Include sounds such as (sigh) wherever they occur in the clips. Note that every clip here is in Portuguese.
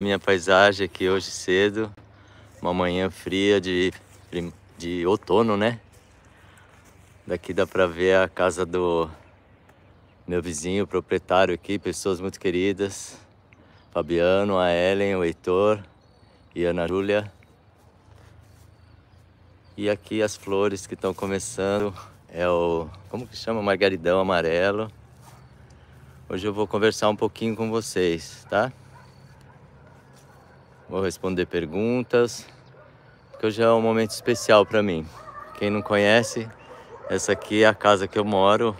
minha paisagem aqui hoje cedo, uma manhã fria de, de outono, né? Daqui dá para ver a casa do meu vizinho, proprietário aqui, pessoas muito queridas, Fabiano, a Ellen, o Heitor e Ana Júlia. E aqui as flores que estão começando, é o, como que chama? Margaridão amarelo. Hoje eu vou conversar um pouquinho com vocês, tá? vou responder perguntas, porque hoje é um momento especial para mim. Quem não conhece, essa aqui é a casa que eu moro,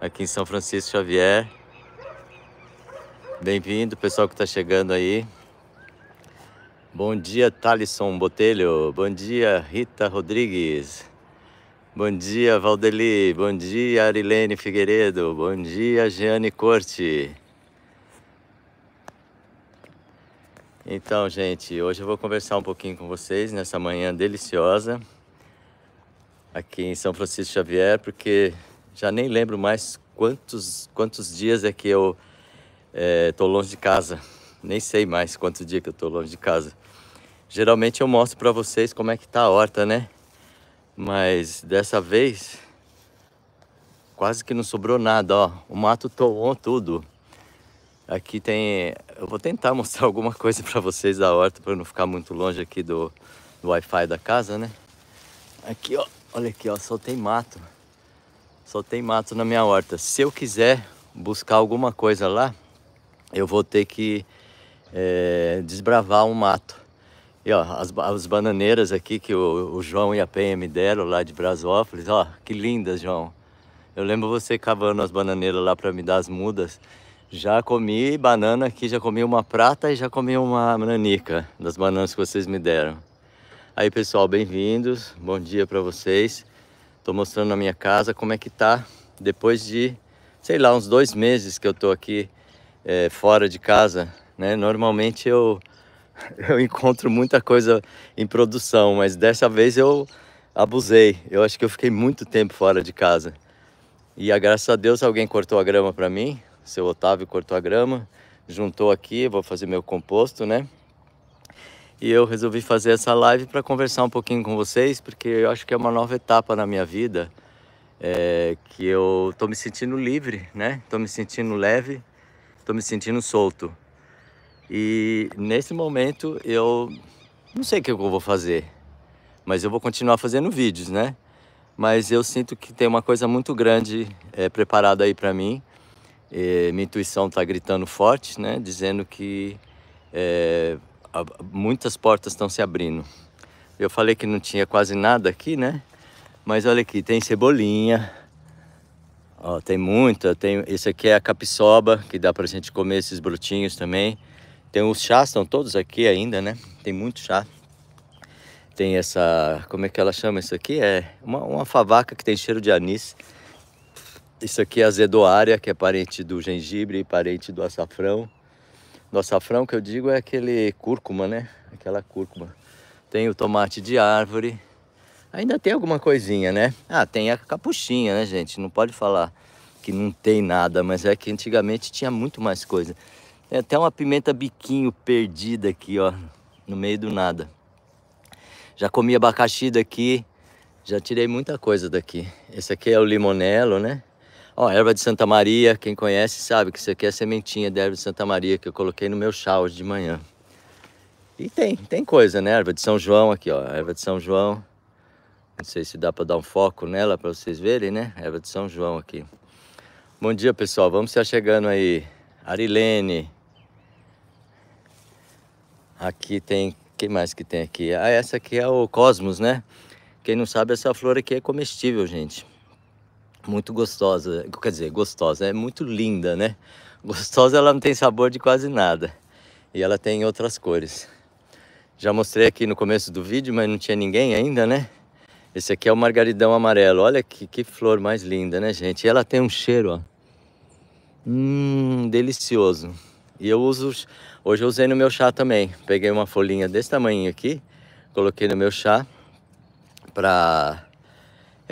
aqui em São Francisco Xavier. Bem-vindo, pessoal que está chegando aí. Bom dia, Thalisson Botelho. Bom dia, Rita Rodrigues. Bom dia, Valdeli. Bom dia, Arilene Figueiredo. Bom dia, Jeane Corte. Então, gente, hoje eu vou conversar um pouquinho com vocês nessa manhã deliciosa aqui em São Francisco Xavier, porque já nem lembro mais quantos, quantos dias é que eu estou é, longe de casa. Nem sei mais quantos dias que eu estou longe de casa. Geralmente eu mostro para vocês como é que tá a horta, né? Mas dessa vez quase que não sobrou nada, ó. O mato tomou tudo. Aqui tem... Eu vou tentar (laughs) mostrar alguma coisa para vocês da horta, para não ficar muito longe aqui do, do Wi-Fi da casa, né? Aqui, ó. Olha aqui, ó. Só tem mato. Só tem mato na minha horta. Se eu quiser buscar alguma coisa lá, eu vou ter que é, desbravar um mato. E ó, as, as bananeiras aqui que o, o, João e a Penha me deram lá de Brasópolis, ó, que lindas, João. Eu lembro você cavando as bananeiras lá para me dar as mudas. Já comi banana aqui, já comi uma prata e já comi uma nanica das bananas que vocês me deram. Aí pessoal, bem-vindos, bom dia para vocês. Estou mostrando a minha casa como é que tá depois de, sei lá, uns dois meses que eu estou aqui é, fora de casa. Né? Normalmente eu, (laughs) eu encontro muita coisa em produção, mas dessa vez eu abusei. Eu acho que eu fiquei muito tempo fora de casa. E a graças a Deus alguém cortou a grama para mim, seu Otávio cortou a grama, juntou aqui, vou fazer meu composto, né? E eu resolvi fazer essa live para conversar um pouquinho com vocês, porque eu acho que é uma nova etapa na minha vida, é, que eu tô me sentindo livre, né? Tô me sentindo leve, tô me sentindo solto. E nesse momento eu não sei o que eu vou fazer, mas eu vou continuar fazendo vídeos, né? Mas eu sinto que tem uma coisa muito grande é, preparada aí para mim é, minha intuição está gritando forte, né? Dizendo que é, muitas portas estão se abrindo. Eu falei que não tinha quase nada aqui, né? Mas olha aqui, tem cebolinha. Ó, tem muita, tem, esse aqui é a capiçoba, que dá pra gente comer esses brotinhos também. Tem os chás, estão todos aqui ainda, né? Tem muito chá. Tem essa, como é que ela chama isso aqui? É uma, uma favaca que tem cheiro de anis. Isso aqui é a zedoária, que é parente do gengibre e parente do açafrão. Do açafrão que eu digo é aquele cúrcuma, né? Aquela cúrcuma. Tem o tomate de árvore. Ainda tem alguma coisinha, né? Ah, tem a capuchinha, né, gente? Não pode falar que não tem nada, mas é que antigamente tinha muito mais coisa. Tem até uma pimenta biquinho perdida aqui, ó, no meio do nada. Já comi abacaxi daqui, já tirei muita coisa daqui. Esse aqui é o limonelo, né? Ó, erva de Santa Maria, quem conhece sabe que isso aqui é a sementinha da erva de Santa Maria que eu coloquei no meu chá hoje de manhã. E tem, tem coisa, né? Erva de São João aqui, ó. Erva de São João. Não sei se dá para dar um foco nela para vocês verem, né? Erva de São João aqui. Bom dia, pessoal. Vamos estar chegando aí. Arilene. Aqui tem... Quem mais que tem aqui? Ah, essa aqui é o Cosmos, né? Quem não sabe, essa flor aqui é comestível, gente muito gostosa, quer dizer, gostosa, é muito linda, né? Gostosa ela não tem sabor de quase nada e ela tem outras cores. Já mostrei aqui no começo do vídeo, mas não tinha ninguém ainda, né? Esse aqui é o margaridão amarelo, olha que, que flor mais linda, né gente? E ela tem um cheiro, ó, hum, delicioso. E eu uso, hoje eu usei no meu chá também, peguei uma folhinha desse tamanho aqui, coloquei no meu chá para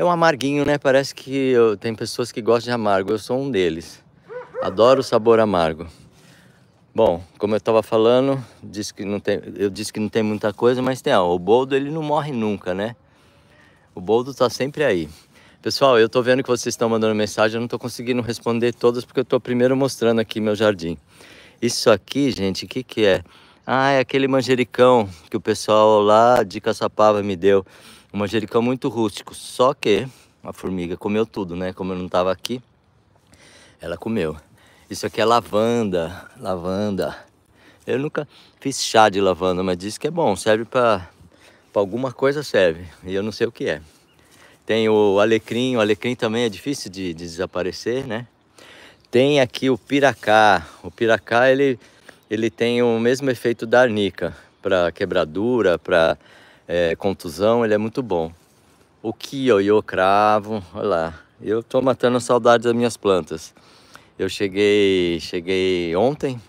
é um amarguinho, né? Parece que eu, tem pessoas que gostam de amargo. Eu sou um deles. Adoro o sabor amargo. Bom, como eu estava falando, disse que não tem, eu disse que não tem muita coisa, mas tem. Ó, o boldo ele não morre nunca, né? O boldo está sempre aí. Pessoal, eu estou vendo que vocês estão mandando mensagem, eu não estou conseguindo responder todas porque eu estou primeiro mostrando aqui meu jardim. Isso aqui, gente, o que que é? Ah, é aquele manjericão que o pessoal lá de Caçapava me deu um manjericão muito rústico. Só que a formiga comeu tudo, né? Como eu não estava aqui, ela comeu. Isso aqui é lavanda, lavanda. Eu nunca fiz chá de lavanda, mas diz que é bom, serve para alguma coisa serve, e eu não sei o que é. Tem o alecrim, o alecrim também é difícil de, de desaparecer, né? Tem aqui o piracá. O piracá ele ele tem o mesmo efeito da arnica para quebradura, para é, contusão, ele é muito bom. O o cravo, olha lá. Eu tô matando a saudade das minhas plantas. Eu cheguei, cheguei ontem,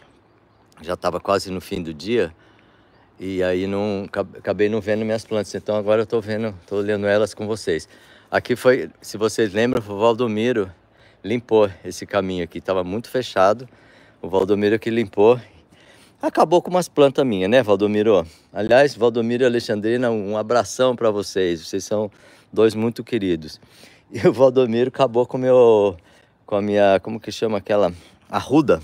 já estava quase no fim do dia, e aí não acabei não vendo minhas plantas. Então agora eu tô vendo, tô olhando elas com vocês. Aqui foi, se vocês lembram, o Valdomiro limpou esse caminho aqui, estava muito fechado. O Valdomiro que limpou acabou com umas plantas minhas, né, Valdomiro? Aliás, Valdomiro e Alexandrina, um abração para vocês. Vocês são dois muito queridos. E o Valdomiro acabou com meu com a minha, como que chama aquela arruda,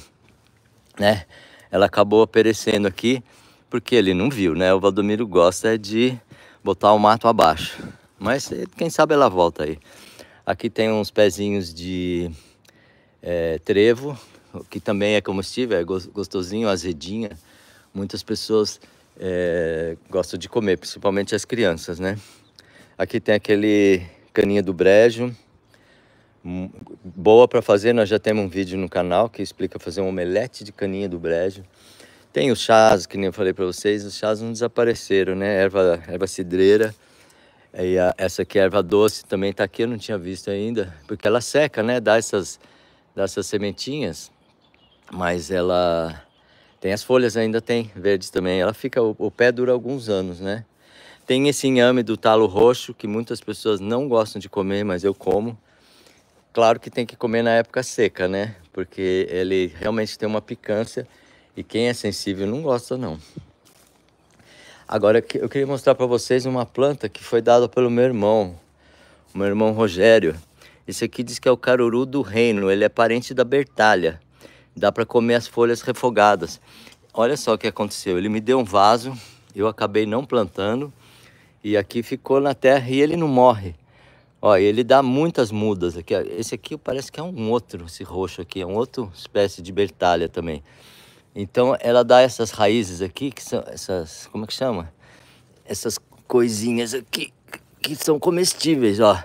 né? Ela acabou perecendo aqui porque ele não viu, né? O Valdomiro gosta de botar o mato abaixo. Mas eh, quem sabe ela volta aí. Aqui tem uns pezinhos de é, trevo que também é comestível, é gostosinho, azedinha. Muitas pessoas é, gostam de comer, principalmente as crianças, né? Aqui tem aquele caninha do brejo, hum, boa para fazer. Nós já temos um vídeo no canal que explica fazer um omelete de caninha do brejo. Tem os chás, que nem eu falei para vocês, os chás não desapareceram, né? Erva, erva cidreira. E a, essa aqui, é erva doce, também está aqui, eu não tinha visto ainda, porque ela seca, né? Dá essas, dá essas sementinhas. Mas ela tem as folhas ainda tem, verdes também. Ela fica o, o pé dura alguns anos, né? Tem esse inhame do talo roxo que muitas pessoas não gostam de comer, mas eu como. Claro que tem que comer na época seca, né? Porque ele realmente tem uma picância e quem é sensível não gosta não. Agora eu queria mostrar para vocês uma planta que foi dada pelo meu irmão, o meu irmão Rogério. Esse aqui diz que é o caruru do reino, ele é parente da bertalha dá para comer as folhas refogadas. Olha só o que aconteceu. Ele me deu um vaso, eu acabei não plantando e aqui ficou na terra e ele não morre. Ó, ele dá muitas mudas aqui. Esse aqui parece que é um outro, esse roxo aqui, é uma outra espécie de bertalha também. Então ela dá essas raízes aqui que são essas, como é que chama? Essas coisinhas aqui que são comestíveis, ó.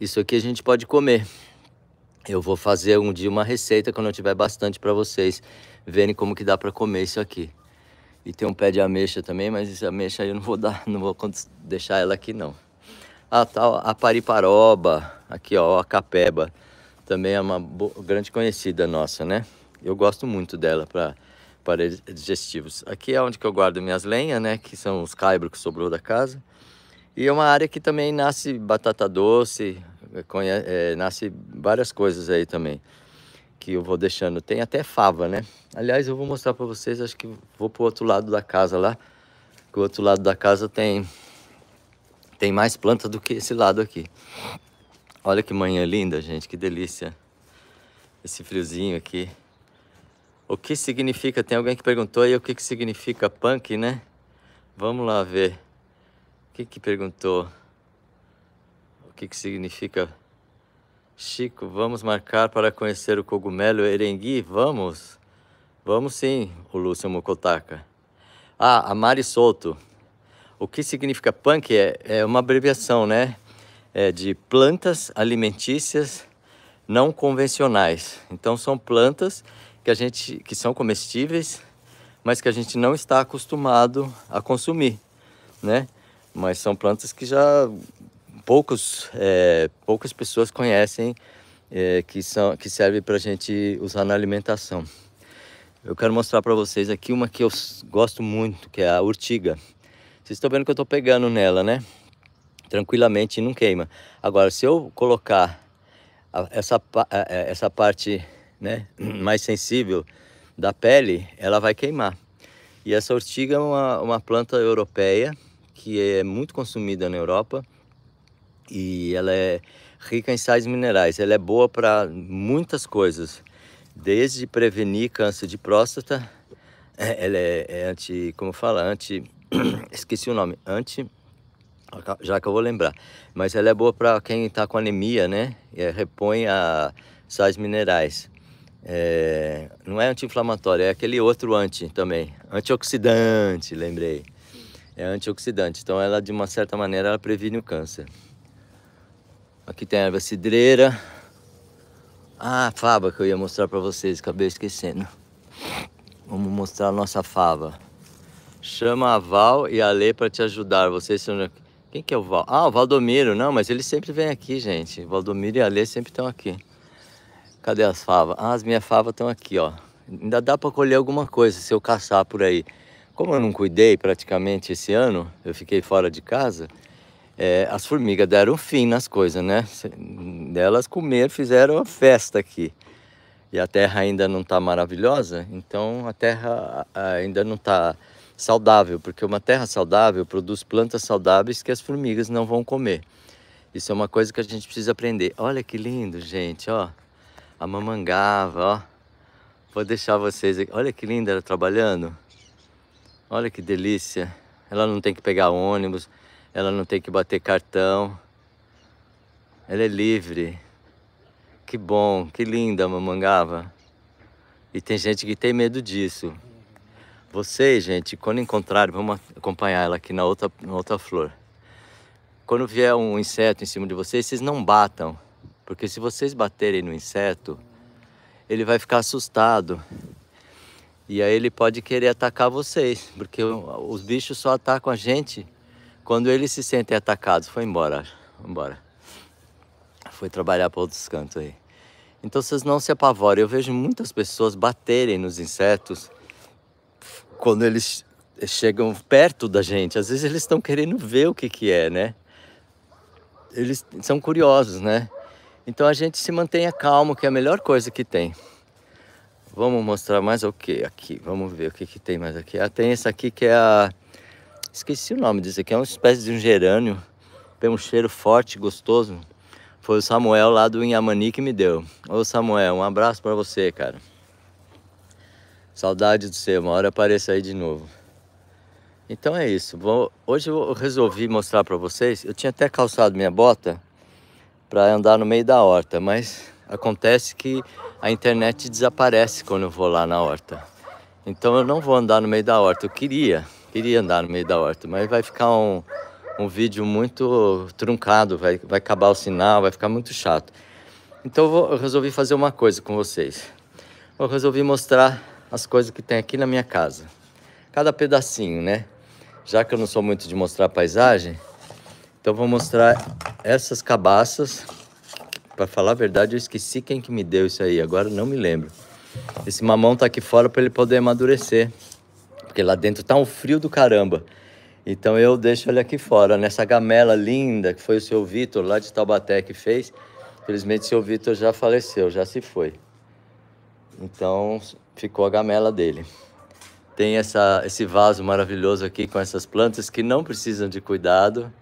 Isso aqui a gente pode comer. Eu vou fazer um dia uma receita quando eu tiver bastante para vocês verem como que dá para comer isso aqui. E tem um pé de ameixa também, mas essa ameixa eu não vou dar, (laughs) não vou deixar ela aqui não. A ah, tal tá, a pariparoba, aqui ó, a capeba, também é uma grande conhecida nossa, né? Eu gosto muito dela para para digestivos. Aqui é onde que eu guardo minhas lenhas, né, que são os caibros que sobrou da casa. E é uma área que também nasce batata doce, Conhece, é, nasce várias coisas aí também que eu vou deixando. Tem até fava, né? Aliás, eu vou mostrar para vocês, acho que vou pro outro lado da casa lá. Que o outro lado da casa tem tem mais planta do que esse lado aqui. Olha que manhã linda, gente, que delícia. Esse friozinho aqui. O que significa? Tem alguém que perguntou aí o que que significa punk, né? Vamos lá ver. O que que perguntou? que, que significa Chico, vamos marcar para conhecer o cogumelo erengui? Vamos? Vamos sim, o Lúcio Mocotaka. Ah, a Mari Souto. O que significa punk é, é uma abreviação, né? É de plantas alimentícias não convencionais. Então são plantas que a gente que são comestíveis, mas que a gente não está acostumado a consumir, né? Mas são plantas que já poucos, é, poucas pessoas conhecem é, que, são, que serve para a gente usar na alimentação. Eu quero mostrar para vocês aqui uma que eu gosto muito, que é a urtiga. Vocês estão vendo que eu estou pegando nela, né? Tranquilamente não queima. Agora, se eu colocar a, essa, a, é, essa parte né, (clears throat) mais sensível da pele, ela vai queimar. E essa urtiga é uma, uma planta europeia que é muito consumida na Europa e ela é rica em sais minerais. Ela é boa para muitas coisas, desde prevenir câncer de próstata, é, ela é, é anti, como fala, anti, (clears throat) esqueci o nome, anti, já que eu vou lembrar, mas ela é boa para quem está com anemia, né? É, repõe a sais minerais. É, não é anti-inflamatório, é aquele outro anti também, antioxidante, lembrei. É antioxidante, então ela de uma certa maneira ela previne o câncer. Aqui tem a erva cidreira. Ah, a fava que eu ia mostrar para vocês, acabei esquecendo. Vamos mostrar a nossa fava. Chama a Val e a Lê para te ajudar. Vocês são... Quem que é o Val? Ah, o Valdomiro. Não, mas ele sempre vem aqui, gente. O Valdomiro e a Lê sempre estão aqui. Cadê as favas? Ah, as minhas favas estão aqui, ó. Ainda dá para colher alguma coisa se eu caçar por aí. Como eu não cuidei praticamente esse ano, eu fiquei fora de casa, é, as formigas deram fim nas coisas, né? Delas comer, fizeram a festa aqui. E a terra ainda não está maravilhosa, então a terra ainda não está saudável, porque uma terra saudável produz plantas saudáveis que as formigas não vão comer. Isso é uma coisa que a gente precisa aprender. Olha que lindo, gente, ó. A mamangava, ó. Vou deixar vocês aqui. Olha que linda ela trabalhando. Olha que delícia. Ela não tem que pegar ônibus ela não tem que bater cartão. Ela é livre. Que bom, que linda Mamangava. E tem gente que tem medo disso. Vocês, gente, quando encontrarem, vamos acompanhar ela aqui na outra, na outra flor. Quando vier um inseto em cima de vocês, vocês não batam. Porque se vocês baterem no inseto, ele vai ficar assustado. E aí ele pode querer atacar vocês, porque os bichos só atacam a gente quando eles se sentem atacados, foi embora, embora. Foi trabalhar para outros cantos aí. Então vocês não se apavorem. Eu vejo muitas pessoas baterem nos insetos quando eles chegam perto da gente. Às vezes eles estão querendo ver o que que é, né? Eles são curiosos, né? Então a gente se mantenha calmo, que é a melhor coisa que tem. Vamos mostrar mais o que aqui? Vamos ver o que, que tem mais aqui. Ah, tem essa aqui que é a Esqueci o nome disso aqui, é uma espécie de um gerânio. Tem um cheiro forte, gostoso. Foi o Samuel lá do Inhamani que me deu. Ô Samuel, um abraço para você, cara. Saudade de você, uma hora apareça aí de novo. Então é isso. Vou... hoje eu resolvi mostrar para vocês. Eu tinha até calçado minha bota para andar no meio da horta, mas acontece que a internet desaparece quando eu vou lá na horta. Então eu não vou andar no meio da horta. Eu queria, queria andar no meio da horta, mas vai ficar um, um vídeo muito truncado, vai, vai acabar o sinal, vai ficar muito chato. Então eu, vou, eu resolvi fazer uma coisa com vocês. Eu resolvi mostrar as coisas que tem aqui na minha casa. Cada pedacinho, né? Já que eu não sou muito de mostrar paisagem, então vou mostrar essas cabaças. Para falar a verdade, eu esqueci quem que me deu isso aí, agora não me lembro. Esse mamão tá aqui fora para ele poder amadurecer porque lá dentro tá um frio do caramba. Então eu deixo ele aqui fora, nessa gamela linda que foi o seu Vitor lá de Taubaté que fez. Infelizmente, o seu Vitor já faleceu, já se foi. Então ficou a gamela dele. Tem essa, esse vaso maravilhoso aqui com essas plantas que não precisam de cuidado.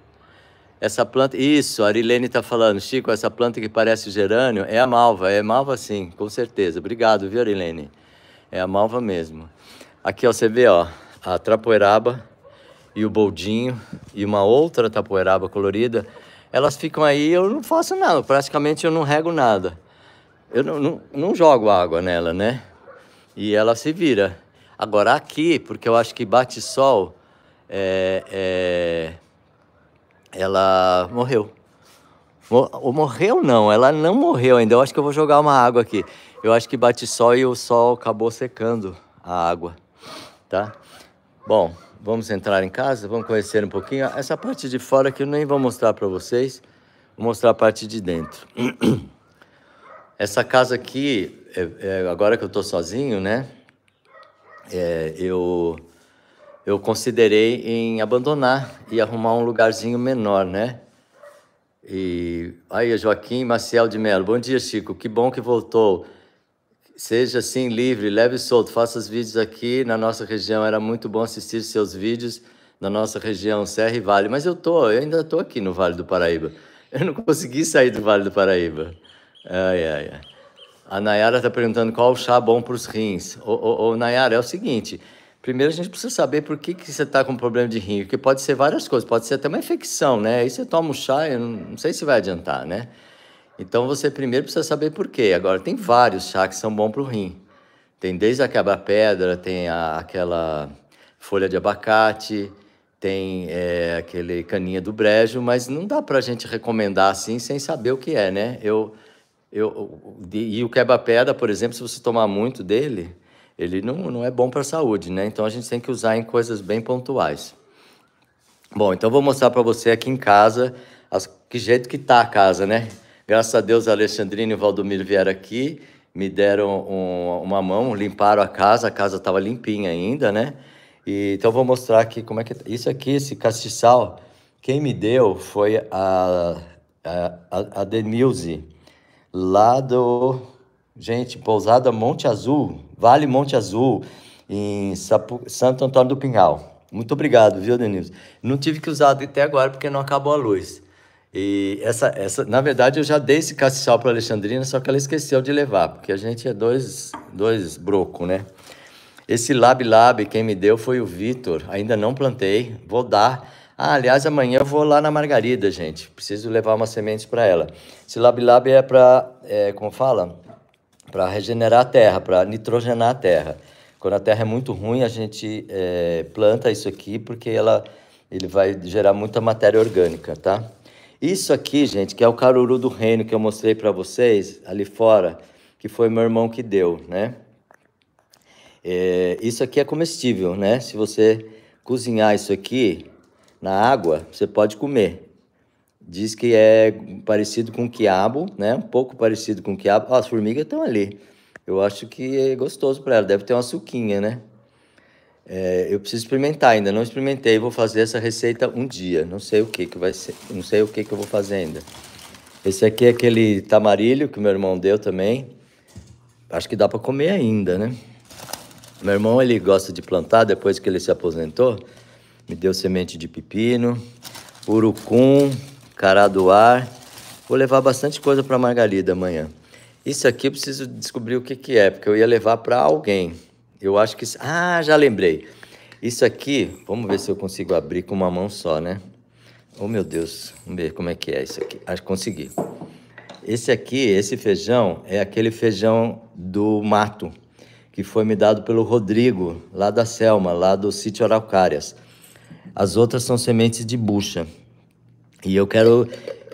Essa planta, isso, a Arilene está falando, Chico, essa planta que parece gerânio é a malva, é malva sim, com certeza. Obrigado, viu, Arilene? É a malva mesmo. Aqui ó, você vê ó, a trapoeraba e o boldinho e uma outra tapoeraba colorida, elas ficam aí eu não faço nada, praticamente eu não rego nada. Eu não, não, não jogo água nela, né? E ela se vira. Agora aqui, porque eu acho que bate-sol, é, é, ela morreu. Morreu não, ela não morreu ainda. Eu acho que eu vou jogar uma água aqui. Eu acho que bate sol e o sol acabou secando a água tá? Bom, vamos entrar em casa, vamos conhecer um pouquinho. Essa parte de fora que eu nem vou mostrar para vocês, vou mostrar a parte de dentro. (clears throat) Essa casa aqui, é, é, agora que eu estou sozinho, né? É, eu eu considerei em abandonar e arrumar um lugarzinho menor, né? E aí, Joaquim Maciel de Mello. Bom dia, Chico. Que bom que voltou. Seja assim livre, leve e solto, faça os vídeos aqui na nossa região. Era muito bom assistir seus vídeos na nossa região, Serra e Vale. Mas eu tô, eu ainda tô aqui no Vale do Paraíba. Eu não consegui sair do Vale do Paraíba. Ai, ai, ai. A Nayara está perguntando qual o chá bom para os rins. Ô, ô, ô, Nayara, é o seguinte. Primeiro a gente precisa saber por que, que você está com problema de rim, porque pode ser várias coisas, pode ser até uma infecção, né? Aí você toma um chá, eu não, não sei se vai adiantar, né? Então você primeiro precisa saber por quê. Agora, tem vários chá que são bons para o rim. Tem desde a quebra-pedra, tem a, aquela folha de abacate, tem é, aquele caninha do brejo, mas não dá para a gente recomendar assim sem saber o que é, né? Eu, eu, de, e o quebra-pedra, por exemplo, se você tomar muito dele, ele não, não é bom para a saúde, né? Então a gente tem que usar em coisas bem pontuais. Bom, então vou mostrar para você aqui em casa as, que jeito que tá a casa, né? Graças a Deus, Alexandrino e Valdomiro vieram aqui, me deram um, uma mão, limparam a casa, a casa estava limpinha ainda, né? E, então, vou mostrar aqui como é que... Isso aqui, esse castiçal, quem me deu foi a, a, a Denilze, lá do... Gente, pousada Monte Azul, Vale Monte Azul, em Santo Antônio do Pinhal. Muito obrigado, viu, Denise? Não tive que usar até agora porque não acabou a luz. E essa, essa, na verdade, eu já dei esse castiçal para Alexandrina, só que ela esqueceu de levar, porque a gente é dois, dois broco, né? Esse Lab Lab, quem me deu foi o Vitor. Ainda não plantei, vou dar. Ah, aliás, amanhã eu vou lá na Margarida, gente. Preciso levar uma semente para ela. Esse Lab Lab é para, é, como fala? Para regenerar a terra, para nitrogenar a terra. Quando a terra é muito ruim, a gente é, planta isso aqui porque ela, ele vai gerar muita matéria orgânica, tá? Isso aqui, gente, que é o caruru do reino que eu mostrei para vocês ali fora, que foi meu irmão que deu, né? É, isso aqui é comestível, né? Se você cozinhar isso aqui na água, você pode comer. Diz que é parecido com quiabo, né? Um pouco parecido com quiabo. Ó, as formigas estão ali. Eu acho que é gostoso para ela. Deve ter uma suquinha, né? É, eu preciso experimentar ainda, não experimentei. Vou fazer essa receita um dia. Não sei o que que vai ser, não sei o que que eu vou fazer ainda. Esse aqui é aquele tamarilho que meu irmão deu também. Acho que dá para comer ainda, né? Meu irmão ele gosta de plantar depois que ele se aposentou. Me deu semente de pepino, urucum, caraduar. Vou levar bastante coisa para Margarida amanhã. Isso aqui eu preciso descobrir o que que é, porque eu ia levar para alguém. Eu acho que. Isso... Ah, já lembrei. Isso aqui, vamos ver se eu consigo abrir com uma mão só, né? Oh, meu Deus, vamos ver como é que é isso aqui. Acho que consegui. Esse aqui, esse feijão, é aquele feijão do mato, que foi me dado pelo Rodrigo, lá da Selma, lá do sítio Araucárias. As outras são sementes de bucha. E eu quero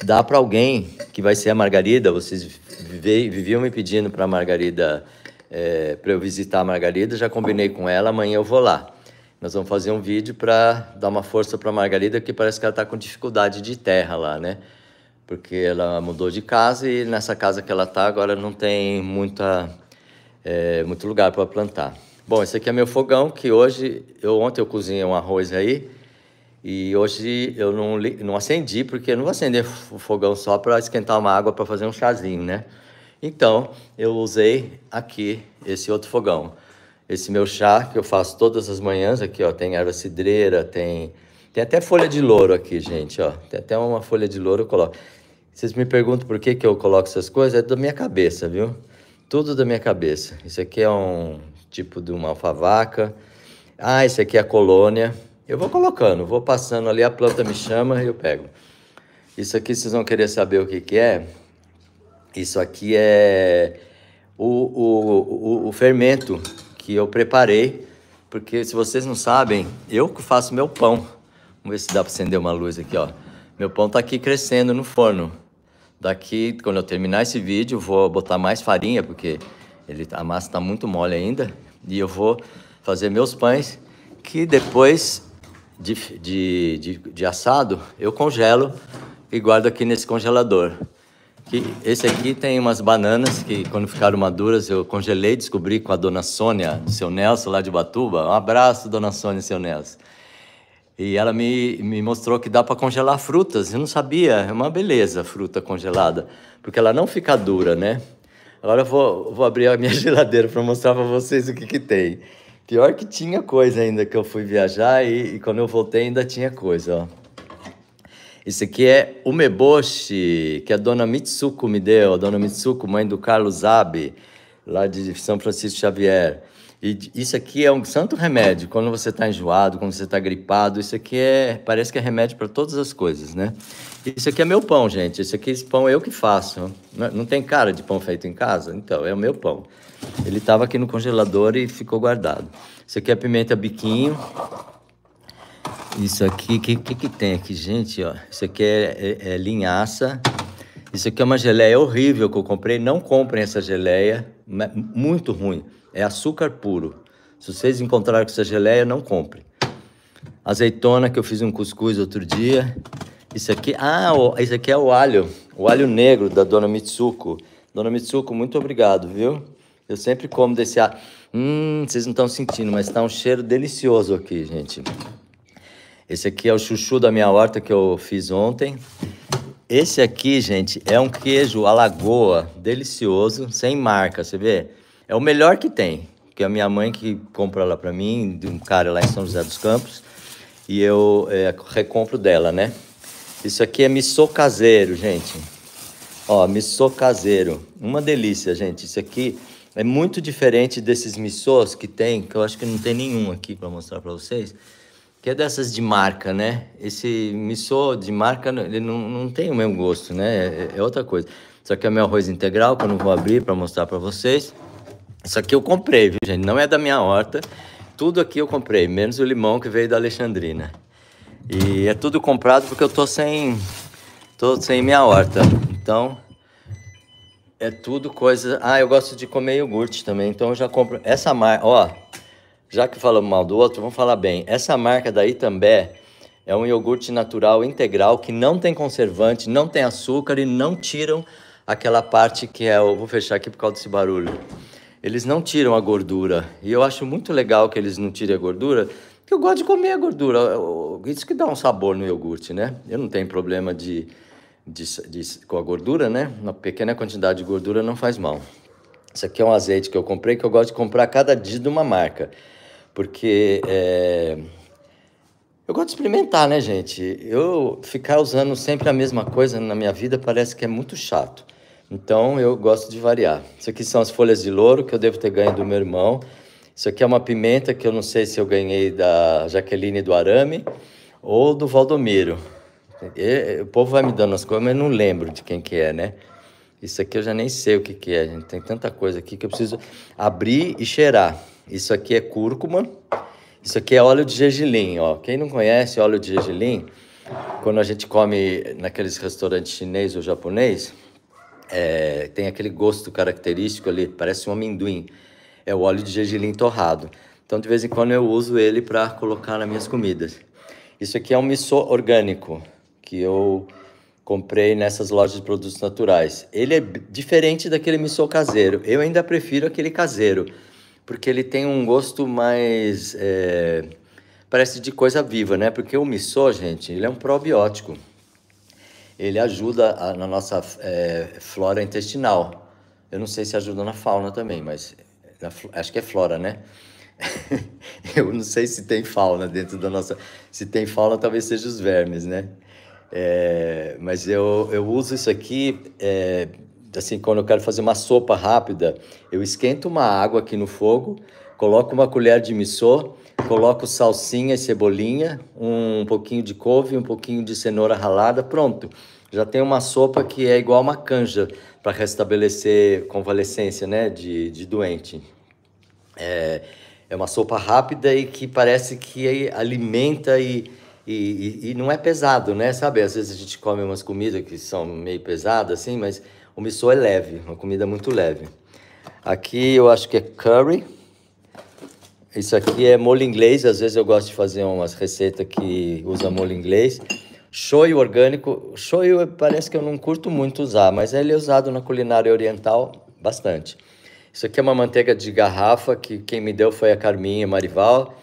dar para alguém, que vai ser a Margarida, vocês viviam me pedindo para a Margarida é, para eu visitar a Margarida, já combinei com ela, amanhã eu vou lá. Nós vamos fazer um vídeo para dar uma força para a Margarida, que parece que ela está com dificuldade de terra lá, né? Porque ela mudou de casa e nessa casa que ela está agora não tem muita, é, muito lugar para plantar. Bom, esse aqui é meu fogão, que hoje, eu, ontem eu cozinhei um arroz aí, e hoje eu não, não acendi, porque eu não vou acender o fogão só para esquentar uma água para fazer um chazinho, né? Então, eu usei aqui esse outro fogão. Esse meu chá que eu faço todas as manhãs aqui, ó, tem erva cidreira, tem tem até folha de louro aqui, gente, ó. Tem até uma folha de louro eu coloco. Vocês me perguntam por que que eu coloco essas coisas? É da minha cabeça, viu? Tudo da minha cabeça. Isso aqui é um tipo de uma alfavaca. Ah, isso aqui é a colônia. Eu vou colocando, vou passando ali, a planta me chama e eu pego. Isso aqui vocês vão querer saber o que que é. Isso aqui é o, o, o, o fermento que eu preparei, porque se vocês não sabem, eu que faço meu pão. Vamos ver se dá para acender uma luz aqui, ó. Meu pão tá aqui crescendo no forno. Daqui, quando eu terminar esse vídeo, vou botar mais farinha, porque ele, tá, a massa tá muito mole ainda. E eu vou fazer meus pães, que depois de, de, de, de assado, eu congelo e guardo aqui nesse congelador. Que esse aqui tem umas bananas que, quando ficaram maduras, eu congelei descobri com a dona Sônia, do seu Nelson, lá de Batuba. Um abraço, dona Sônia e seu Nelson. E ela me, me mostrou que dá para congelar frutas. Eu não sabia, é uma beleza a fruta congelada, porque ela não fica dura, né? Agora eu vou, vou abrir a minha (laughs) geladeira para mostrar para vocês o que, que tem. Pior que tinha coisa ainda que eu fui viajar e, e quando eu voltei ainda tinha coisa, ó. Isso aqui é umeboshi, que a dona Mitsuko me deu, a dona Mitsuko, mãe do Carlos Abe, lá de São Francisco Xavier. E isso aqui é um santo remédio. Quando você está enjoado, quando você está gripado, isso aqui é parece que é remédio para todas as coisas, né? Isso aqui é meu pão, gente. Isso aqui, esse pão eu que faço. Não tem cara de pão feito em casa? Então, é o meu pão. Ele estava aqui no congelador e ficou guardado. Isso aqui é pimenta biquinho. Isso aqui, o que, que, que tem aqui, gente? Ó, isso aqui é, é, é, linhaça. Isso aqui é uma geleia horrível que eu comprei. Não comprem essa geleia, muito ruim. É açúcar puro. Se vocês encontrarem com essa geleia, não comprem. Azeitona, que eu fiz um cuscuz outro dia. Isso aqui, ah, isso aqui é o alho, o alho negro da Dona Mitsuko. Dona Mitsuko, muito obrigado, viu? Eu sempre como desse alho. Hum, vocês não estão sentindo, mas está um cheiro delicioso aqui, gente. Esse aqui é o chuchu da minha horta que eu fiz ontem. Esse aqui, gente, é um queijo alagoa, delicioso, sem marca, você vê? É o melhor que tem, que a minha mãe que compra lá para mim, de um cara lá em São José dos Campos, e eu é, recompro dela, né? Isso aqui é missô caseiro, gente. Ó, missô caseiro. Uma delícia, gente. Isso aqui é muito diferente desses missôs que tem, que eu acho que não tem nenhum aqui para mostrar para vocês que é dessas de marca, né? Esse missô de marca, ele não, não tem o mesmo gosto, né? É, é, é outra coisa. Isso aqui é meu arroz integral, que eu não vou abrir para mostrar para vocês. Isso aqui eu comprei, viu, gente? Não é da minha horta. Tudo aqui eu comprei, menos o limão que veio da Alexandrina. E é tudo comprado porque eu tô sem... Tô sem minha horta. Então... É tudo coisa... Ah, eu gosto de comer iogurte também, então eu já compro... Essa marca, ó... Já que falamos mal do outro, vamos falar bem. Essa marca da Itambé é um iogurte natural integral que não tem conservante, não tem açúcar e não tiram aquela parte que é. Eu vou fechar aqui por causa desse barulho. Eles não tiram a gordura. E eu acho muito legal que eles não tirem a gordura, porque eu gosto de comer a gordura. Isso que dá um sabor no iogurte, né? Eu não tenho problema de, de, de com a gordura, né? Uma pequena quantidade de gordura não faz mal. Isso aqui é um azeite que eu comprei, que eu gosto de comprar cada dia de uma marca porque é, eu gosto de experimentar, né, gente? Eu ficar usando sempre a mesma coisa na minha vida parece que é muito chato. Então eu gosto de variar. Isso aqui são as folhas de louro que eu devo ter ganho do meu irmão. Isso aqui é uma pimenta que eu não sei se eu ganhei da Jaqueline do Arame ou do Valdomiro. E, o povo vai me dando as coisas, mas não lembro de quem que é, né? Isso aqui eu já nem sei o que, que é, gente. Tem tanta coisa aqui que eu preciso abrir e cheirar. Isso aqui é cúrcuma. Isso aqui é óleo de gergelim, ó. Quem não conhece óleo de gergelim, quando a gente come naqueles restaurantes chinês ou japonês, é, tem aquele gosto característico ali, parece um amendoim. É o óleo de gergelim torrado. Então, de vez em quando eu uso ele para colocar nas minhas comidas. Isso aqui é um miso orgânico que eu comprei nessas lojas de produtos naturais. Ele é diferente daquele miso caseiro. Eu ainda prefiro aquele caseiro porque ele tem um gosto mais. É, parece de coisa viva, né? Porque o missô, gente, ele é um probiótico. Ele ajuda a, na nossa é, flora intestinal. Eu não sei se ajuda na fauna também, mas na, acho que é flora, né? (laughs) Eu não sei se tem fauna dentro da nossa. Se tem fauna, talvez seja os vermes, né? É, mas eu, eu uso isso aqui é, assim, quando eu quero fazer uma sopa rápida, eu esquento uma água aqui no fogo, coloco uma colher de missô, coloco salsinha e cebolinha, um pouquinho de couve, um pouquinho de cenoura ralada, pronto. Já tem uma sopa que é igual uma canja para restabelecer convalescência, né, de, de doente. É, é uma sopa rápida e que parece que alimenta e, e, e, e não é pesado, né? Sabe, às vezes a gente come umas comidas que são meio pesadas, assim, mas o missô é leve, uma comida muito leve. Aqui eu acho que é curry. Isso aqui é molho inglês, às vezes eu gosto de fazer umas receitas que usa molho inglês. Shoyu orgânico, shoyu parece que eu não curto muito usar, mas ele é usado na culinária oriental bastante. Isso aqui é uma manteiga de garrafa que quem me deu foi a Carminha Marival.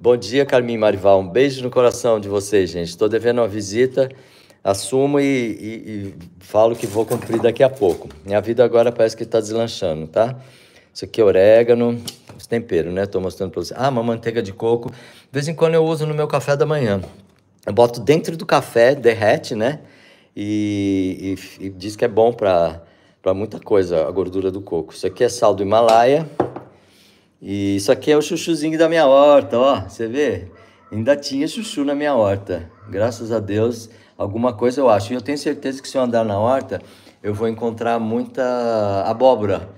Bom dia, Carminha Marival. Um beijo no coração de vocês, gente. Estou devendo uma visita assumo e, e, e, falo que vou cumprir daqui a pouco. Minha vida agora parece que está deslanchando, tá? Isso aqui é orégano, os temperos, né? Estou mostrando para vocês. Ah, uma manteiga de coco. De vez em quando eu uso no meu café da manhã. Eu boto dentro do café, derrete, né? E, e, e diz que é bom para muita coisa a gordura do coco. Isso aqui é sal do Himalaia. E isso aqui é o chuchuzinho da minha horta, ó. Você vê? Ainda tinha chuchu na minha horta. Graças a Deus, alguma coisa eu acho. E eu tenho certeza que se eu andar na horta, eu vou encontrar muita abóbora,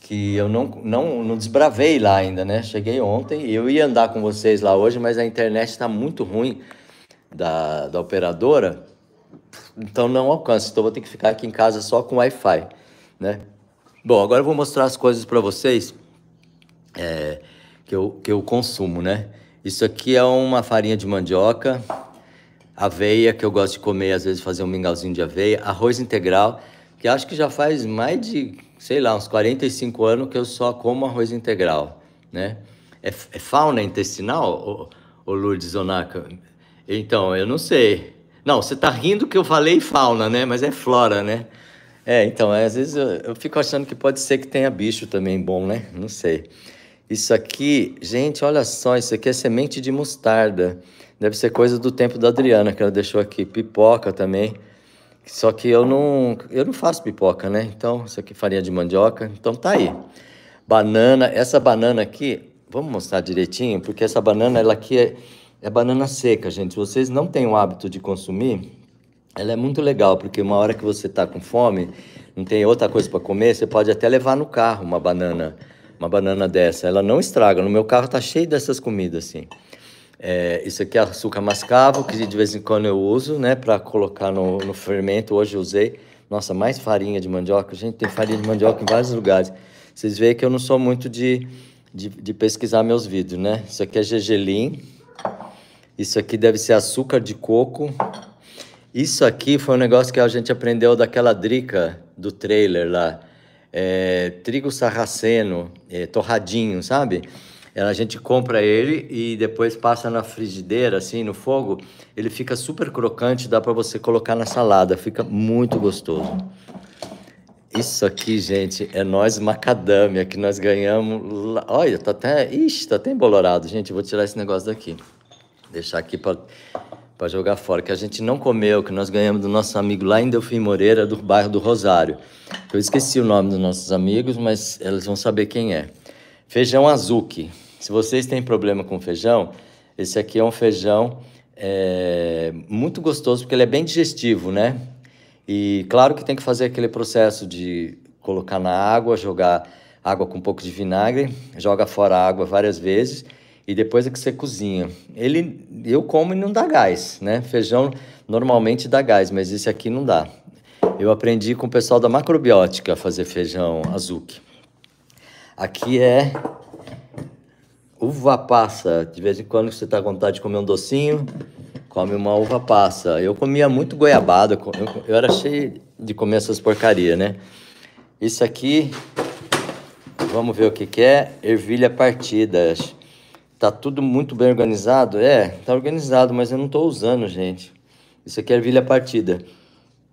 que eu não, não, não desbravei lá ainda, né? Cheguei ontem e eu ia andar com vocês lá hoje, mas a internet está muito ruim da, da operadora, então não alcança. Então vou ter que ficar aqui em casa só com Wi-Fi, né? Bom, agora eu vou mostrar as coisas para vocês é, que, eu, que eu consumo, né? Isso aqui é uma farinha de mandioca, aveia, que eu gosto de comer, às vezes fazer um mingauzinho de aveia, arroz integral, que acho que já faz mais de, sei lá, uns 45 anos que eu só como arroz integral, né? É, é fauna intestinal, o, o Lourdes Zonaca? Então, eu não sei. Não, você tá rindo que eu falei fauna, né? Mas é flora, né? É, então, é, às vezes eu, eu, fico achando que pode ser que tenha bicho também bom, né? Não sei. Isso aqui, gente, olha só, isso aqui é semente de mostarda. Deve ser coisa do tempo da Adriana que ela deixou aqui. Pipoca também. Só que eu não, eu não faço pipoca, né? Então, isso aqui é farinha de mandioca. Então tá aí. Banana, essa banana aqui, vamos mostrar direitinho, porque essa banana ela aqui é, é banana seca, gente. Se vocês não têm o hábito de consumir, ela é muito legal, porque uma hora que você tá com fome, não tem outra coisa para comer, você pode até levar no carro uma banana, uma banana dessa. Ela não estraga. No meu carro tá cheio dessas comidas assim. É, isso aqui é açúcar mascavo, que de vez em quando eu uso, né, para colocar no, no, fermento. Hoje eu usei, nossa, mais farinha de mandioca. Gente, tem farinha de mandioca em vários lugares. Vocês veem que eu não sou muito de, de, de pesquisar meus vídeos, né? Isso aqui é gergelim. Isso aqui deve ser açúcar de coco. Isso aqui foi um negócio que a gente aprendeu daquela drica do trailer lá. É, trigo sarraceno, é, torradinho, sabe? a gente compra ele e depois passa na frigideira, assim, no fogo. Ele fica super crocante, dá para você colocar na salada, fica muito gostoso. Isso aqui, gente, é nós macadâmia que nós ganhamos. Lá. Olha, tá até, ixi, tá até embolorado, gente. Vou tirar esse negócio daqui. Deixar aqui para para jogar fora, que a gente não comeu, que nós ganhamos do nosso amigo lá em Delfim Moreira, do bairro do Rosário. Eu esqueci o nome dos nossos amigos, mas eles vão saber quem é. Feijão azuki. Se vocês têm problema com feijão, esse aqui é um feijão é, muito gostoso, porque ele é bem digestivo, né? E claro que tem que fazer aquele processo de colocar na água, jogar água com um pouco de vinagre, joga fora a água várias vezes e depois é que você cozinha. Ele, eu como e não dá gás, né? Feijão normalmente dá gás, mas esse aqui não dá. Eu aprendi com o pessoal da macrobiótica a fazer feijão azuki. Aqui é uva passa. De vez em quando você tá com vontade de comer um docinho, come uma uva passa. Eu comia muito goiabada, eu, era cheio de comer essas porcaria, né? Isso aqui, vamos ver o que, que é, ervilha partida. Tá tudo muito bem organizado? É, tá organizado, mas eu não tô usando, gente. Isso aqui é ervilha partida.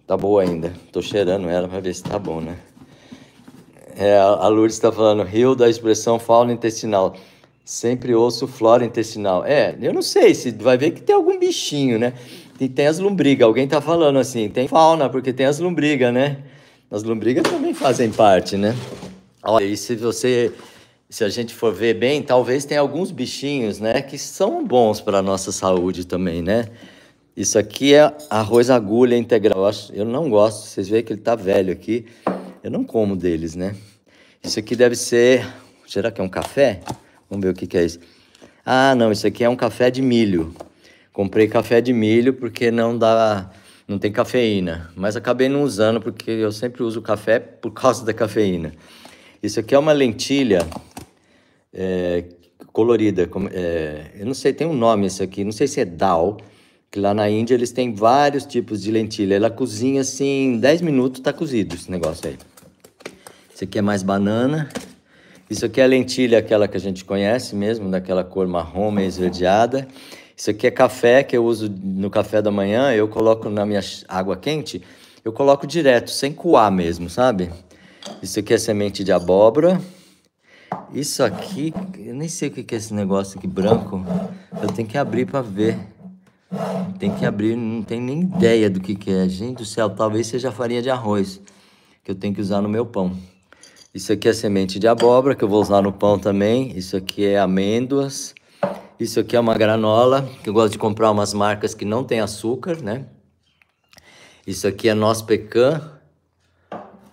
Tá boa ainda. Tô cheirando ela para ver se tá bom, né? É, a Lourdes está falando, rio da expressão fauna intestinal. Sempre ouço flora intestinal. É, eu não sei se vai ver que tem algum bichinho, né? Tem, tem as lombrigas. Alguém está falando assim, tem fauna, porque tem as lombrigas, né? As lombrigas também fazem parte, né? Olha, e se você. Se a gente for ver bem, talvez tenha alguns bichinhos, né? Que são bons para a nossa saúde também, né? Isso aqui é arroz agulha integral. Eu, acho, eu não gosto. Vocês veem que ele está velho aqui. Eu não como deles, né? Isso aqui deve ser. Será que é um café? Vamos ver o que, que é isso. Ah, não, isso aqui é um café de milho. Comprei café de milho porque não dá. Não tem cafeína. Mas acabei não usando porque eu sempre uso café por causa da cafeína. Isso aqui é uma lentilha é, colorida. É, eu não sei, tem um nome esse aqui. Não sei se é dal que lá na Índia eles têm vários tipos de lentilha. Ela cozinha assim, em 10 minutos tá cozido esse negócio aí. Isso aqui é mais banana. Isso aqui é lentilha, aquela que a gente conhece mesmo, daquela cor marrom meio esverdeada. Isso aqui é café que eu uso no café da manhã, eu coloco na minha água quente, eu coloco direto, sem coar mesmo, sabe? Isso aqui é semente de abóbora. Isso aqui, eu nem sei o que é esse negócio aqui branco. Eu tenho que abrir para ver. Tem que abrir, não tem nem ideia do que, que é. Gente do céu, talvez seja farinha de arroz que eu tenho que usar no meu pão. Isso aqui é semente de abóbora, que eu vou usar no pão também. Isso aqui é amêndoas. Isso aqui é uma granola, que eu gosto de comprar umas marcas que não tem açúcar, né? Isso aqui é noz pecan.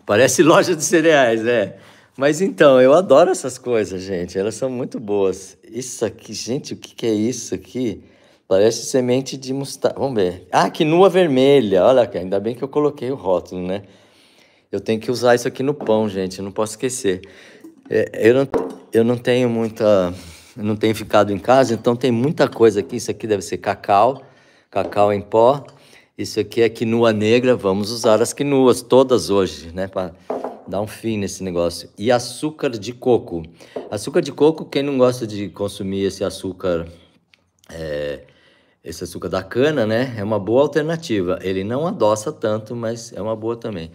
Parece (laughs) loja de cereais, né? Mas então, eu adoro essas coisas, gente. Elas são muito boas. Isso aqui, gente, o que, é isso aqui? Parece semente de mostarda. Vamos ver. Ah, quinua vermelha. Olha, ainda bem que eu coloquei o rótulo, né? Eu tenho que usar isso aqui no pão, gente. Eu não posso esquecer. É, eu não, eu não tenho muita. Não tenho ficado em casa, então tem muita coisa aqui. Isso aqui deve ser cacau, cacau em pó. Isso aqui é quinua negra. Vamos usar as quinuas todas hoje, né? Para dar um fim nesse negócio. E açúcar de coco. Açúcar de coco, quem não gosta de consumir esse açúcar. É, esse açúcar da cana, né? É uma boa alternativa. Ele não adoça tanto, mas é uma boa também.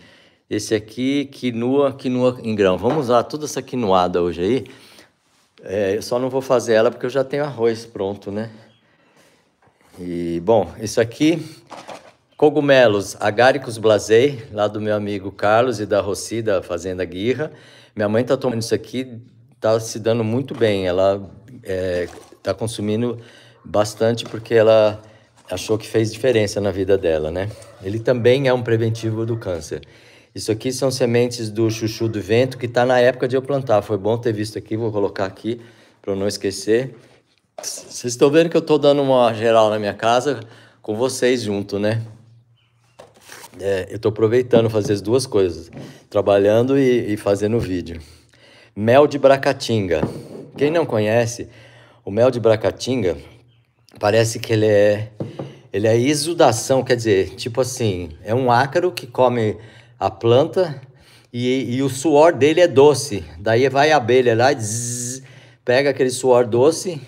Esse aqui, quinoa, quinua em grão. Vamos usar toda essa quinoada hoje aí. É, eu só não vou fazer ela porque eu já tenho arroz pronto, né? E, bom, isso aqui, cogumelos agáricos blasei, lá do meu amigo Carlos e da Rossi, da Fazenda Guirra. Minha mãe tá tomando isso aqui, tá se dando muito bem. Ela é, tá consumindo bastante porque ela achou que fez diferença na vida dela, né? Ele também é um preventivo do câncer. Isso aqui são sementes do chuchu do vento, que está na época de eu plantar. Foi bom ter visto aqui, vou colocar aqui para não esquecer. Vocês estão vendo que eu estou dando uma geral na minha casa com vocês junto, né? É, eu estou aproveitando fazer as duas coisas, trabalhando e, e fazendo vídeo. Mel de Bracatinga. Quem não conhece, o mel de Bracatinga parece que ele é, ele é exudação, quer dizer, tipo assim, é um ácaro que come a planta e, e o suor dele é doce. Daí vai a abelha lá, zzz, pega aquele suor doce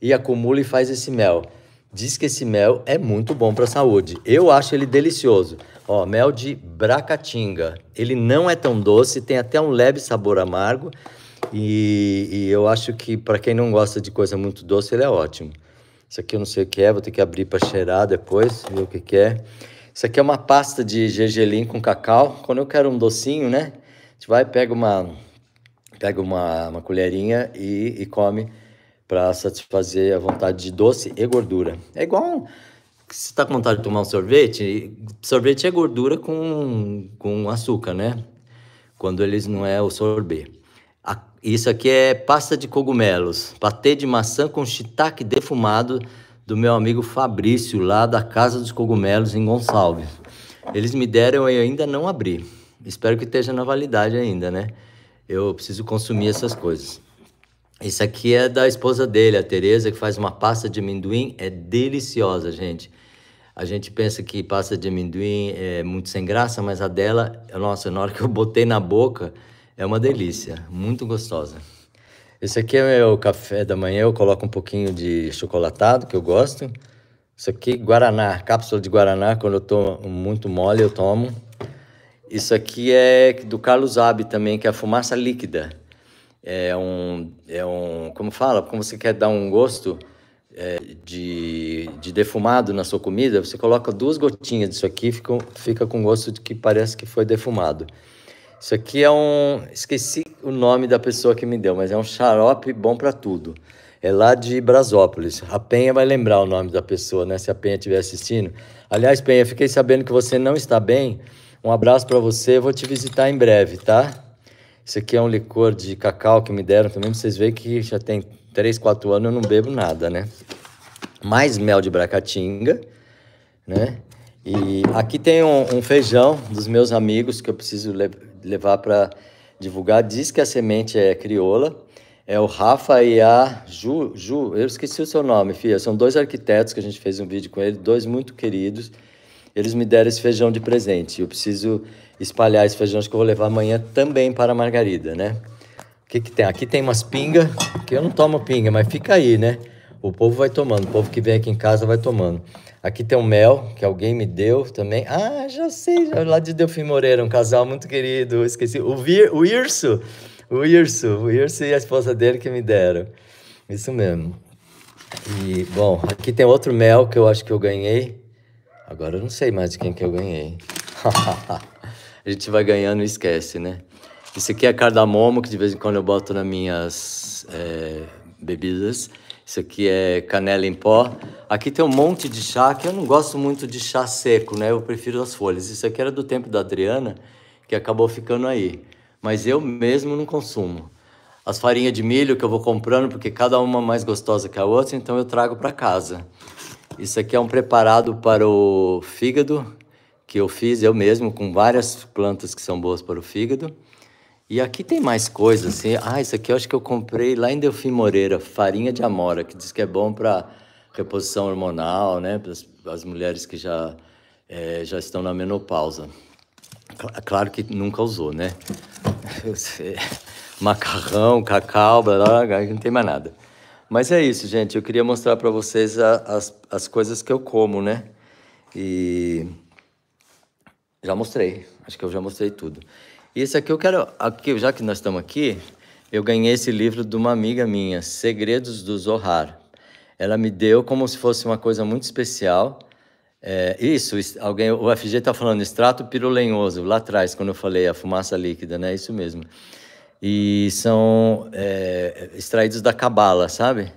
e acumula e faz esse mel. Diz que esse mel é muito bom para a saúde. Eu acho ele delicioso. Ó, mel de bracatinga. Ele não é tão doce, tem até um leve sabor amargo. E, e eu acho que para quem não gosta de coisa muito doce, ele é ótimo. Isso aqui eu não sei o que é, vou ter que abrir para cheirar depois, ver o que, que é. Isso aqui é uma pasta de gergelim com cacau. Quando eu quero um docinho, né? A gente vai, pega uma, pega uma, uma colherinha e, e come para satisfazer a vontade de doce e gordura. É igual se está com vontade de tomar um sorvete, sorvete é gordura com, com açúcar, né? Quando eles não é o sorber. isso aqui é pasta de cogumelos, patê de maçã com shiitake defumado do meu amigo Fabrício, lá da Casa dos Cogumelos, em Gonçalves. Eles me deram e eu ainda não abri. Espero que esteja na validade ainda, né? Eu preciso consumir essas coisas. Isso aqui é da esposa dele, a Tereza, que faz uma pasta de amendoim. É deliciosa, gente. A gente pensa que pasta de amendoim é muito sem graça, mas a dela, nossa, na hora que eu botei na boca, é uma delícia, muito gostosa. Esse aqui é meu café da manhã, eu coloco um pouquinho de chocolatado, que eu gosto. Isso aqui, Guaraná, cápsula de Guaraná, quando eu tô muito mole, eu tomo. Isso aqui é do Carlos Abi também, que é a fumaça líquida. É um, é um como fala, como você quer dar um gosto é, de, de defumado na sua comida, você coloca duas gotinhas disso aqui, fica, fica com gosto de que parece que foi defumado. Isso aqui é um. Esqueci o nome da pessoa que me deu, mas é um xarope bom para tudo. É lá de Brasópolis. A Penha vai lembrar o nome da pessoa, né? Se a Penha estiver assistindo. Aliás, Penha, fiquei sabendo que você não está bem. Um abraço para você. Vou te visitar em breve, tá? Isso aqui é um licor de cacau que me deram também. Pra vocês verem que já tem 3, 4 anos eu não bebo nada, né? Mais mel de bracatinga, né? E aqui tem um, um feijão dos meus amigos que eu preciso levar para divulgar. Diz que a semente é crioula. É o Rafa e a Ju, Ju, eu esqueci o seu nome, filha. São dois arquitetos que a gente fez um vídeo com eles, dois muito queridos. Eles me deram esse feijão de presente. Eu preciso espalhar esse feijão, acho que eu vou levar amanhã também para a Margarida, né? O que, que tem? Aqui tem umas pingas, que eu não tomo pinga, mas fica aí, né? O povo vai tomando, o povo que vem aqui em casa vai tomando. Aqui tem o Mel, que alguém me deu também. Ah, já sei, já, lá de Delfim Moreira, um casal muito querido, esqueci. O, Vir, o Irso, o Irso, o Irso e a esposa dele que me deram. Isso mesmo. E, bom, aqui tem outro Mel que eu acho que eu ganhei. Agora eu não sei mais de quem que eu ganhei. (laughs) a gente vai ganhando e esquece, né? Isso aqui é cardamomo, que de vez em quando eu boto nas minhas é, bebidas. Isso aqui é canela em pó. Aqui tem um monte de chá, que eu não gosto muito de chá seco, né? Eu prefiro as folhas. Isso aqui era do tempo da Adriana, que acabou ficando aí. Mas eu mesmo não consumo. As farinhas de milho que eu vou comprando, porque cada uma mais gostosa que a outra, então eu trago para casa. Isso aqui é um preparado para o fígado, que eu fiz eu mesmo, com várias plantas que são boas para o fígado. E aqui tem mais coisas, assim. Ah, isso aqui eu acho que eu comprei lá em Delfim Moreira, farinha de amora, que diz que é bom para reposição hormonal, né? Para as mulheres que já, é, já estão na menopausa. Claro que nunca usou, né? (laughs) Macarrão, cacau, blá, blá, blá, não tem mais nada. Mas é isso, gente. Eu queria mostrar para vocês a, as, as coisas que eu como, né? E já mostrei. Acho que eu já mostrei tudo isso aqui eu quero. Aqui, já que nós estamos aqui, eu ganhei esse livro de uma amiga minha, Segredos do Zohar. Ela me deu como se fosse uma coisa muito especial. É, isso, alguém, o FG está falando extrato pirulenhoso, lá atrás, quando eu falei a fumaça líquida, né? Isso mesmo. E são é, extraídos da cabala, sabe?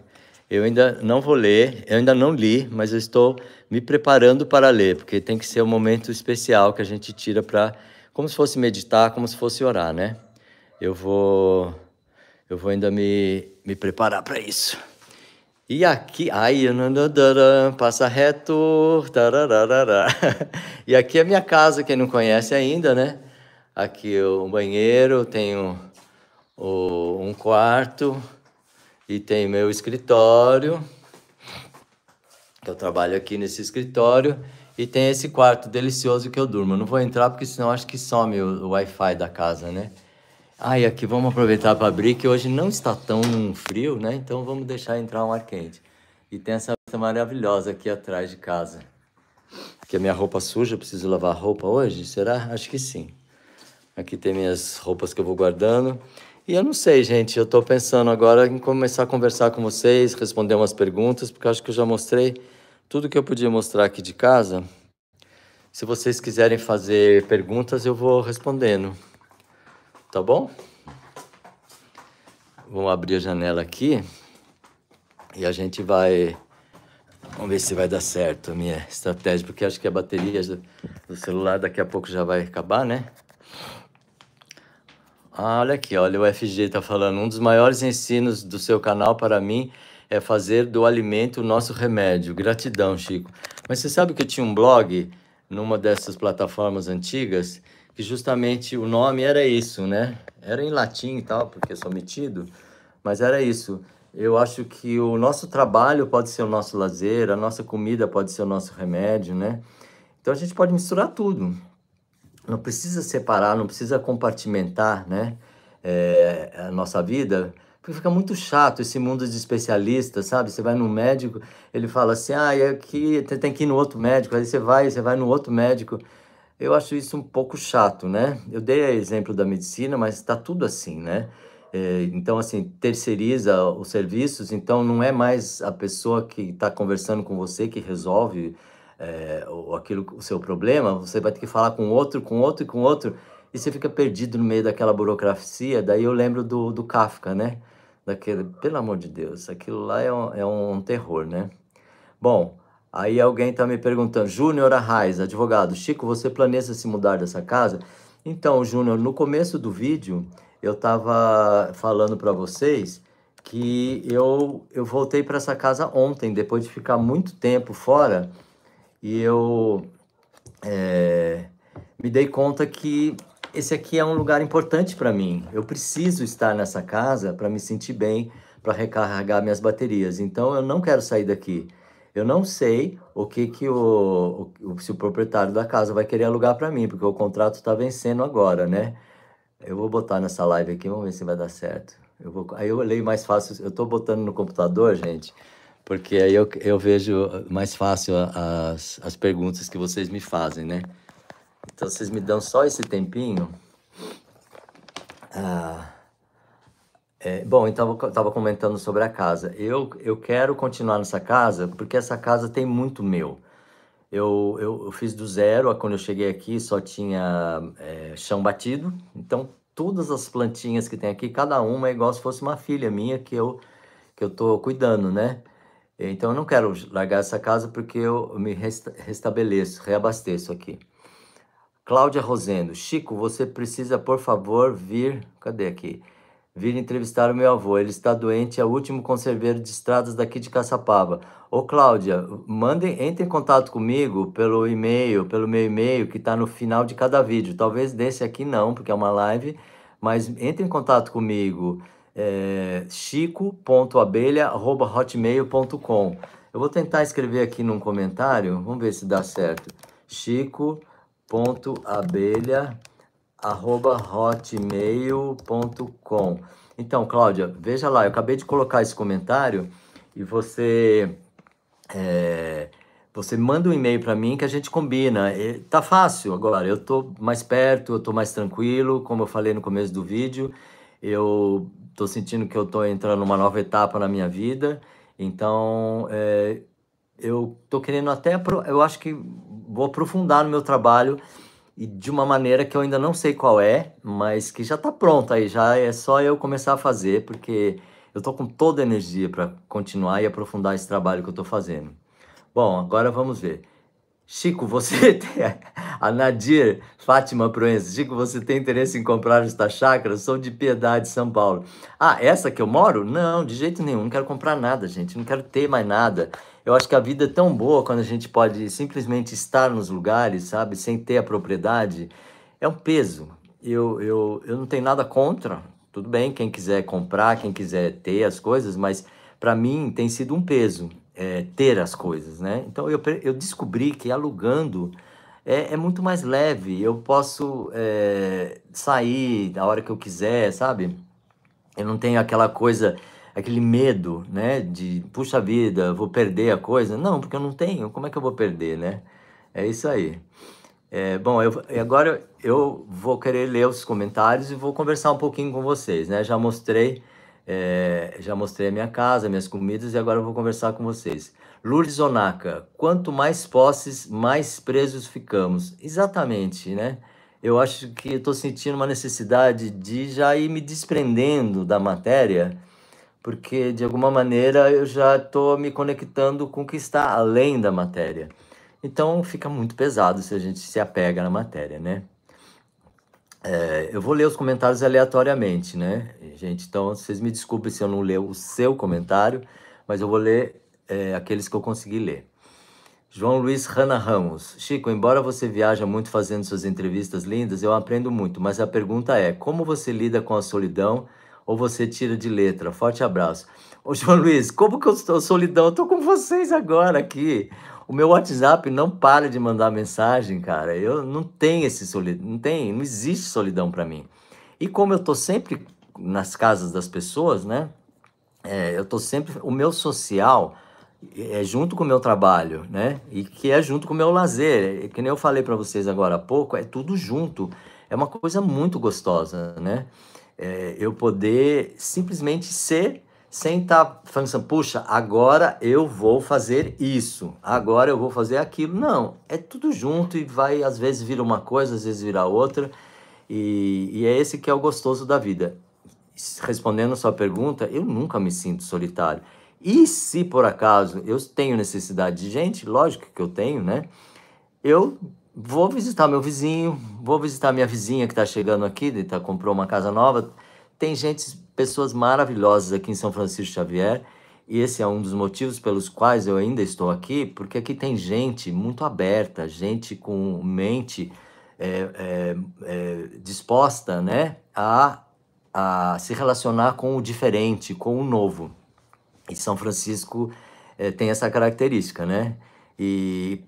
Eu ainda não vou ler, eu ainda não li, mas eu estou me preparando para ler, porque tem que ser um momento especial que a gente tira para como se fosse meditar, como se fosse orar, né? Eu vou eu vou ainda me, me preparar para isso. E aqui, ai, passa reto, tararara. E aqui é minha casa, quem não conhece ainda, né? Aqui o é banheiro, tenho o, um quarto e tem meu escritório. Eu trabalho aqui nesse escritório e tem esse quarto delicioso que eu durmo. Eu não vou entrar porque senão acho que some o, o Wi-Fi da casa, né? Ah, e aqui vamos aproveitar para abrir que hoje não está tão frio, né? Então vamos deixar entrar um ar quente. E tem essa vista maravilhosa aqui atrás de casa. Aqui a minha roupa suja, preciso lavar roupa hoje? Será? Acho que sim. Aqui tem minhas roupas que eu vou guardando. E eu não sei, gente, eu estou pensando agora em começar a conversar com vocês, responder umas perguntas, porque acho que eu já mostrei tudo que eu podia mostrar aqui de casa. Se vocês quiserem fazer perguntas, eu vou respondendo. Tá bom? Vamos abrir a janela aqui e a gente vai. Vamos ver se vai dar certo a minha estratégia, porque acho que a bateria do celular daqui a pouco já vai acabar, né? Ah, olha aqui, olha, o FG está falando. Um dos maiores ensinos do seu canal para mim é fazer do alimento o nosso remédio. Gratidão, Chico. Mas você sabe que eu tinha um blog numa dessas plataformas antigas que justamente o nome era isso, né? Era em latim e tal, porque sou metido, mas era isso. Eu acho que o nosso trabalho pode ser o nosso lazer, a nossa comida pode ser o nosso remédio, né? Então a gente pode misturar tudo. Não precisa separar, não precisa compartimentar, né? É, a nossa vida porque fica muito chato esse mundo de especialistas, sabe? Você vai no médico, ele fala assim, ah, é aqui, tem que ir no outro médico, aí você vai, você vai no outro médico. Eu acho isso um pouco chato, né? Eu dei exemplo da medicina, mas está tudo assim, né? Eh, então, assim, terceiriza os serviços, então não é mais a pessoa que está conversando com você que resolve é, o, aquilo, o seu problema, você vai ter que falar com outro, com outro e com outro, e você fica perdido no meio daquela burocracia. Daí eu lembro do, do Kafka, né? daquele, pelo amor de Deus, aquilo lá é um, é um terror, né? Bom, aí alguém está me perguntando, Júnior Arraes, advogado, Chico, você planeja se mudar dessa casa? Então, Júnior, no começo do vídeo eu estava falando para vocês que eu, eu voltei para essa casa ontem, depois de ficar muito tempo fora, e eu é, me dei conta que esse aqui é um lugar importante para mim. Eu preciso estar nessa casa para me sentir bem, para recarregar minhas baterias. Então eu não quero sair daqui. Eu não sei o que que o, o se o proprietário da casa vai querer alugar para mim, porque o contrato está vencendo agora, né? Eu vou botar nessa live aqui, vamos ver se vai dar certo. Eu vou, aí eu leio mais fácil. Eu estou botando no computador, gente, porque aí eu, eu vejo mais fácil as, as perguntas que vocês me fazem, né? Então vocês me dão só esse tempinho. Ah, é, bom, então eu estava comentando sobre a casa. Eu, eu quero continuar nessa casa porque essa casa tem muito meu. Eu, eu, eu fiz do zero, quando eu cheguei aqui só tinha é, chão batido. Então todas as plantinhas que tem aqui, cada uma é igual se fosse uma filha minha que eu que eu tô cuidando, né? Então eu não quero largar essa casa porque eu me resta restabeleço, reabasteço aqui. Cláudia Rosendo, Chico, você precisa, por favor, vir. Cadê aqui? Vir entrevistar o meu avô. Ele está doente, é o último conserveiro de estradas daqui de Caçapava. Ô, Cláudia, mande entre em contato comigo pelo e-mail, pelo meu e-mail que está no final de cada vídeo. Talvez desse aqui não, porque é uma live, mas entre em contato comigo, é, eh, chico.abelha.hotmail.com. Eu vou tentar escrever aqui num comentário, vamos ver se dá certo. Chico hotmail.com Então, Cláudia, veja lá, eu acabei de colocar esse comentário e você... É, você manda um e-mail para mim que a gente combina. E tá fácil agora, eu tô mais perto, eu tô mais tranquilo, como eu falei no começo do vídeo, eu tô sentindo que eu tô entrando numa nova etapa na minha vida, então é, eu tô querendo até, eu acho que vou aprofundar no meu trabalho e de uma maneira que eu ainda não sei qual é, mas que já está pronta aí, já é só eu começar a fazer, porque eu estou com toda a energia para continuar e aprofundar esse trabalho que eu estou fazendo. Bom, agora vamos ver. Chico, você (laughs) tem... A Nadir Fátima Proença. Chico, você tem interesse em comprar esta chácara? Sou de Piedade, São Paulo. Ah, essa que eu moro? Não, de jeito nenhum. Não quero comprar nada, gente. Não quero ter mais nada. Eu acho que a vida é tão boa quando a gente pode simplesmente estar nos lugares, sabe? Sem ter a propriedade. É um peso. Eu, eu, eu não tenho nada contra. Tudo bem, quem quiser comprar, quem quiser ter as coisas, mas para mim tem sido um peso é, ter as coisas, né? Então eu, eu descobri que alugando é, é muito mais leve. Eu posso é, sair da hora que eu quiser, sabe? Eu não tenho aquela coisa aquele medo, né? De, puxa vida, vou perder a coisa. Não, porque eu não tenho, como é que eu vou perder, né? É isso aí. É, bom, eu, agora eu vou querer ler os comentários e vou conversar um pouquinho com vocês, né? Já mostrei, é, já mostrei a minha casa, minhas comidas e agora eu vou conversar com vocês. Lourdes Onaka, quanto mais posses, mais presos ficamos. Exatamente, né? Eu acho que estou sentindo uma necessidade de já ir me desprendendo da matéria porque de alguma maneira eu já estou me conectando com o que está além da matéria. Então fica muito pesado se a gente se apega na matéria, né? É, eu vou ler os comentários aleatoriamente, né, gente? Então vocês me desculpem se eu não ler o seu comentário, mas eu vou ler é, aqueles que eu consegui ler. João Luiz Rana Ramos. Chico, embora você viaja muito fazendo suas entrevistas lindas, eu aprendo muito, mas a pergunta é: como você lida com a solidão ou você tira de letra. Forte abraço. Ô, João Luiz, como que eu estou solidão? Eu tô com vocês agora aqui. O meu WhatsApp não para de mandar mensagem, cara. Eu não tenho esse solidão, não tem, não existe solidão para mim. E como eu tô sempre nas casas das pessoas, né? É, eu tô sempre o meu social é junto com o meu trabalho, né? E que é junto com o meu lazer. É que nem eu falei para vocês agora há pouco, é tudo junto. É uma coisa muito gostosa, né? é, eu poder simplesmente ser sem estar tá falando assim, puxa, agora eu vou fazer isso, agora eu vou fazer aquilo. Não, é tudo junto e vai, às vezes vira uma coisa, às vezes vira outra. E, e é esse que é o gostoso da vida. Respondendo a sua pergunta, eu nunca me sinto solitário. E se por acaso eu tenho necessidade de gente, lógico que eu tenho, né? Eu vou visitar meu vizinho, vou visitar minha vizinha que está chegando aqui, tá, comprou uma casa nova. Tem gente, pessoas maravilhosas aqui em São Francisco Xavier, e esse é um dos motivos pelos quais eu ainda estou aqui, porque aqui tem gente muito aberta, gente com mente é, é, é, disposta né, a, a se relacionar com o diferente, com o novo. E São Francisco é, tem essa característica, né? E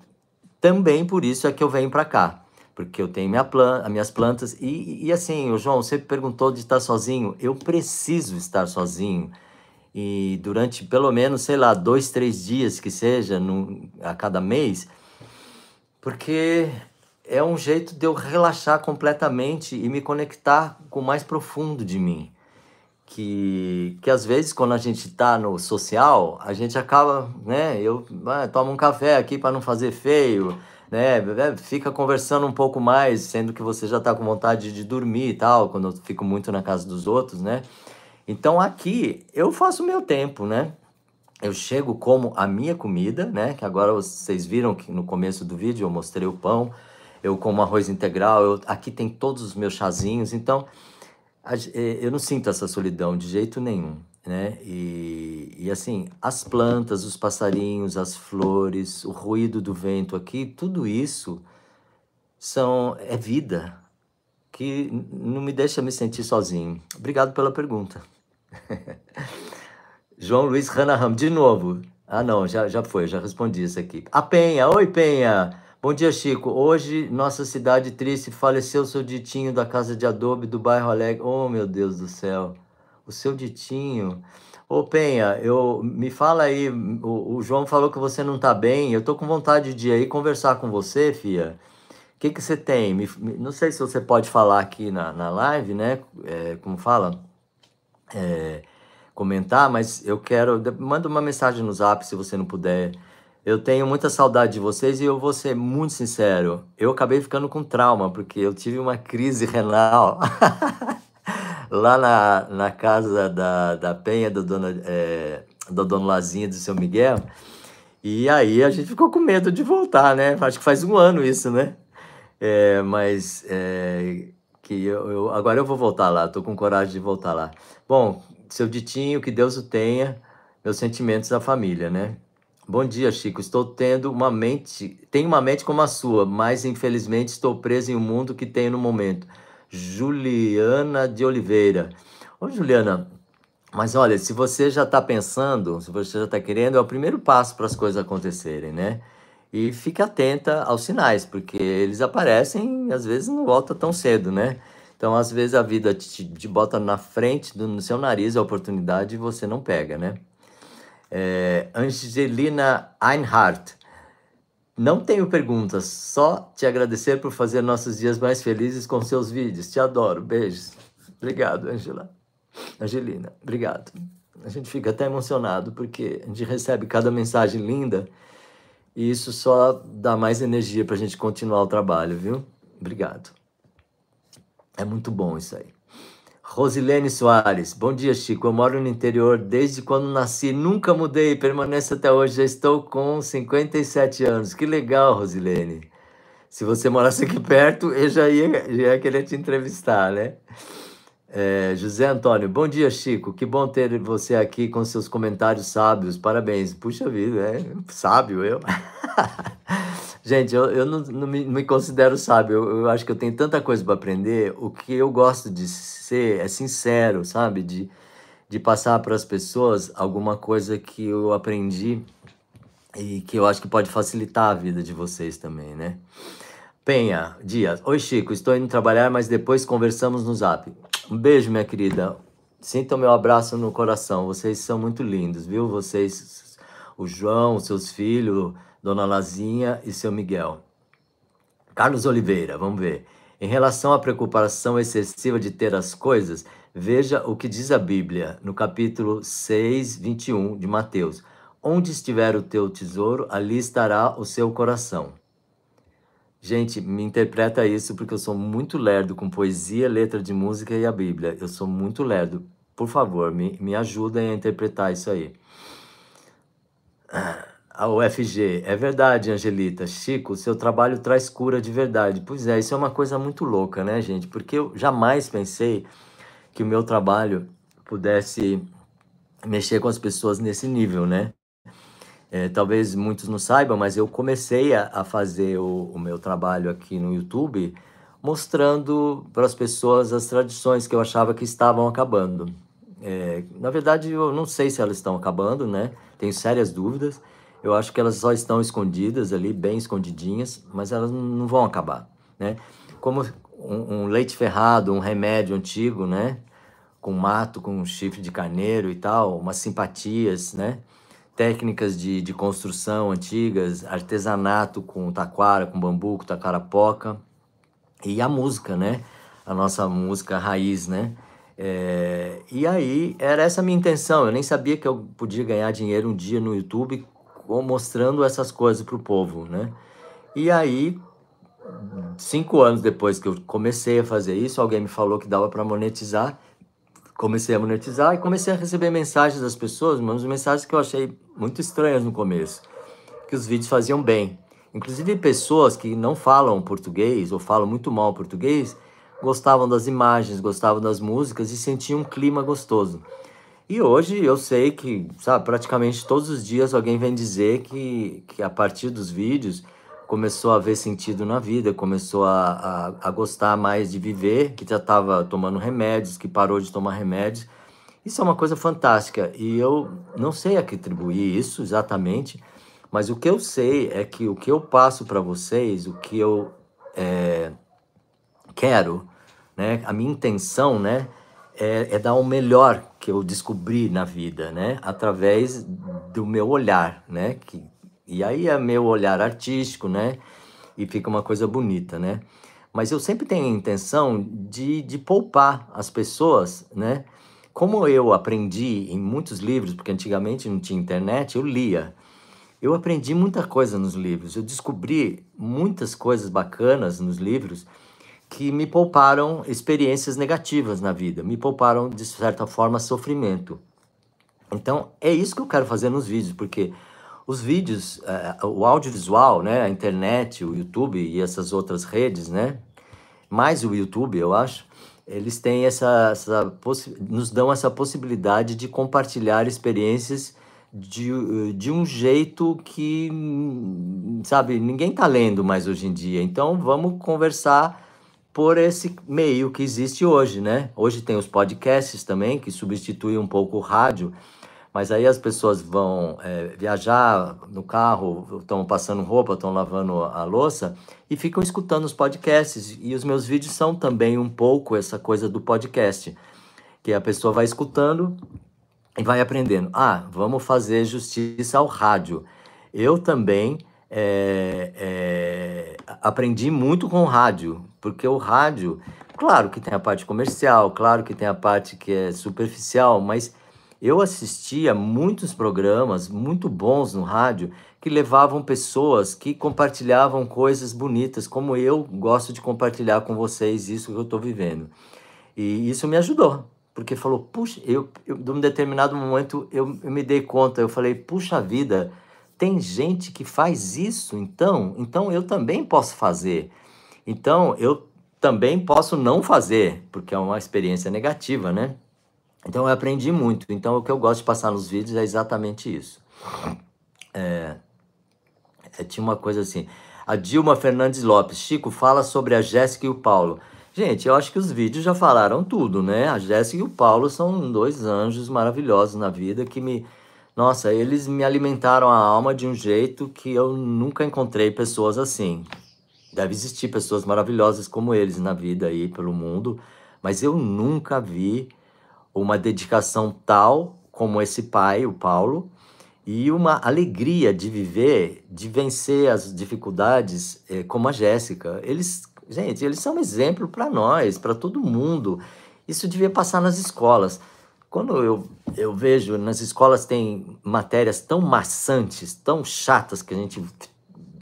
também por isso é que eu venho para cá, porque eu tenho minha planta, minhas plantas. E, e assim, o João, você perguntou de estar sozinho. Eu preciso estar sozinho. E durante pelo menos, sei lá, dois, três dias que seja no, a cada mês, porque é um jeito de eu relaxar completamente e me conectar com o mais profundo de mim que, que às vezes quando a gente está no social, a gente acaba, né? Eu ah, tomo um café aqui para não fazer feio, né? É, fica conversando um pouco mais, sendo que você já está com vontade de dormir e tal, quando eu fico muito na casa dos outros, né? Então aqui eu faço o meu tempo, né? Eu chego como a minha comida, né? Que agora vocês viram que no começo do vídeo eu mostrei o pão, eu como arroz integral, eu, aqui tem todos os meus chazinhos, então eh, eu não sinto essa solidão de jeito nenhum, né? E, e assim, as plantas, os passarinhos, as flores, o ruído do vento aqui, tudo isso são é vida que não me deixa me sentir sozinho. Obrigado pela pergunta. (laughs) João Luiz Hanaham, de novo. Ah, não, já, já foi, já respondi isso aqui. A Penha, oi Penha. Bom dia, Chico. Hoje, nossa cidade triste, faleceu seu Ditinho da casa de adobe do bairro Alegre. Oh, meu Deus do céu. O seu Ditinho. Ô, Penha, eu, me fala aí, o, o João falou que você não tá bem. Eu tô com vontade de ir aí conversar com você, fia. O que, que você tem? Me, me, não sei se você pode falar aqui na, na live, né? É, como fala? É, comentar, mas eu quero. Manda uma mensagem no zap se você não puder eu tenho muita saudade de vocês e eu vou ser muito sincero. Eu acabei ficando com trauma, porque eu tive uma crise renal (laughs) lá na, na casa da, da Penha, do dono, é, do dono Lazinha do seu Miguel. E aí a gente ficou com medo de voltar, né? Acho que faz um ano isso, né? É, mas é, que eu, eu, agora eu vou voltar lá, estou com coragem de voltar lá. Bom, seu Ditinho, que Deus o tenha, meus sentimentos da família, né? Bom dia, Chico. Estou tendo uma mente, tenho uma mente como a sua, mas infelizmente estou preso em um mundo que tenho no momento. Juliana de Oliveira. Ô, Juliana, mas olha, se você já está pensando, se você já está querendo, é o primeiro passo para as coisas acontecerem, né? E fique atenta aos sinais, porque eles aparecem, às vezes não volta tão cedo, né? Então, às vezes a vida te, te bota na frente do, no seu nariz a oportunidade e você não pega, né? É, Angelina Einhardt. Não tenho perguntas, só te agradecer por fazer nossos dias mais felizes com seus vídeos. Te adoro, beijos. Obrigado, Angela. Angelina, obrigado. A gente fica até emocionado porque a gente recebe cada mensagem linda e isso só dá mais energia para a gente continuar o trabalho, viu? Obrigado. É muito bom isso aí. Rosilene Soares, bom dia, Chico. Eu moro no interior desde quando nasci, nunca mudei, permaneço até hoje. Já estou com 57 anos. Que legal, Rosilene. Se você morasse aqui (laughs) perto, eu já ia, já ia querer te entrevistar, né? É, José Antônio, bom dia, Chico. Que bom ter você aqui com seus comentários sábios. Parabéns. Puxa vida, é sábio eu. (laughs) Gente, eu, eu não, não, me, não me considero sábio. Eu, eu, acho que eu tenho tanta coisa para aprender. O que eu gosto de ser é sincero, sabe? De, de passar para as pessoas alguma coisa que eu aprendi e que eu acho que pode facilitar a vida de vocês também, né? Penha Dias. Oi, Chico. Estou indo trabalhar, mas depois conversamos no zap. Um beijo, minha querida. Sintam meu abraço no coração. Vocês são muito lindos, viu? Vocês, o João, seus filhos, Dona Lazinha e seu Miguel. Carlos Oliveira, vamos ver. Em relação à preocupação excessiva de ter as coisas, veja o que diz a Bíblia no capítulo 6, 21 de Mateus. Onde estiver o teu tesouro, ali estará o seu coração. Gente, me interpreta isso porque eu sou muito lerdo com poesia, letra de música e a Bíblia. Eu sou muito lerdo. Por favor, me, me ajudem a interpretar isso aí. Ah, a UFG, é verdade, Angelita. Chico, seu trabalho traz cura de verdade. Pois é, isso é uma coisa muito louca, né, gente? Porque eu jamais pensei que o meu trabalho pudesse mexer com as pessoas nesse nível, né? É, talvez muitos não saibam, mas eu comecei a, a fazer o, o, meu trabalho aqui no YouTube mostrando para as pessoas as tradições que eu achava que estavam acabando. É, na verdade, eu não sei se elas estão acabando, né? Tenho sérias dúvidas. Eu acho que elas só estão escondidas ali, bem escondidinhas, mas elas não vão acabar, né? Como um, um leite ferrado, um remédio antigo, né? Com mato, com chifre de carneiro e tal, umas simpatias, né? técnicas de, de construção antigas, artesanato com taquara, com bambu, com e a música, né? A nossa música raiz, né? É, e aí era essa a minha intenção. Eu nem sabia que eu podia ganhar dinheiro um dia no YouTube mostrando essas coisas para o povo, né? E aí, cinco anos depois que eu comecei a fazer isso, alguém me falou que dava para monetizar comecei a monetizar e comecei a receber mensagens das pessoas, umas mensagens que eu achei muito estranhas no começo, que os vídeos faziam bem. Inclusive pessoas que não falam português ou falam muito mal português gostavam das imagens, gostavam das músicas e sentiam um clima gostoso. E hoje eu sei que, sabe, praticamente todos os dias alguém vem dizer que, que a partir dos vídeos começou a ver sentido na vida, começou a, a, a gostar mais de viver, que já estava tomando remédios, que parou de tomar remédios. Isso é uma coisa fantástica e eu não sei a que atribuir isso exatamente, mas o que eu sei é que o que eu passo para vocês, o que eu é, quero, né, a minha intenção, né, é, é, dar o melhor que eu descobri na vida, né, através do meu olhar, né, que e aí é meu olhar artístico, né? E fica uma coisa bonita, né? Mas eu sempre tenho a intenção de, de poupar as pessoas, né? Como eu aprendi em muitos livros, porque antigamente não tinha internet, eu lia. Eu aprendi muita coisa nos livros, eu descobri muitas coisas bacanas nos livros que me pouparam experiências negativas na vida, me pouparam, de certa forma, sofrimento. Então, é isso que eu quero fazer nos vídeos, porque os vídeos, é, o audiovisual, né, a internet, o YouTube e essas outras redes, né, mais o YouTube, eu acho, eles têm essa, essa nos dão essa possibilidade de compartilhar experiências de, de um jeito que, sabe, ninguém está lendo mais hoje em dia. Então, vamos conversar por esse meio que existe hoje, né? Hoje tem os podcasts também, que substituem um pouco o rádio mas aí as pessoas vão é, viajar no carro, estão passando roupa, estão lavando a louça e ficam escutando os podcasts. E os meus vídeos são também um pouco essa coisa do podcast, que a pessoa vai escutando e vai aprendendo. Ah, vamos fazer justiça ao rádio. Eu também é, é, aprendi muito com o rádio, porque o rádio, claro que tem a parte comercial, claro que tem a parte que é superficial, mas eu assistia muitos programas muito bons no rádio que levavam pessoas que compartilhavam coisas bonitas, como eu gosto de compartilhar com vocês isso que eu estou vivendo. E isso me ajudou, porque falou, puxa, eu, eu de um determinado momento eu, eu me dei conta, eu falei, puxa vida, tem gente que faz isso, então, então eu também posso fazer. Então eu também posso não fazer, porque é uma experiência negativa, né? Então eu aprendi muito. Então o que eu gosto de passar nos vídeos é exatamente isso. É, é, tinha uma coisa assim. A Dilma Fernandes Lopes, Chico, fala sobre a Jéssica e o Paulo. Gente, eu acho que os vídeos já falaram tudo, né? A Jéssica e o Paulo são dois anjos maravilhosos na vida que me. Nossa, eles me alimentaram a alma de um jeito que eu nunca encontrei pessoas assim. Deve existir pessoas maravilhosas como eles na vida aí, pelo mundo, mas eu nunca vi uma dedicação tal como esse pai, o Paulo, e uma alegria de viver, de vencer as dificuldades, é, como a Jéssica. Eles, gente, eles são um exemplo para nós, para todo mundo. Isso devia passar nas escolas. Quando eu, eu vejo nas escolas tem matérias tão maçantes, tão chatas que a gente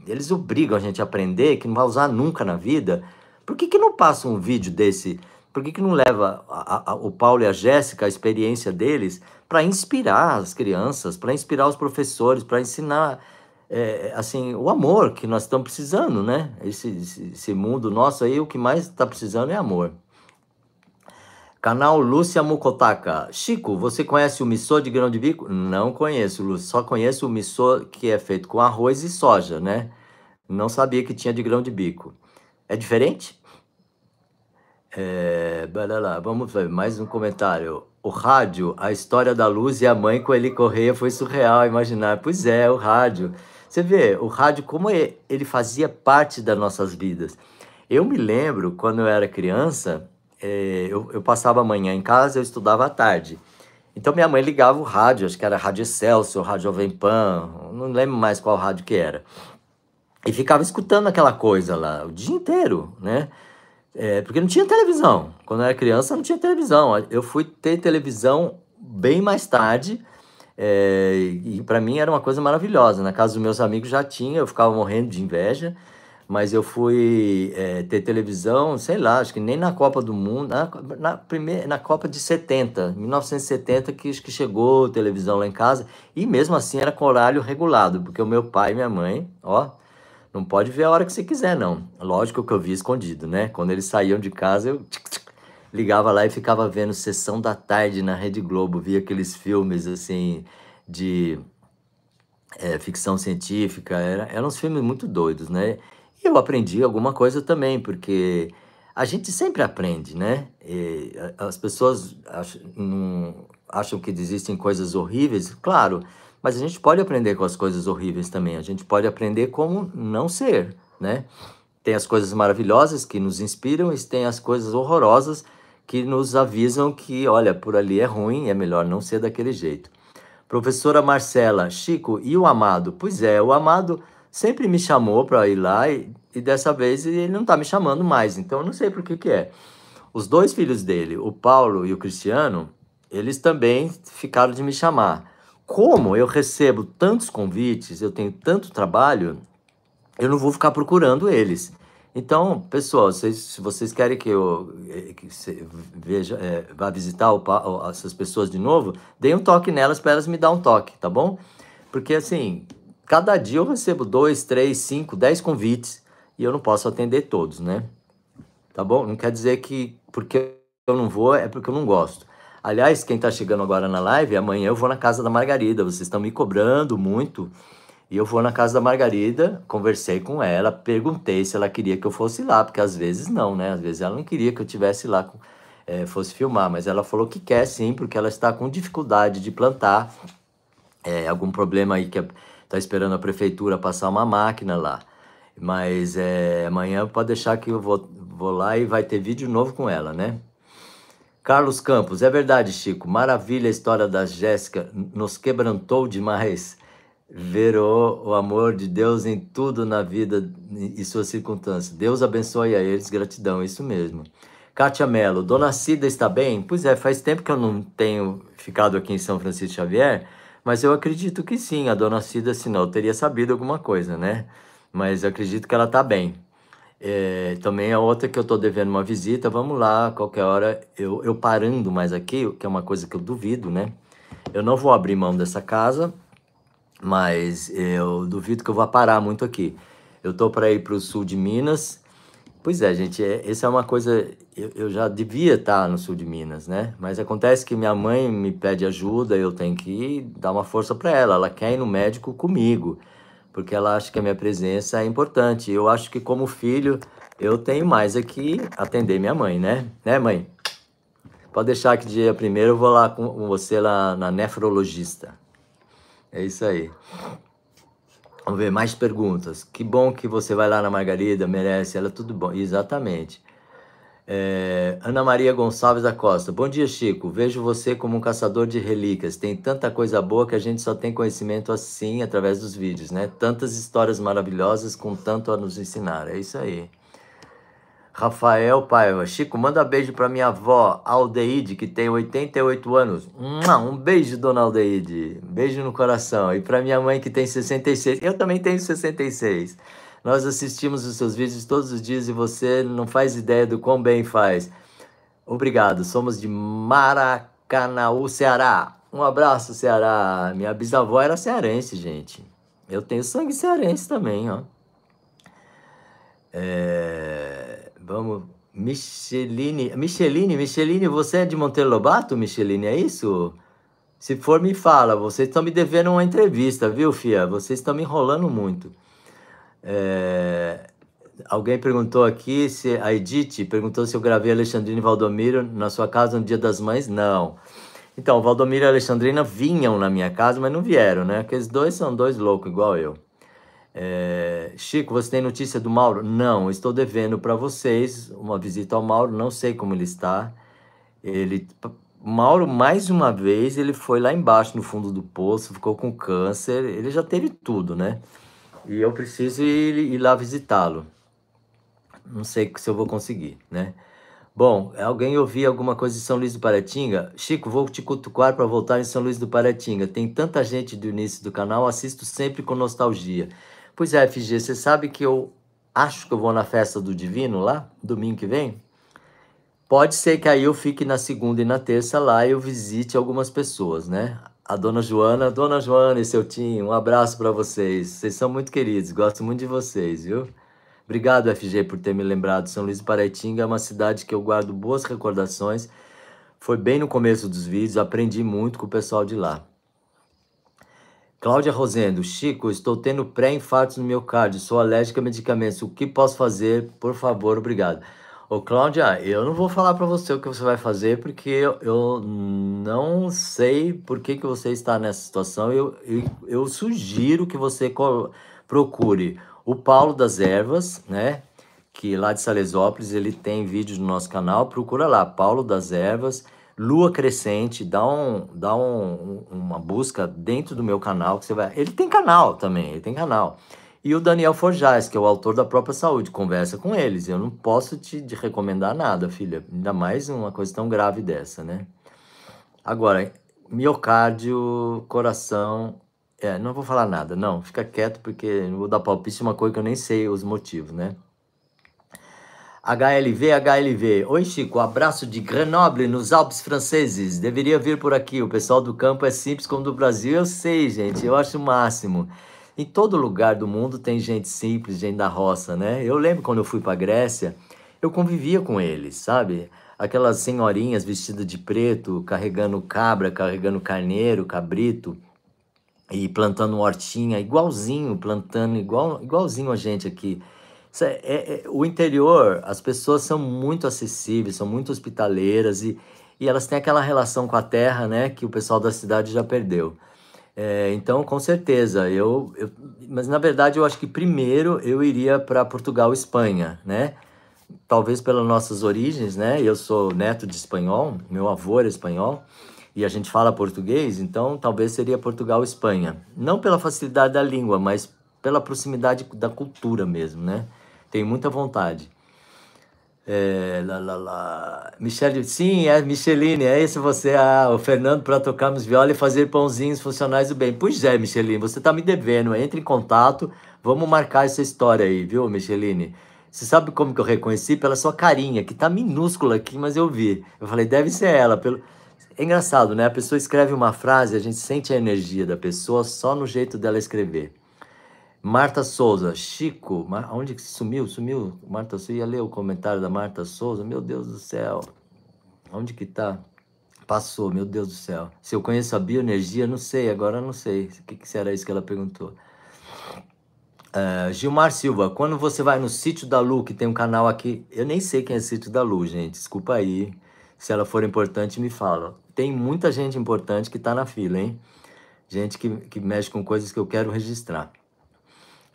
eles obrigam a gente a aprender que não vai usar nunca na vida. Por que, que não passa um vídeo desse por que, que não leva a, a, o Paulo e a Jéssica, a experiência deles, para inspirar as crianças, para inspirar os professores, para ensinar é, assim o amor que nós estamos precisando, né? Esse, esse, esse mundo nosso aí, o que mais está precisando é amor. Canal Lúcia Mukotaka. Chico, você conhece o missô de grão de bico? Não conheço, Lúcia. Só conheço o missô que é feito com arroz e soja, né? Não sabia que tinha de grão de bico. É diferente? É, lá, vamos ver mais um comentário. O rádio, a história da luz e a mãe com ele correia foi surreal imaginar. Pois é, o rádio. Você vê, o rádio, como ele fazia parte das nossas vidas. Eu me lembro, quando eu era criança, é, eu, eu, passava a manhã em casa, eu estudava à tarde. Então minha mãe ligava o rádio, acho que era Rádio Excelsior, Rádio Jovem Pan, não lembro mais qual rádio que era. E ficava escutando aquela coisa lá o dia inteiro, né? É, porque não tinha televisão. Quando eu era criança, não tinha televisão. Eu fui ter televisão bem mais tarde. É, e para mim era uma coisa maravilhosa. Na casa dos meus amigos já tinha, eu ficava morrendo de inveja. Mas eu fui é, ter televisão, sei lá, acho que nem na Copa do Mundo, na, na, primeira, na Copa de 70, 1970, que, que chegou televisão lá em casa. E mesmo assim era com horário regulado, porque o meu pai e minha mãe, ó, não pode ver a hora que você quiser, não. Lógico que eu vi escondido, né? Quando eles saíam de casa, eu ligava lá e ficava vendo Sessão da Tarde na Rede Globo. Via aqueles filmes, assim, de é, ficção científica. Era, eram uns filmes muito doidos, né? E eu aprendi alguma coisa também, porque a gente sempre aprende, né? E as pessoas acham, acham que existem coisas horríveis. Claro, mas a gente pode aprender com as coisas horríveis também, a gente pode aprender como não ser, né? Tem as coisas maravilhosas que nos inspiram e tem as coisas horrorosas que nos avisam que, olha, por ali é ruim, é melhor não ser daquele jeito. Professora Marcela, Chico, e o Amado? Pois é, o Amado sempre me chamou para ir lá e, e, dessa vez ele não está me chamando mais, então eu não sei por que que é. Os dois filhos dele, o Paulo e o Cristiano, eles também ficaram de me chamar como eu recebo tantos convites, eu tenho tanto trabalho, eu não vou ficar procurando eles. Então, pessoal, vocês, se vocês querem que eu eh, que veja, é, vá visitar o, o, essas pessoas de novo, dê um toque nelas para elas me dar um toque, tá bom? Porque assim, cada dia eu recebo dois, três, cinco, dez convites e eu não posso atender todos, né? Tá bom? Não quer dizer que porque eu não vou é porque eu não gosto. Aliás, quem está chegando agora na live, amanhã eu vou na casa da Margarida. Vocês estão me cobrando muito. E eu vou na casa da Margarida, conversei com ela, perguntei se ela queria que eu fosse lá, porque às vezes não, né? Às vezes ela não queria que eu tivesse lá, é, fosse filmar, mas ela falou que quer sim, porque ela está com dificuldade de plantar. É, algum problema aí que está esperando a prefeitura passar uma máquina lá. Mas é, amanhã pode deixar que eu vou, vou lá e vai ter vídeo novo com ela, né? Carlos Campos, é verdade, Chico. Maravilha a história da Jéssica. Nos quebrantou demais. Verou o amor de Deus em tudo na vida e suas circunstâncias. Deus abençoe a eles. Gratidão, isso mesmo. Kátia Mello, Dona Cida está bem? Pois é, faz tempo que eu não tenho ficado aqui em São Francisco Xavier, mas eu acredito que sim, a Dona Cida, senão eu teria sabido alguma coisa, né? Mas eu acredito que ela está bem. É, também é outra que eu estou devendo uma visita. Vamos lá, qualquer hora eu, eu parando mais aqui, que é uma coisa que eu duvido, né? Eu não vou abrir mão dessa casa, mas eu duvido que eu vá parar muito aqui. Eu estou para ir para o sul de Minas. Pois é, gente, é, essa é uma coisa. Eu, eu já devia estar tá no sul de Minas, né? Mas acontece que minha mãe me pede ajuda, eu tenho que ir, dar uma força para ela. Ela quer ir no médico comigo porque ela acha que a minha presença é importante. Eu acho que, como filho, eu tenho mais aqui é atender minha mãe, né? Né, mãe? Pode deixar que dia primeiro eu vou lá com você lá na nefrologista. É isso aí. Vamos ver mais perguntas. Que bom que você vai lá na Margarida, merece. Ela é tudo bom. Exatamente. É, Ana Maria Gonçalves da Costa. Bom dia, Chico. Vejo você como um caçador de relíquias. Tem tanta coisa boa que a gente só tem conhecimento assim através dos vídeos, né? Tantas histórias maravilhosas com tanto a nos ensinar. É isso aí. Rafael Paiva. Chico, manda beijo para minha avó, Aldeide, que tem 88 anos. Um beijo, dona Aldeide. Beijo no coração. E para minha mãe, que tem 66. Eu também tenho 66. Nós assistimos os seus vídeos todos os dias e você não faz ideia do quão bem faz. Obrigado, somos de Maracanaú, Ceará. Um abraço, Ceará. Minha bisavó era cearense, gente. Eu tenho sangue cearense também, ó. É... Vamos. Micheline, Micheline, Micheline, você é de Monteiro Lobato, Micheline, é isso? Se for, me fala. Vocês estão me devendo uma entrevista, viu, Fia? Vocês estão me enrolando muito. É... Alguém perguntou aqui se a Edith perguntou se eu gravei Alexandrina e Valdomiro na sua casa no Dia das Mães. Não. Então, Valdomiro e Alexandrina vinham na minha casa, mas não vieram, né? Aqueles dois são dois loucos, igual eu. É... Chico, você tem notícia do Mauro? Não, estou devendo para vocês uma visita ao Mauro, não sei como ele está. Ele Mauro, mais uma vez, ele foi lá embaixo no fundo do poço, ficou com câncer, ele já teve tudo, né? E eu preciso ir, ir lá visitá-lo. Não sei se eu vou conseguir, né? Bom, alguém ouviu alguma coisa de São Luís do Paratinga? Chico, vou te cutucar para voltar em São Luís do Paratinga. Tem tanta gente do início do canal, assisto sempre com nostalgia. Pois é, FG, você sabe que eu acho que eu vou na festa do Divino lá, domingo que vem? Pode ser que aí eu fique na segunda e na terça lá e eu visite algumas pessoas, né? a dona Joana. Dona Joana e seu Tim, um abraço para vocês. Vocês são muito queridos, gosto muito de vocês, viu? Obrigado, FG, por ter me lembrado. São Luís de Paraitinga é uma cidade que eu guardo boas recordações. Foi bem no começo dos vídeos, aprendi muito com o pessoal de lá. Cláudia Rosendo, Chico, estou tendo pré infarto no meu cardio, sou alérgica a medicamentos, o que posso fazer? Por favor, obrigado. Ô, Cláudia, eu não vou falar para você o que você vai fazer, porque eu, eu não sei por que, que você está nessa situação. Eu, eu, eu sugiro que você procure o Paulo das Ervas, né? Que lá de Salesópolis ele tem vídeos no nosso canal. Procura lá, Paulo das Ervas, Lua Crescente, dá, um, dá um, uma busca dentro do meu canal que você vai. Ele tem canal também, ele tem canal. E o Daniel Forjais, que é o autor da própria saúde, conversa com eles. Eu não posso te, te recomendar nada, filha. Ainda mais uma coisa tão grave dessa, né? Agora, miocárdio, coração. É, não vou falar nada, não. Fica quieto, porque não vou dar palpite uma coisa que eu nem sei os motivos, né? HLV, HLV. Oi, Chico. Abraço de Grenoble, nos Alpes franceses. Deveria vir por aqui. O pessoal do campo é simples como do Brasil. Eu sei, gente. Eu acho o máximo. Em todo lugar do mundo tem gente simples, gente da roça, né? Eu lembro quando eu fui para Grécia, eu convivia com eles, sabe? Aquelas senhorinhas vestidas de preto, carregando cabra, carregando carneiro, cabrito e plantando hortinha, igualzinho, plantando igual, igualzinho a gente aqui. É, é, é, o interior, as pessoas são muito acessíveis, são muito hospitaleiras e, e elas têm aquela relação com a terra, né, que o pessoal da cidade já perdeu. É, então, com certeza, eu, eu, Mas na verdade, eu acho que primeiro eu iria para Portugal, Espanha, né? Talvez pelas nossas origens, né? Eu sou neto de espanhol, meu avô era espanhol, e a gente fala português, então talvez seria Portugal, Espanha. Não pela facilidade da língua, mas pela proximidade da cultura mesmo, né? Tenho muita vontade. É, lá, lá, lá. Michele, sim, é Micheline, é esse você, ah, o Fernando, para tocarmos viola e fazer pãozinhos funcionais do bem. Pois é, Micheline, você está me devendo, entre em contato, vamos marcar essa história aí, viu, Micheline? Você sabe como que eu reconheci? Pela sua carinha, que tá minúscula aqui, mas eu vi. Eu falei, deve ser ela. Pelo... É engraçado, né? A pessoa escreve uma frase, a gente sente a energia da pessoa só no jeito dela escrever. Marta Souza, Chico, onde que sumiu? Sumiu? Marta, você ia ler o comentário da Marta Souza? Meu Deus do céu, onde que tá? Passou, meu Deus do céu. Se eu conheço a bioenergia, não sei, agora não sei. O que, que será isso que ela perguntou? Uh, Gilmar Silva, quando você vai no Sítio da Lu, que tem um canal aqui, eu nem sei quem é Sítio da Lu, gente, desculpa aí. Se ela for importante, me fala. Tem muita gente importante que tá na fila, hein? Gente que, que mexe com coisas que eu quero registrar.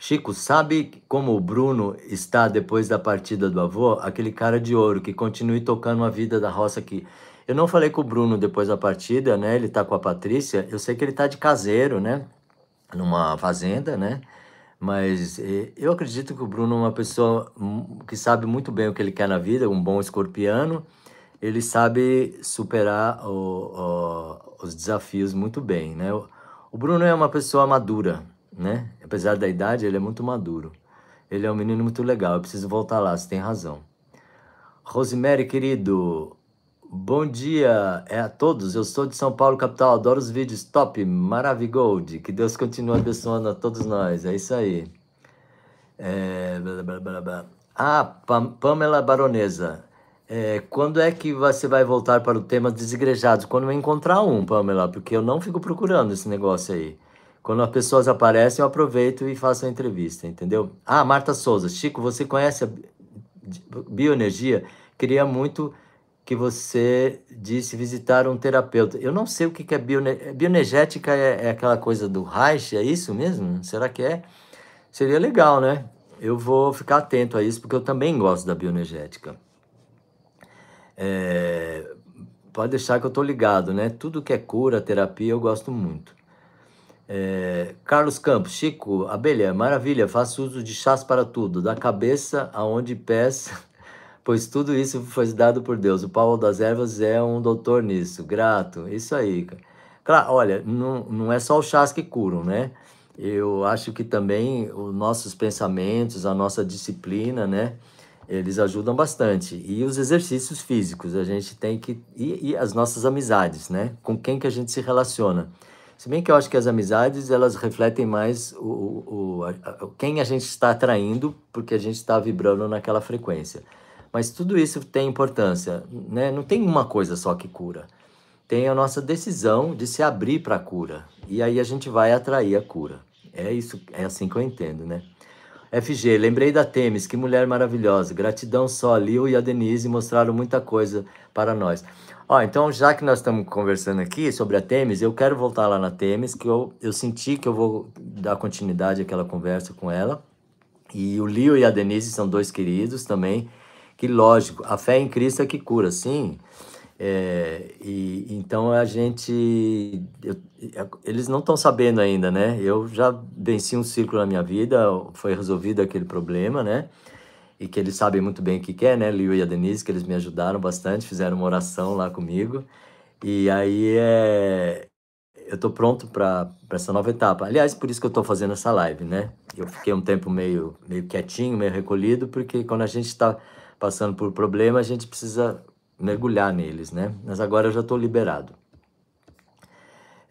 Chico, sabe como o Bruno está depois da partida do avô? Aquele cara de ouro que continue tocando a vida da roça aqui. Eu não falei com o Bruno depois da partida, né? Ele tá com a Patrícia. Eu sei que ele tá de caseiro, né? Numa fazenda, né? Mas eu acredito que o Bruno é uma pessoa que sabe muito bem o que ele quer na vida, um bom escorpiano. Ele sabe superar o, o, os desafios muito bem, né? O Bruno é uma pessoa madura, né? Apesar da idade, ele é muito maduro. Ele é um menino muito legal, eu preciso voltar lá, você tem razão. Rosemary, querido, bom dia é a todos. Eu sou de São Paulo, capital, adoro os vídeos, top, maravigold. Que Deus continue abençoando a todos nós, é isso aí. É, blá, blá, blá, blá. Ah, Pam Pamela Baronesa, é, quando é que você vai voltar para o tema desigrejados? Quando eu encontrar um, Pamela, porque eu não fico procurando esse negócio aí. Quando as pessoas aparecem, eu aproveito e faço a entrevista, entendeu? Ah, Marta Souza, Chico, você conhece a bioenergia? Queria muito que você disse visitar um terapeuta. Eu não sei o que é bione... bioenergética, é, é aquela coisa do Reich, é isso mesmo? Será que é? Seria legal, né? Eu vou ficar atento a isso, porque eu também gosto da bioenergética. É... Pode deixar que eu tô ligado, né? Tudo que é cura, terapia, eu gosto muito. É, Carlos Campos, Chico, abelha, maravilha, faço uso de chás para tudo, da cabeça aonde pés, (laughs) pois tudo isso foi dado por Deus. O Paulo das Ervas é um doutor nisso, grato, isso aí. Claro, olha, não, não é só os chás que curam, né? Eu acho que também os nossos pensamentos, a nossa disciplina, né? Eles ajudam bastante. E os exercícios físicos, a gente tem que. e, e as nossas amizades, né? Com quem que a gente se relaciona. Se bem que eu acho que as amizades elas refletem mais o, o, o quem a gente está atraindo, porque a gente está vibrando naquela frequência. Mas tudo isso tem importância, né? Não tem uma coisa só que cura. Tem a nossa decisão de se abrir para a cura. E aí a gente vai atrair a cura. É isso, é assim que eu entendo, né? FG, lembrei da Temis, que mulher maravilhosa. Gratidão só, a Lil e a Denise mostraram muita coisa para nós. Ó, então, já que nós estamos conversando aqui sobre a Temes, eu quero voltar lá na Temes, que eu, eu senti que eu vou dar continuidade àquela conversa com ela. E o Leo e a Denise são dois queridos também, que lógico, a fé em Cristo é que cura, sim. É, e então a gente, eu, é, eles não estão sabendo ainda, né? Eu já venci um ciclo na minha vida, foi resolvido aquele problema, né? e que eles sabem muito bem o que quer, é, né? Liu e a Denise, que eles me ajudaram bastante, fizeram uma oração lá comigo. E aí é... eu tô pronto para essa nova etapa. Aliás, por isso que eu tô fazendo essa live, né? Eu fiquei um tempo meio, meio quietinho, meio recolhido, porque quando a gente está passando por problema, a gente precisa mergulhar neles, né? Mas agora eu já tô liberado.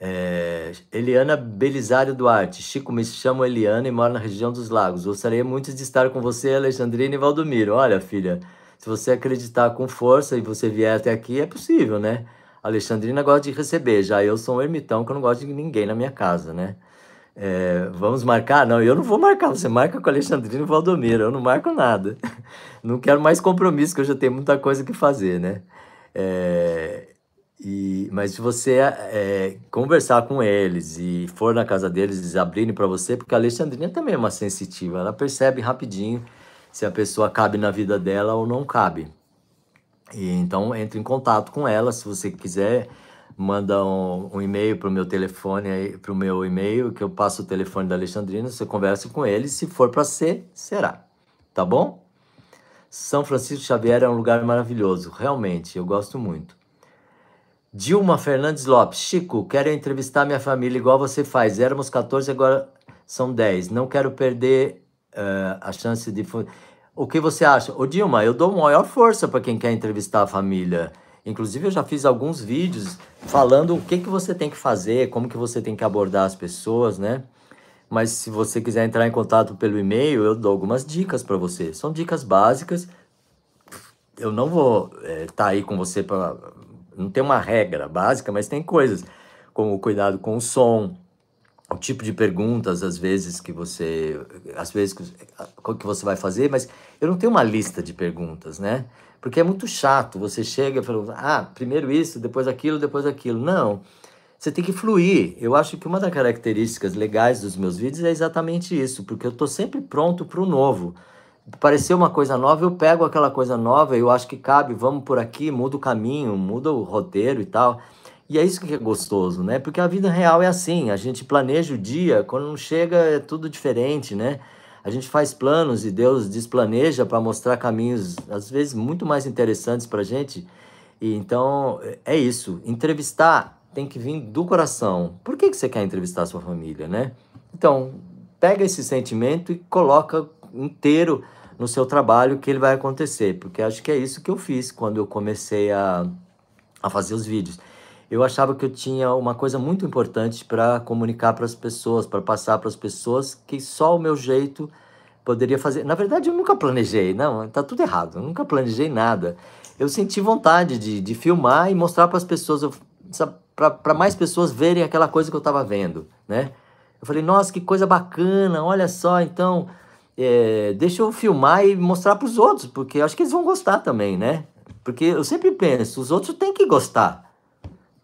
É, Eliana Belisário Duarte. Chico, me chamo Eliana e moro na região dos lagos. Gostaria muito de estar com você, Alexandrina e Valdomiro. Olha, filha, se você acreditar com força e você vier até aqui, é possível, né? Alexandrina gosta de receber, já eu sou um ermitão que eu não gosto de ninguém na minha casa, né? É, vamos marcar? Não, eu não vou marcar. Você marca com Alexandrina e Valdomiro. Eu não marco nada. (laughs) Não quero mais compromisso, que eu já tenho muita coisa que fazer, né? É, e, mas se você é, conversar com eles e for na casa deles, eles abrirem para você, porque a Alexandrina também é uma sensitiva, ela percebe rapidinho se a pessoa cabe na vida dela ou não cabe. E, então entre em contato com ela, se você quiser, manda um, um e-mail para o meu telefone, para o meu e-mail, que eu passo o telefone da Alexandrina, você conversa com ele, se for para ser, será. Tá bom? São Francisco Xavier é um lugar maravilhoso, realmente, eu gosto muito. Dilma Fernandes Lopes, Chico, quero entrevistar minha família igual você faz. Éramos 14, agora são 10. Não quero perder uh, a chance de. O que você acha? Ô Dilma, eu dou maior força para quem quer entrevistar a família. Inclusive, eu já fiz alguns vídeos falando o que, que você tem que fazer, como que você tem que abordar as pessoas, né? Mas se você quiser entrar em contato pelo e-mail, eu dou algumas dicas para você. São dicas básicas. Eu não vou estar eh, é, tá aí com você para não tem uma regra básica, mas tem coisas como o cuidado com o som, o tipo de perguntas às vezes que você às vezes que você vai fazer, mas eu não tenho uma lista de perguntas, né? Porque é muito chato. Você chega e fala: "Ah, primeiro isso, depois aquilo, depois aquilo". Não. Você tem que fluir. Eu acho que uma das características legais dos meus vídeos é exatamente isso, porque eu estou sempre pronto para o novo pareceu uma coisa nova, eu pego aquela coisa nova, eu acho que cabe, vamos por aqui, muda o caminho, muda o roteiro e tal. E é isso que é gostoso, né? Porque a vida real é assim, a gente planeja o dia, quando não chega é tudo diferente, né? A gente faz planos e Deus desplaneja para mostrar caminhos, às vezes, muito mais interessantes para a gente. E então, é isso. Entrevistar tem que vir do coração. Por que, que você quer entrevistar a sua família, né? Então, pega esse sentimento e coloca inteiro no seu trabalho que ele vai acontecer, porque acho que é isso que eu fiz quando eu comecei a, a fazer os vídeos. Eu achava que eu tinha uma coisa muito importante para comunicar para as pessoas, para passar para as pessoas que só o meu jeito poderia fazer. Na verdade, eu nunca planejei, não, tá tudo errado, eu nunca planejei nada. Eu senti vontade de, de filmar e mostrar para as pessoas, para mais pessoas verem aquela coisa que eu estava vendo, né? Eu falei, nossa, que coisa bacana, olha só, então é, deixa eu filmar e mostrar para os outros, porque acho que eles vão gostar também, né? Porque eu sempre penso, os outros têm que gostar.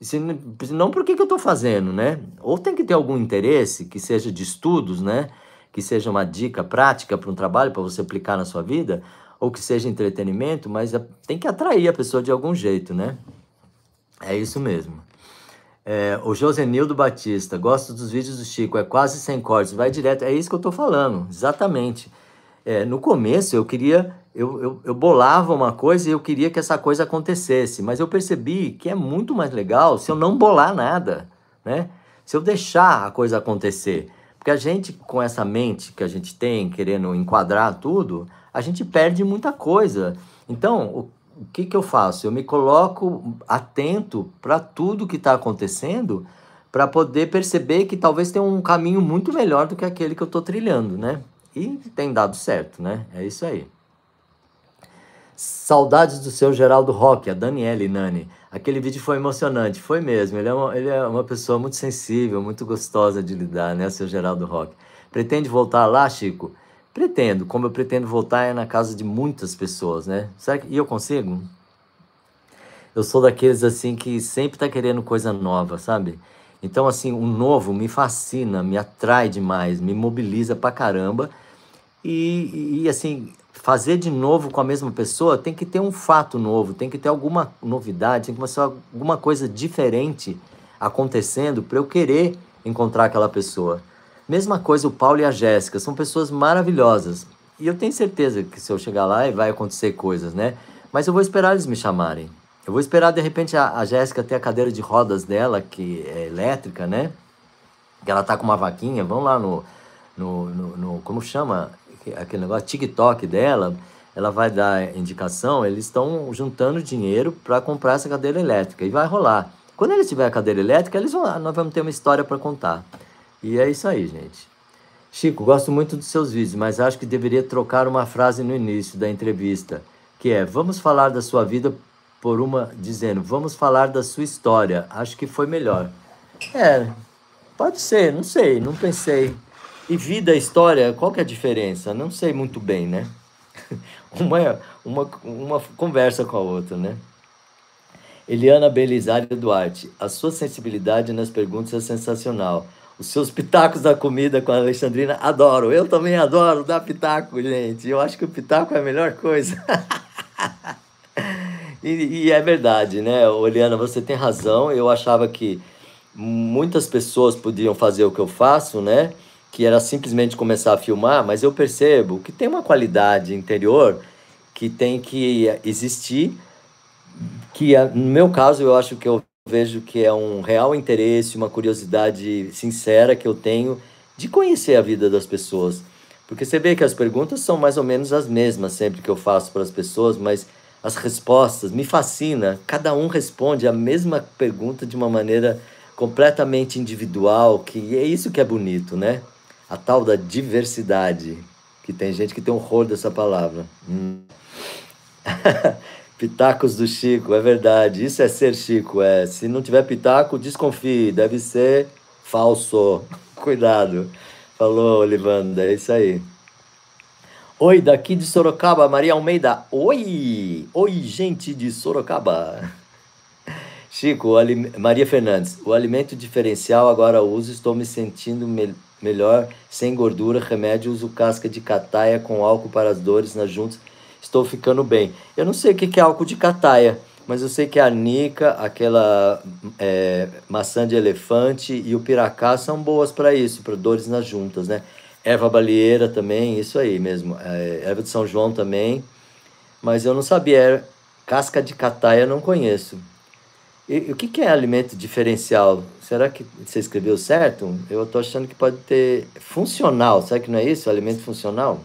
Se não, por que, que eu estou fazendo, né? Ou tem que ter algum interesse, que seja de estudos, né? Que seja uma dica prática para um trabalho, para você aplicar na sua vida, ou que seja entretenimento, mas é, tem que atrair a pessoa de algum jeito, né? É isso mesmo. É, o Josenildo Batista, gosto dos vídeos do Chico, é quase sem cortes, vai direto. É isso que eu estou falando, exatamente. É, no começo eu queria, eu, eu, eu, bolava uma coisa e eu queria que essa coisa acontecesse, mas eu percebi que é muito mais legal se eu não bolar nada, né? Se eu deixar a coisa acontecer. Porque a gente, com essa mente que a gente tem, querendo enquadrar tudo, a gente perde muita coisa. Então, o o que, que eu faço? Eu me coloco atento para tudo que está acontecendo para poder perceber que talvez tenha um caminho muito melhor do que aquele que eu estou trilhando, né? E tem dado certo, né? É isso aí. Saudades do seu Geraldo Roque, a Daniele Nani. Aquele vídeo foi emocionante, foi mesmo. Ele é, uma, ele é uma pessoa muito sensível, muito gostosa de lidar, né, seu Geraldo Roque? Pretende voltar lá, Chico? Pretendo, como eu pretendo voltar é na casa de muitas pessoas, né? Será que e eu consigo? Eu sou daqueles assim que sempre tá querendo coisa nova, sabe? Então assim, o novo me fascina, me atrai demais, me mobiliza pra caramba. E, e assim, fazer de novo com a mesma pessoa tem que ter um fato novo, tem que ter alguma novidade, tem que começar alguma coisa diferente acontecendo para eu querer encontrar aquela pessoa. Mesma coisa o Paulo e a Jéssica, são pessoas maravilhosas. E eu tenho certeza que se eu chegar lá vai acontecer coisas, né? Mas eu vou esperar eles me chamarem. Eu vou esperar de repente a, a Jéssica ter a cadeira de rodas dela, que é elétrica, né? Que ela tá com uma vaquinha, vão lá no, no, no, no como chama aquele negócio, TikTok dela, ela vai dar indicação, eles estão juntando dinheiro para comprar essa cadeira elétrica e vai rolar. Quando ele tiver a cadeira elétrica, eles vão, nós vamos ter uma história para contar. E é isso aí, gente. Chico, gosto muito dos seus vídeos, mas acho que deveria trocar uma frase no início da entrevista, que é: "Vamos falar da sua vida por uma dizendo, vamos falar da sua história". Acho que foi melhor. É. Pode ser, não sei, não pensei. E vida, história, qual que é a diferença? Não sei muito bem, né? (laughs) uma, é, uma, uma conversa com a outra, né? Eliana Belisário Duarte, a sua sensibilidade nas perguntas é sensacional os seus pitacos da comida com a Alexandrina. Adoro. Eu também adoro dar pitaco, gente. Eu acho que o pitaco é a melhor coisa. (laughs) e, e, é verdade, né? Oliana, você tem razão. Eu achava que muitas pessoas podiam fazer o que eu faço, né? Que era simplesmente começar a filmar, mas eu percebo que tem uma qualidade interior que tem que existir. Que é, no meu caso eu acho que eu vejo que é um real interesse, uma curiosidade sincera que eu tenho de conhecer a vida das pessoas. Porque você vê que as perguntas são mais ou menos as mesmas sempre que eu faço para as pessoas, mas as respostas me fascina. Cada um responde a mesma pergunta de uma maneira completamente individual, que é isso que é bonito, né? A tal da diversidade, que tem gente que tem horror dessa palavra. Hum. (laughs) Pitacos do Chico, é verdade. Isso é ser Chico, é. Se não tiver pitaco, desconfie. Deve ser falso. (laughs) Cuidado. Falou, Olivanda. É isso aí. Oi, daqui de Sorocaba, Maria Almeida. Oi! Oi, gente de Sorocaba. (laughs) Chico, Maria Fernandes. O alimento diferencial agora uso, estou me sentindo me... melhor, sem gordura, remédio, uso casca de cataia com álcool para as dores nas juntas estou ficando bem. Eu não sei o que é álcool de cataia, mas eu sei que a nica, aquela é, maçã de elefante e o piracá são boas para isso, para dores nas juntas, né? Erva balieira também, isso aí mesmo. É, erva de São João também. Mas eu não sabia, casca de cataia não conheço. E, o que, que é alimento diferencial? Será que você escreveu certo? Eu estou achando que pode ter funcional. Será que não é isso? Alimento funcional?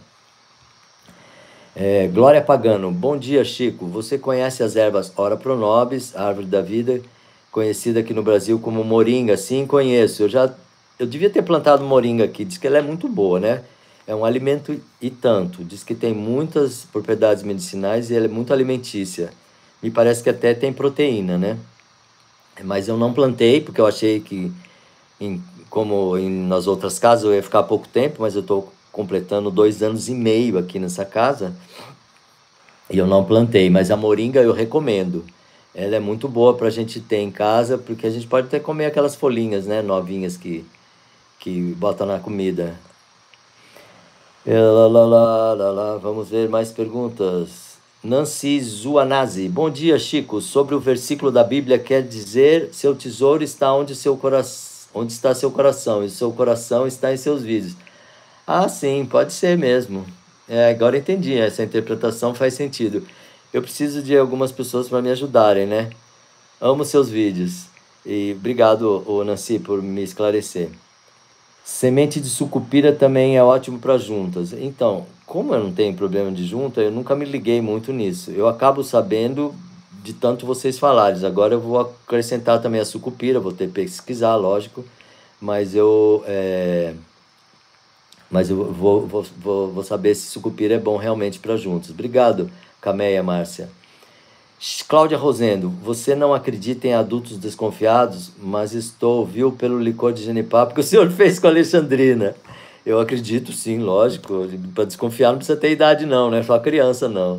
É, Glória Pagano, bom dia, Chico. Você conhece as ervas Ora Pronobis, árvore da vida, conhecida aqui no Brasil como moringa? Sim, conheço. Eu já eu devia ter plantado moringa aqui, diz que ela é muito boa, né? É um alimento e tanto. Diz que tem muitas propriedades medicinais e ela é muito alimentícia. Me parece que até tem proteína, né? Mas eu não plantei porque eu achei que, em, como em, nas outras casas, eu ia ficar pouco tempo, mas eu estou completando dois anos e meio aqui nessa casa e eu não plantei, mas a moringa eu recomendo. Ela é muito boa para a gente ter em casa, porque a gente pode até comer aquelas folhinhas, né, novinhas que que bota na comida. É, lá, lá, lá, lá, Vamos ver mais perguntas. Nancy Zuanazi. Bom dia, Chico. Sobre o versículo da Bíblia quer dizer: seu tesouro está onde seu coração, onde está seu coração, e seu coração está em seus vídeos. Ah, sim, pode ser mesmo. É, agora entendi, essa interpretação faz sentido. Eu preciso de algumas pessoas para me ajudarem, né? Amo seus vídeos. E obrigado, O Nancy, por me esclarecer. Semente de sucupira também é ótimo para juntas. Então, como eu não tenho problema de junta, eu nunca me liguei muito nisso. Eu acabo sabendo de tanto vocês falarem. Agora eu vou acrescentar também a sucupira, vou ter que pesquisar, lógico. Mas eu. É mas eu vou, vou, vou, vou saber se sucupira é bom realmente para juntos. Obrigado, Caméia Márcia. Cláudia Rosendo, você não acredita em adultos desconfiados, mas estou, viu, pelo licor de genipapo que o senhor (laughs) fez com a Alexandrina. Eu acredito, sim, lógico. Para desconfiar não precisa ter idade, não, né? Só criança, não.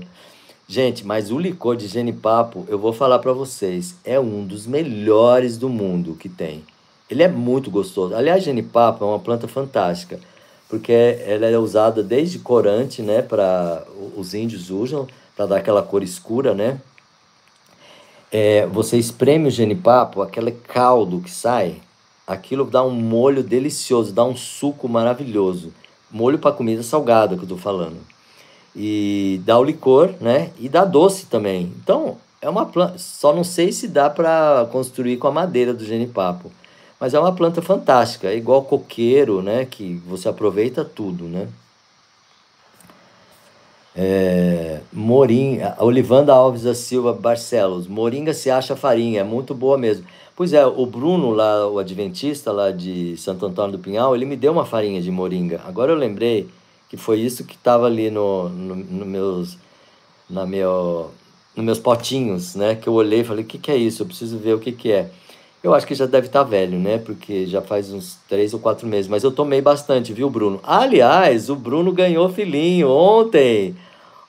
Gente, mas o licor de genipapo, eu vou falar para vocês, é um dos melhores do mundo que tem. Ele é muito gostoso. Aliás, genipapo é uma planta fantástica porque ela é usada desde corante, né, para os índios usam para dar aquela cor escura, né? É, você espreme o genipapo, aquele caldo que sai, aquilo dá um molho delicioso, dá um suco maravilhoso. Molho para comida salgada que eu tô falando. E dá o licor, né? E dá doce também. Então, é uma planta, só não sei se dá para construir com a madeira do genipapo. Mas é uma planta fantástica, é igual coqueiro, né? Que você aproveita tudo, né? É, Moringa, Olivanda Alves da Silva Barcelos. Moringa se acha farinha, é muito boa mesmo. Pois é, o Bruno lá, o adventista lá de Santo Antônio do Pinhal, ele me deu uma farinha de moringa. Agora eu lembrei que foi isso que estava ali no, no, no, meus, na meu, nos meus potinhos, né? Que eu olhei e falei, o que, que é isso? Eu preciso ver o que, que é. Eu acho que já deve estar tá velho, né? Porque já faz uns três ou quatro meses. Mas eu tomei bastante, viu, Bruno? Aliás, o Bruno ganhou filhinho ontem.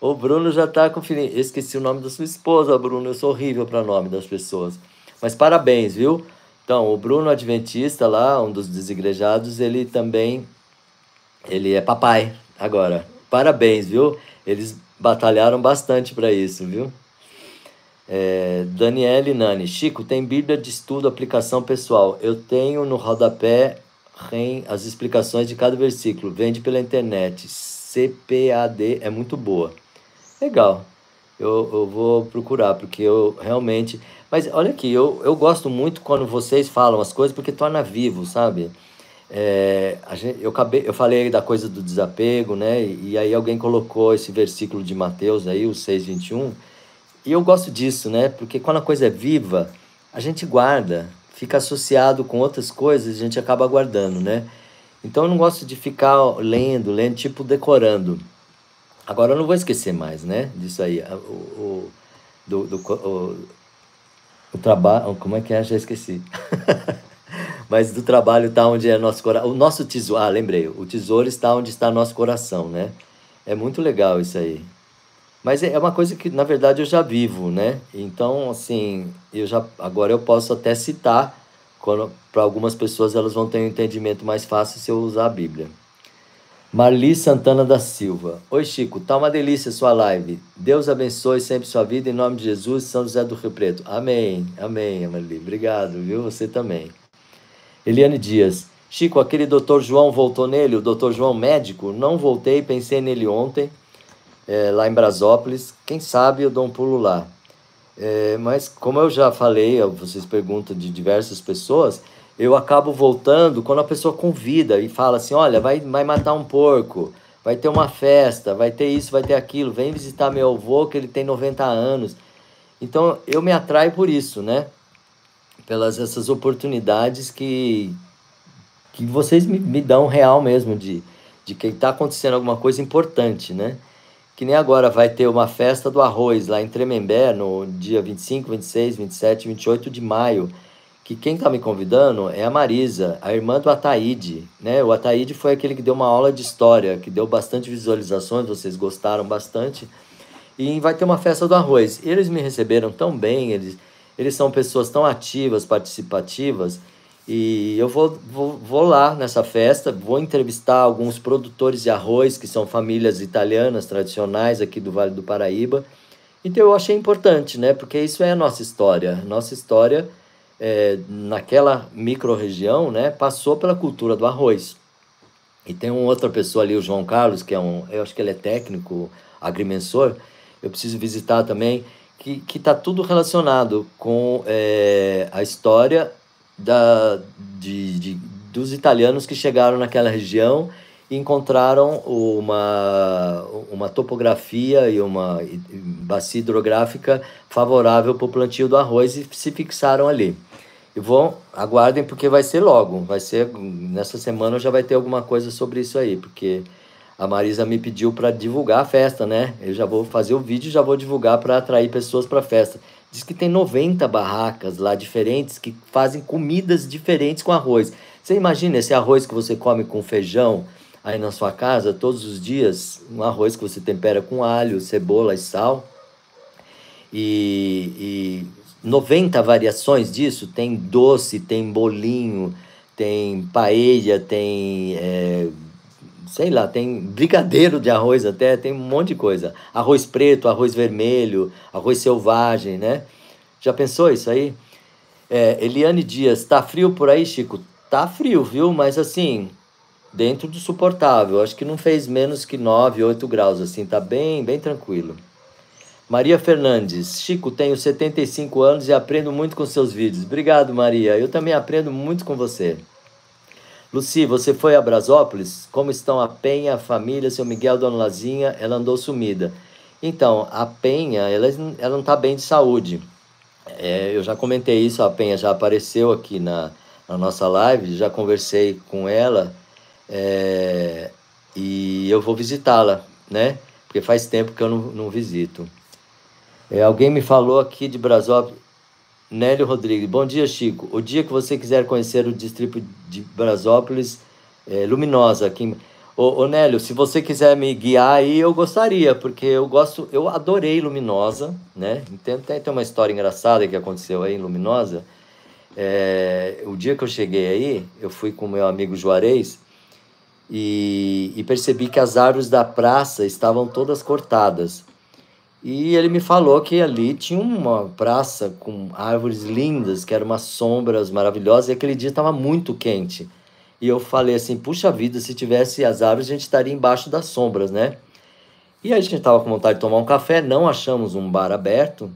O Bruno já está com filhinho. Eu esqueci o nome da sua esposa, Bruno. Eu sou horrível para nome das pessoas. Mas parabéns, viu? Então, o Bruno Adventista lá, um dos desigrejados, ele também ele é papai agora. Parabéns, viu? Eles batalharam bastante para isso, viu? É, Daniele Nani, Chico, tem Bíblia de estudo, aplicação pessoal. Eu tenho no rodapé hein, as explicações de cada versículo. Vende pela internet. CPAD é muito boa. Legal. Eu, eu vou procurar, porque eu realmente. Mas olha aqui, eu, eu gosto muito quando vocês falam as coisas, porque torna vivo, sabe? É, gente, eu, acabei, eu falei da coisa do desapego, né? E, e aí alguém colocou esse versículo de Mateus aí, o 6,21. 21 e eu gosto disso, né? Porque quando a coisa é viva, a gente guarda, fica associado com outras coisas, a gente acaba guardando, né? Então eu não gosto de ficar lendo, lendo, tipo decorando. Agora eu não vou esquecer mais, né? Disso aí. O, o do, do o, o trabalho. Como é que é? Já esqueci. (laughs) Mas do trabalho está onde é nosso coração. O nosso tesouro. Ah, lembrei. O tesouro está onde está nosso coração, né? É muito legal isso aí. Mas é, é uma coisa que, na verdade, eu já vivo, né? Então, assim, eu já agora eu posso até citar para algumas pessoas elas vão ter um entendimento mais fácil se eu usar a Bíblia. Marli Santana da Silva. Oi, Chico. Tá uma delícia sua live. Deus abençoe sempre sua vida. Em nome de Jesus, São José do Rio Preto. Amém. Amém, Marli. Obrigado, viu? Você também. Eliane Dias. Chico, aquele doutor João voltou nele, o doutor João médico? Não voltei, pensei nele ontem é, lá em Brasópolis. Quem sabe eu dou um pulo lá. É, mas como eu já falei, vocês perguntam de diversas pessoas, eu acabo voltando quando a pessoa convida e fala assim, olha, vai, vai matar um porco, vai ter uma festa, vai ter isso, vai ter aquilo, vem visitar meu avô que ele tem 90 anos. Então eu me atraio por isso, né? Pelas essas oportunidades que, que vocês me, me dão real mesmo de, de que está acontecendo alguma coisa importante, né? Que nem agora vai ter uma festa do arroz lá em Tremembé, no dia 25, 26, 27, 28 de maio. Que quem está me convidando é a Marisa, a irmã do Ataíde. Né? O Ataíde foi aquele que deu uma aula de história, que deu bastante visualizações, vocês gostaram bastante. E vai ter uma festa do arroz. Eles me receberam tão bem, eles, eles são pessoas tão ativas, participativas e eu vou, vou, vou lá nessa festa, vou entrevistar alguns produtores de arroz, que são famílias italianas tradicionais aqui do Vale do Paraíba. Então eu achei importante, né? Porque isso é a nossa história. Nossa história é, naquela microrregião, né? Passou pela cultura do arroz. E tem uma outra pessoa ali, o João Carlos, que é um, eu acho que ele é técnico agrimensor. Eu preciso visitar também que que está tudo relacionado com é, a história da, de, de, dos italianos que chegaram naquela região e encontraram uma, uma topografia e uma bacia hidrográfica favorável para o plantio do arroz e se fixaram ali. E vão, aguardem porque vai ser logo, vai ser nessa semana já vai ter alguma coisa sobre isso aí, porque a Marisa me pediu para divulgar a festa, né? Eu já vou fazer o vídeo, já vou divulgar para atrair pessoas para a festa. Diz que tem 90 barracas lá diferentes que fazem comidas diferentes com arroz. Você imagina esse arroz que você come com feijão aí na sua casa todos os dias, um arroz que você tempera com alho, cebola e sal. E, e 90 variações disso, tem doce, tem bolinho, tem paella, tem é, sei lá, tem brigadeiro de arroz até, tem um monte de coisa. Arroz preto, arroz vermelho, arroz selvagem, né? Já pensou isso aí? É, Eliane Dias, tá frio por aí, Chico? Tá frio, viu? Mas assim, dentro do suportável. Acho que não fez menos que 9, 8 graus, assim, tá bem, bem tranquilo. Maria Fernandes, Chico, tenho 75 anos e aprendo muito com seus vídeos. Obrigado, Maria. Eu também aprendo muito com você. Luci, você foi a Brasópolis? Como estão a Penha, a família, seu Miguel, Dona Lazinha? Ela andou sumida. Então, a Penha, ela, ela não está bem de saúde. É, eu já comentei isso, a Penha já apareceu aqui na, na nossa live, já conversei com ela é, e eu vou visitá-la, né? Porque faz tempo que eu não, não visito. É, alguém me falou aqui de Brasópolis. Nélio Rodrigues. Bom dia, Chico. O dia que você quiser conhecer o distrito de Brasópolis, é, Luminosa, aqui Ô, ô, Nélio, se você quiser me guiar aí, eu gostaria, porque eu gosto, eu adorei Luminosa, né? Tem, tem, uma história engraçada que aconteceu aí em Luminosa. É, o dia que eu cheguei aí, eu fui com meu amigo Juarez e, e percebi que as árvores da praça estavam todas cortadas. E ele me falou que ali tinha uma praça com árvores lindas, que eram umas sombras maravilhosas, e aquele dia estava muito quente. E eu falei assim: puxa vida, se tivesse as árvores, a gente estaria embaixo das sombras, né? E aí a gente estava com vontade de tomar um café, não achamos um bar aberto,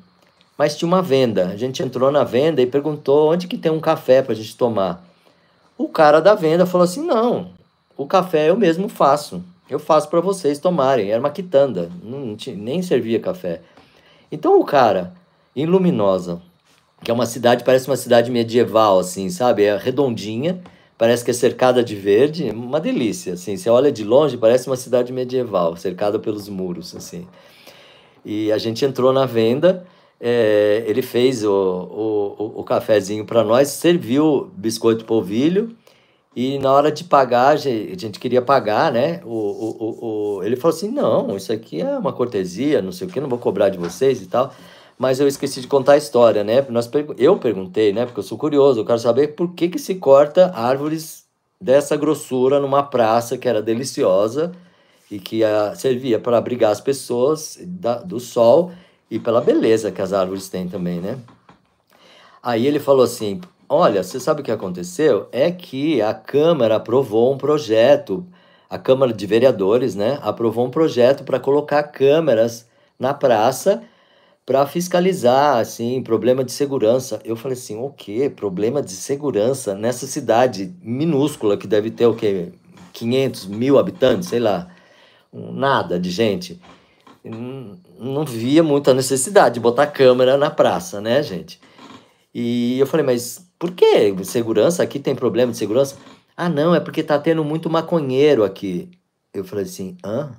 mas tinha uma venda. A gente entrou na venda e perguntou onde que tem um café para a gente tomar. O cara da venda falou assim: não, o café eu mesmo faço eu faço para vocês tomarem. Era uma quitanda, não tinha, nem servia café. Então o cara, em Luminosa, que é uma cidade, parece uma cidade medieval, assim, sabe? É redondinha, parece que é cercada de verde, é uma delícia, assim. Você olha de longe, parece uma cidade medieval, cercada pelos muros, assim. E a gente entrou na venda, é, ele fez o, o, o cafezinho para nós, serviu biscoito polvilho, e na hora de pagar, a gente queria pagar, né? O, o, o, o, ele falou assim: não, isso aqui é uma cortesia, não sei o que, não vou cobrar de vocês e tal. Mas eu esqueci de contar a história, né? Nós pergu eu perguntei, né? Porque eu sou curioso, eu quero saber por que, que se corta árvores dessa grossura numa praça que era deliciosa e que a, ah, servia para abrigar as pessoas da, do sol e pela beleza que as árvores têm também, né? Aí ele falou assim: Olha, você sabe o que aconteceu? É que a Câmara aprovou um projeto, a Câmara de Vereadores, né? Aprovou um projeto para colocar câmeras na praça para fiscalizar, assim, problema de segurança. Eu falei assim, o quê? Problema de segurança nessa cidade minúscula que deve ter o quê? 500 mil habitantes, sei lá, nada de gente. Hum, não via muita necessidade de botar câmera na praça, né, gente? E eu falei, mas por que segurança? Aqui tem problema de segurança? Ah, não, é porque tá tendo muito maconheiro aqui. Eu falei assim, hã?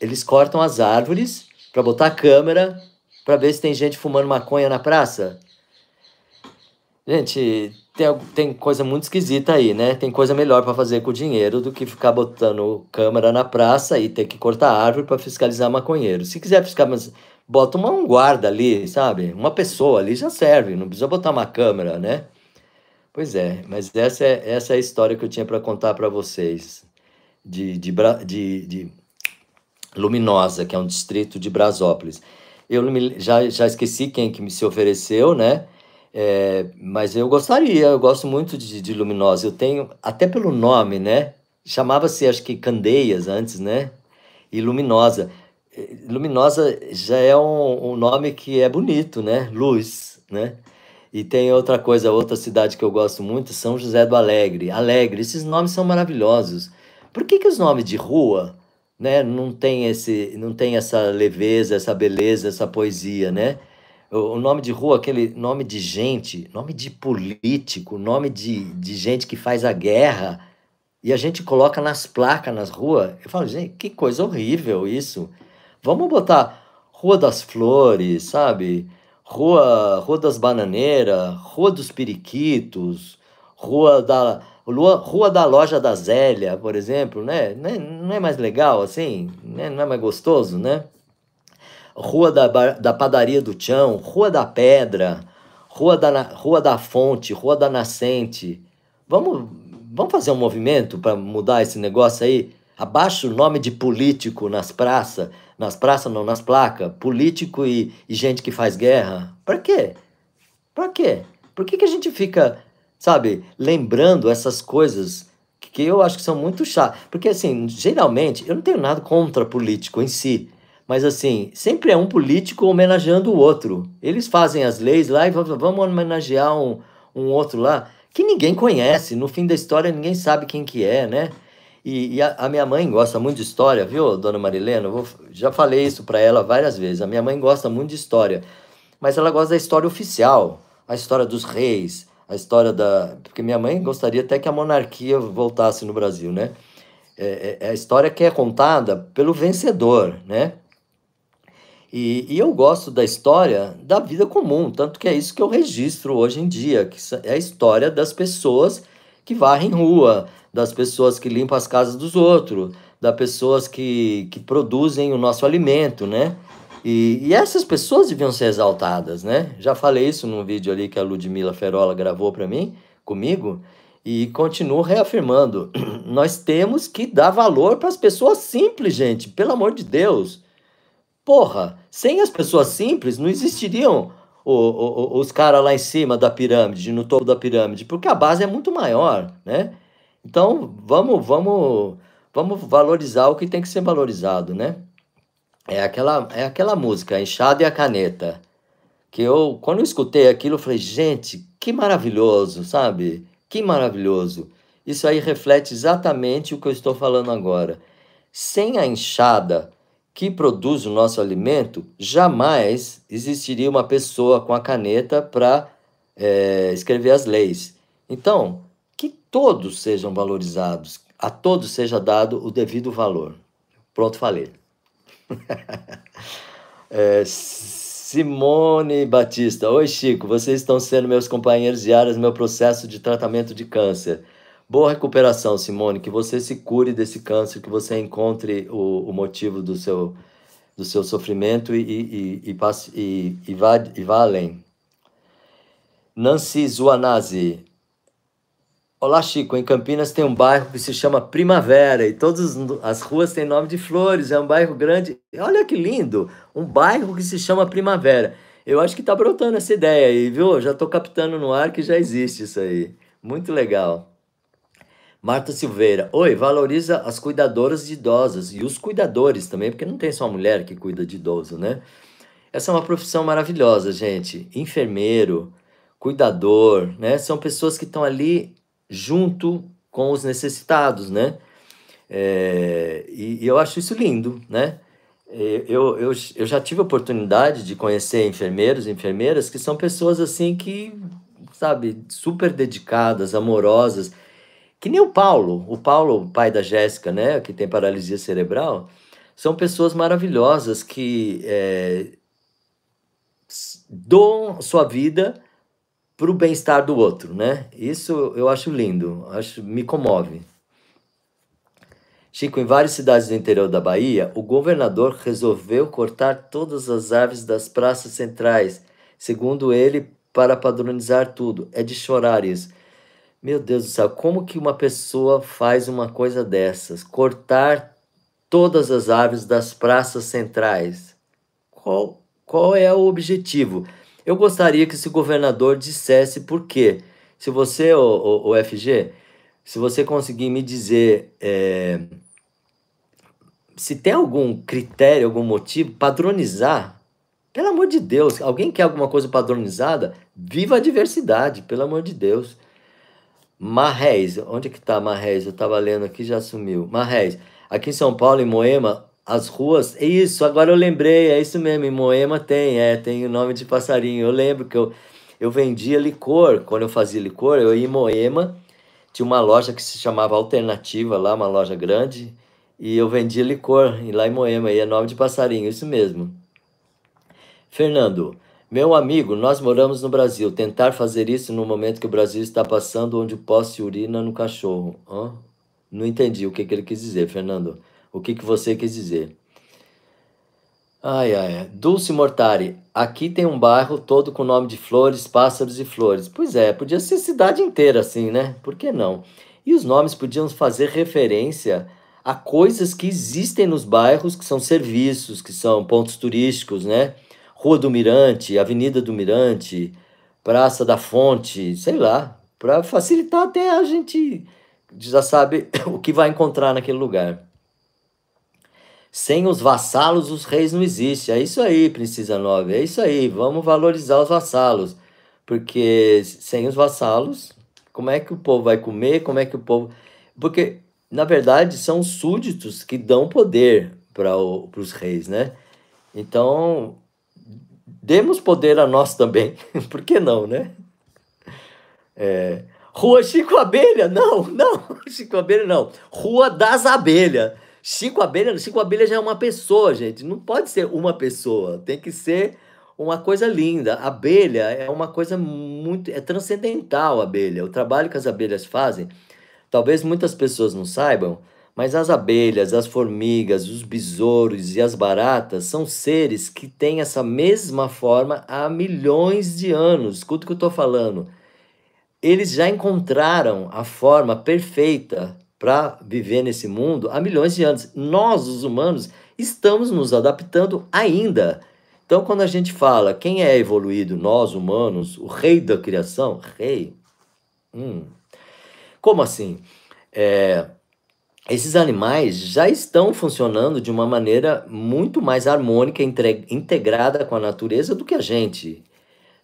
Eles cortam as árvores para botar a câmera para ver se tem gente fumando maconha na praça? Gente, tem, tem coisa muito esquisita aí, né? Tem coisa melhor para fazer com o dinheiro do que ficar botando câmera na praça e ter que cortar árvore para fiscalizar maconheiro. Se quiser fiscalizar bota uma, um guarda ali, sabe? Uma pessoa ali já serve, não precisa botar uma câmera, né? Pois é, mas essa é, essa é a história que eu tinha para contar para vocês de, de, de, de Luminosa, que é um distrito de Brasópolis. Eu me, já, já esqueci quem que me se ofereceu, né? É, mas eu gostaria, eu gosto muito de, de Luminosa. Eu tenho, até pelo nome, né? Chamava-se, acho que Candeias antes, né? E Luminosa luminosa já é um, um, nome que é bonito, né? Luz, né? E tem outra coisa, outra cidade que eu gosto muito, São José do Alegre. Alegre, esses nomes são maravilhosos. Por que, que os nomes de rua, né, não tem esse, não tem essa leveza, essa beleza, essa poesia, né? O, o nome de rua, aquele nome de gente, nome de político, nome de, de gente que faz a guerra, e a gente coloca nas placas, nas ruas. Eu falo, gente, que coisa horrível isso. Vamos botar Rua das Flores, sabe? Rua, Rua das Bananeiras, Rua dos Periquitos, Rua da, Lua, Rua da Loja da Zélia, por exemplo, né? Não é, não é mais legal assim? Né? Não é mais gostoso, né? Rua da, da Padaria do Chão, Rua da Pedra, Rua da, Rua da Fonte, Rua da Nascente. Vamos, vamos fazer um movimento para mudar esse negócio aí? Abaixa o nome de político nas praças, nas praças não, nas placas, político e, e gente que faz guerra. Para quê? Para quê? Por que, que a gente fica, sabe, lembrando essas coisas que eu acho que são muito chato Porque, assim, geralmente, eu não tenho nada contra político em si, mas assim, sempre é um político homenageando o outro. Eles fazem as leis lá e vamos homenagear um, um outro lá, que ninguém conhece, no fim da história ninguém sabe quem que é, né? E, e a, a, minha mãe gosta muito de história, viu, dona Marilena? Vou, já falei isso para ela várias vezes. A minha mãe gosta muito de história, mas ela gosta da história oficial, a história dos reis, a história da. Porque minha mãe gostaria até que a monarquia voltasse no Brasil, né? É, é, é a história que é contada pelo vencedor, né? E, e, eu gosto da história da vida comum, tanto que é isso que eu registro hoje em dia, que é a história das pessoas que varrem rua, das pessoas que limpam as casas dos outros, das pessoas que, que produzem o nosso alimento, né? E, e, essas pessoas deviam ser exaltadas, né? Já falei isso num vídeo ali que a Ludmila Ferola gravou para mim, comigo, e continuo reafirmando: (clears throat) nós temos que dar valor para as pessoas simples, gente, pelo amor de Deus. Porra, sem as pessoas simples não existiriam o, o, os caras lá em cima da pirâmide, no topo da pirâmide, porque a base é muito maior, né? Então, vamos, vamos, vamos valorizar o que tem que ser valorizado, né? É aquela, é aquela música, a Enxada e a Caneta, que eu, quando eu escutei aquilo, eu falei, gente, que maravilhoso, sabe? Que maravilhoso. Isso aí reflete exatamente o que eu estou falando agora. Sem a enxada, que produz o nosso alimento, jamais existiria uma pessoa com a caneta para é, escrever as leis. Então, que todos sejam valorizados, a todos seja dado o devido valor. Pronto, falei. (laughs) é, Simone Batista, oi Chico, vocês estão sendo meus companheiros diários no meu processo de tratamento de câncer. Boa recuperação, Simone. Que você se cure desse câncer, que você encontre o, o motivo do seu, do seu sofrimento e, e, e, e, passe, e, e, vá, e vá além. Nancy Zuanazzi. Olá, Chico. Em Campinas tem um bairro que se chama Primavera e todas as ruas têm nome de flores. É um bairro grande. Olha que lindo! Um bairro que se chama Primavera. Eu acho que está brotando essa ideia aí, viu? Já estou captando no ar que já existe isso aí. Muito legal. Marta Silveira, oi, valoriza as cuidadoras de idosas e os cuidadores também, porque não tem só mulher que cuida de idoso, né? Essa é uma profissão maravilhosa, gente. Enfermeiro, cuidador, né? São pessoas que estão ali junto com os necessitados, né? É, e, e, eu acho isso lindo, né? Eh, eu, eu, eu já tive a oportunidade de conhecer enfermeiros e enfermeiras que são pessoas assim que, sabe, super dedicadas, amorosas que nem o Paulo, o Paulo, o pai da Jéssica, né, que tem paralisia cerebral, são pessoas maravilhosas que é, doam sua vida para o bem-estar do outro, né? Isso eu acho lindo, acho me comove. Chico, em várias cidades do interior da Bahia, o governador resolveu cortar todas as aves das praças centrais, segundo ele, para padronizar tudo. É de chorar isso. Meu Deus do céu, como que uma pessoa faz uma coisa dessas? Cortar todas as árvores das praças centrais. Qual, qual é o objetivo? Eu gostaria que esse governador dissesse por quê. Se você, o, o, FG, se você conseguir me dizer é, se tem algum critério, algum motivo, padronizar. Pelo amor de Deus, alguém quer alguma coisa padronizada? Viva a diversidade, pelo amor de Deus. Marréis, onde que está Marréis? Eu estava lendo aqui, já sumiu. Marréis, aqui em São Paulo, em Moema, as ruas. É isso, agora eu lembrei, é isso mesmo. Em Moema tem, é, tem o nome de passarinho. Eu lembro que eu, eu vendia licor. Quando eu fazia licor, eu ia em Moema, tinha uma loja que se chamava Alternativa lá, uma loja grande, e eu vendia licor e lá em Moema, e é nome de passarinho, isso mesmo. Fernando, meu amigo, nós moramos no Brasil. Tentar fazer isso no momento que o Brasil está passando onde o se urina no cachorro. Hã? Não entendi o que, que ele quis dizer, Fernando. O que, que você quis dizer? Ai, ai. Dulce Mortari. Aqui tem um bairro todo com nome de flores, pássaros e flores. Pois é, podia ser cidade inteira assim, né? Por que não? E os nomes podiam fazer referência a coisas que existem nos bairros, que são serviços, que são pontos turísticos, né? Rua do Mirante, Avenida do Mirante, Praça da Fonte, sei lá, para facilitar até a gente já sabe (coughs) o que vai encontrar naquele lugar. Sem os vassalos, os reis não existem. É isso aí, Princesa Nova. É isso aí. Vamos valorizar os vassalos. Porque sem os vassalos, como é que o povo vai comer? Como é que o povo. Porque, na verdade, são os súditos que dão poder para os reis, né? Então, Demos poder a nós também. (laughs) Por que não, né? É, Rua Chico Abelha, não, (laughs) não, Chico Abelha não. Rua das Abelhas. Chico Abelha, Chico Abelha já é uma pessoa, gente. Não pode ser uma pessoa, tem que ser uma coisa linda. abelha é uma coisa muito é transcendental, a abelha. O trabalho que as abelhas fazem, talvez muitas pessoas não saibam, mas as abelhas, as formigas, os besouros e as baratas são seres que têm essa mesma forma há milhões de anos. Escuta o que eu estou falando. Eles já encontraram a forma perfeita para viver nesse mundo há milhões de anos. Nós, os humanos, estamos nos adaptando ainda. Então, quando a gente fala quem é evoluído, nós humanos, o rei da criação, rei. Hum. Como assim? É, esses animais já estão funcionando de uma maneira muito mais harmônica, integrada com a natureza do que a gente.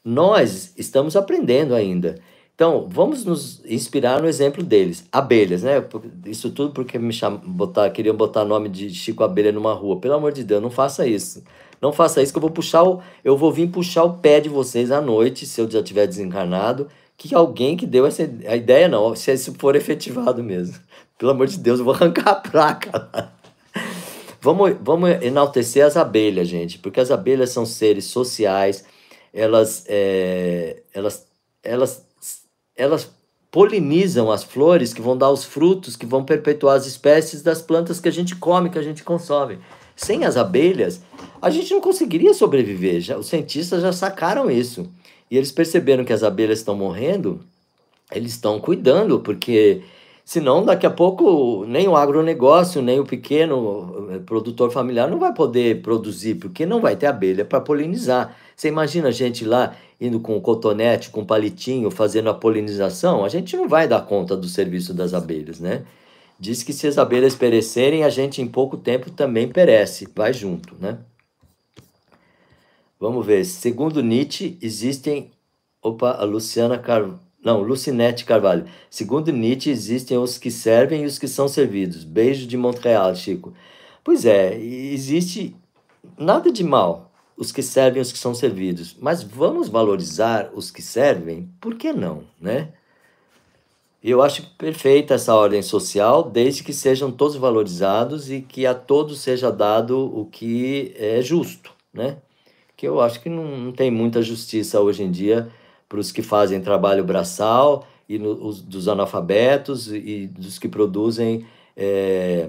Nós estamos aprendendo ainda. Então, vamos nos inspirar no exemplo deles. Abelhas, né? Isso tudo porque me cham... botar, queriam botar nome de Chico Abelha numa rua. Pelo amor de Deus, não faça isso. Não faça isso que eu vou puxar o... Eu vou vir puxar o pé de vocês à noite, se eu já tiver desencarnado, que alguém que deu essa a ideia, não, se isso for efetivado mesmo. Pelo amor de Deus, eu vou (laughs) arrancar a placa lá. Vamos, vamos enaltecer as abelhas, gente, porque as abelhas são seres sociais, elas, é, elas, elas, elas polinizam as flores que vão dar os frutos, que vão perpetuar as espécies das plantas que a gente come, que a gente consome. Sem as abelhas, a gente não conseguiria sobreviver. Já, os cientistas já sacaram isso. E eles perceberam que as abelhas estão morrendo, eles estão cuidando, porque senão daqui a pouco nem o agronegócio, nem o pequeno eh, produtor familiar não vai poder produzir, porque não vai ter abelha para polinizar. Você imagina a gente lá indo com cotonete, com palitinho, fazendo a polinização? A gente não vai dar conta do serviço das abelhas, né? Diz que se as abelhas perecerem, a gente em pouco tempo também perece, vai junto, né? Vamos ver. Segundo Nietzsche, existem. Opa, a Luciana Carvalho. Não, Lucinete Carvalho. Segundo Nietzsche, existem os que servem e os que são servidos. Beijo de Montreal, Chico. Pois é, existe nada de mal os que servem e os que são servidos. Mas vamos valorizar os que servem? Por que não, né? Eu acho perfeita essa ordem social, desde que sejam todos valorizados e que a todos seja dado o que é justo, né? que eu acho que não, não tem muita justiça hoje em dia para os que fazem trabalho braçal e no, os, dos analfabetos e dos que produzem, é,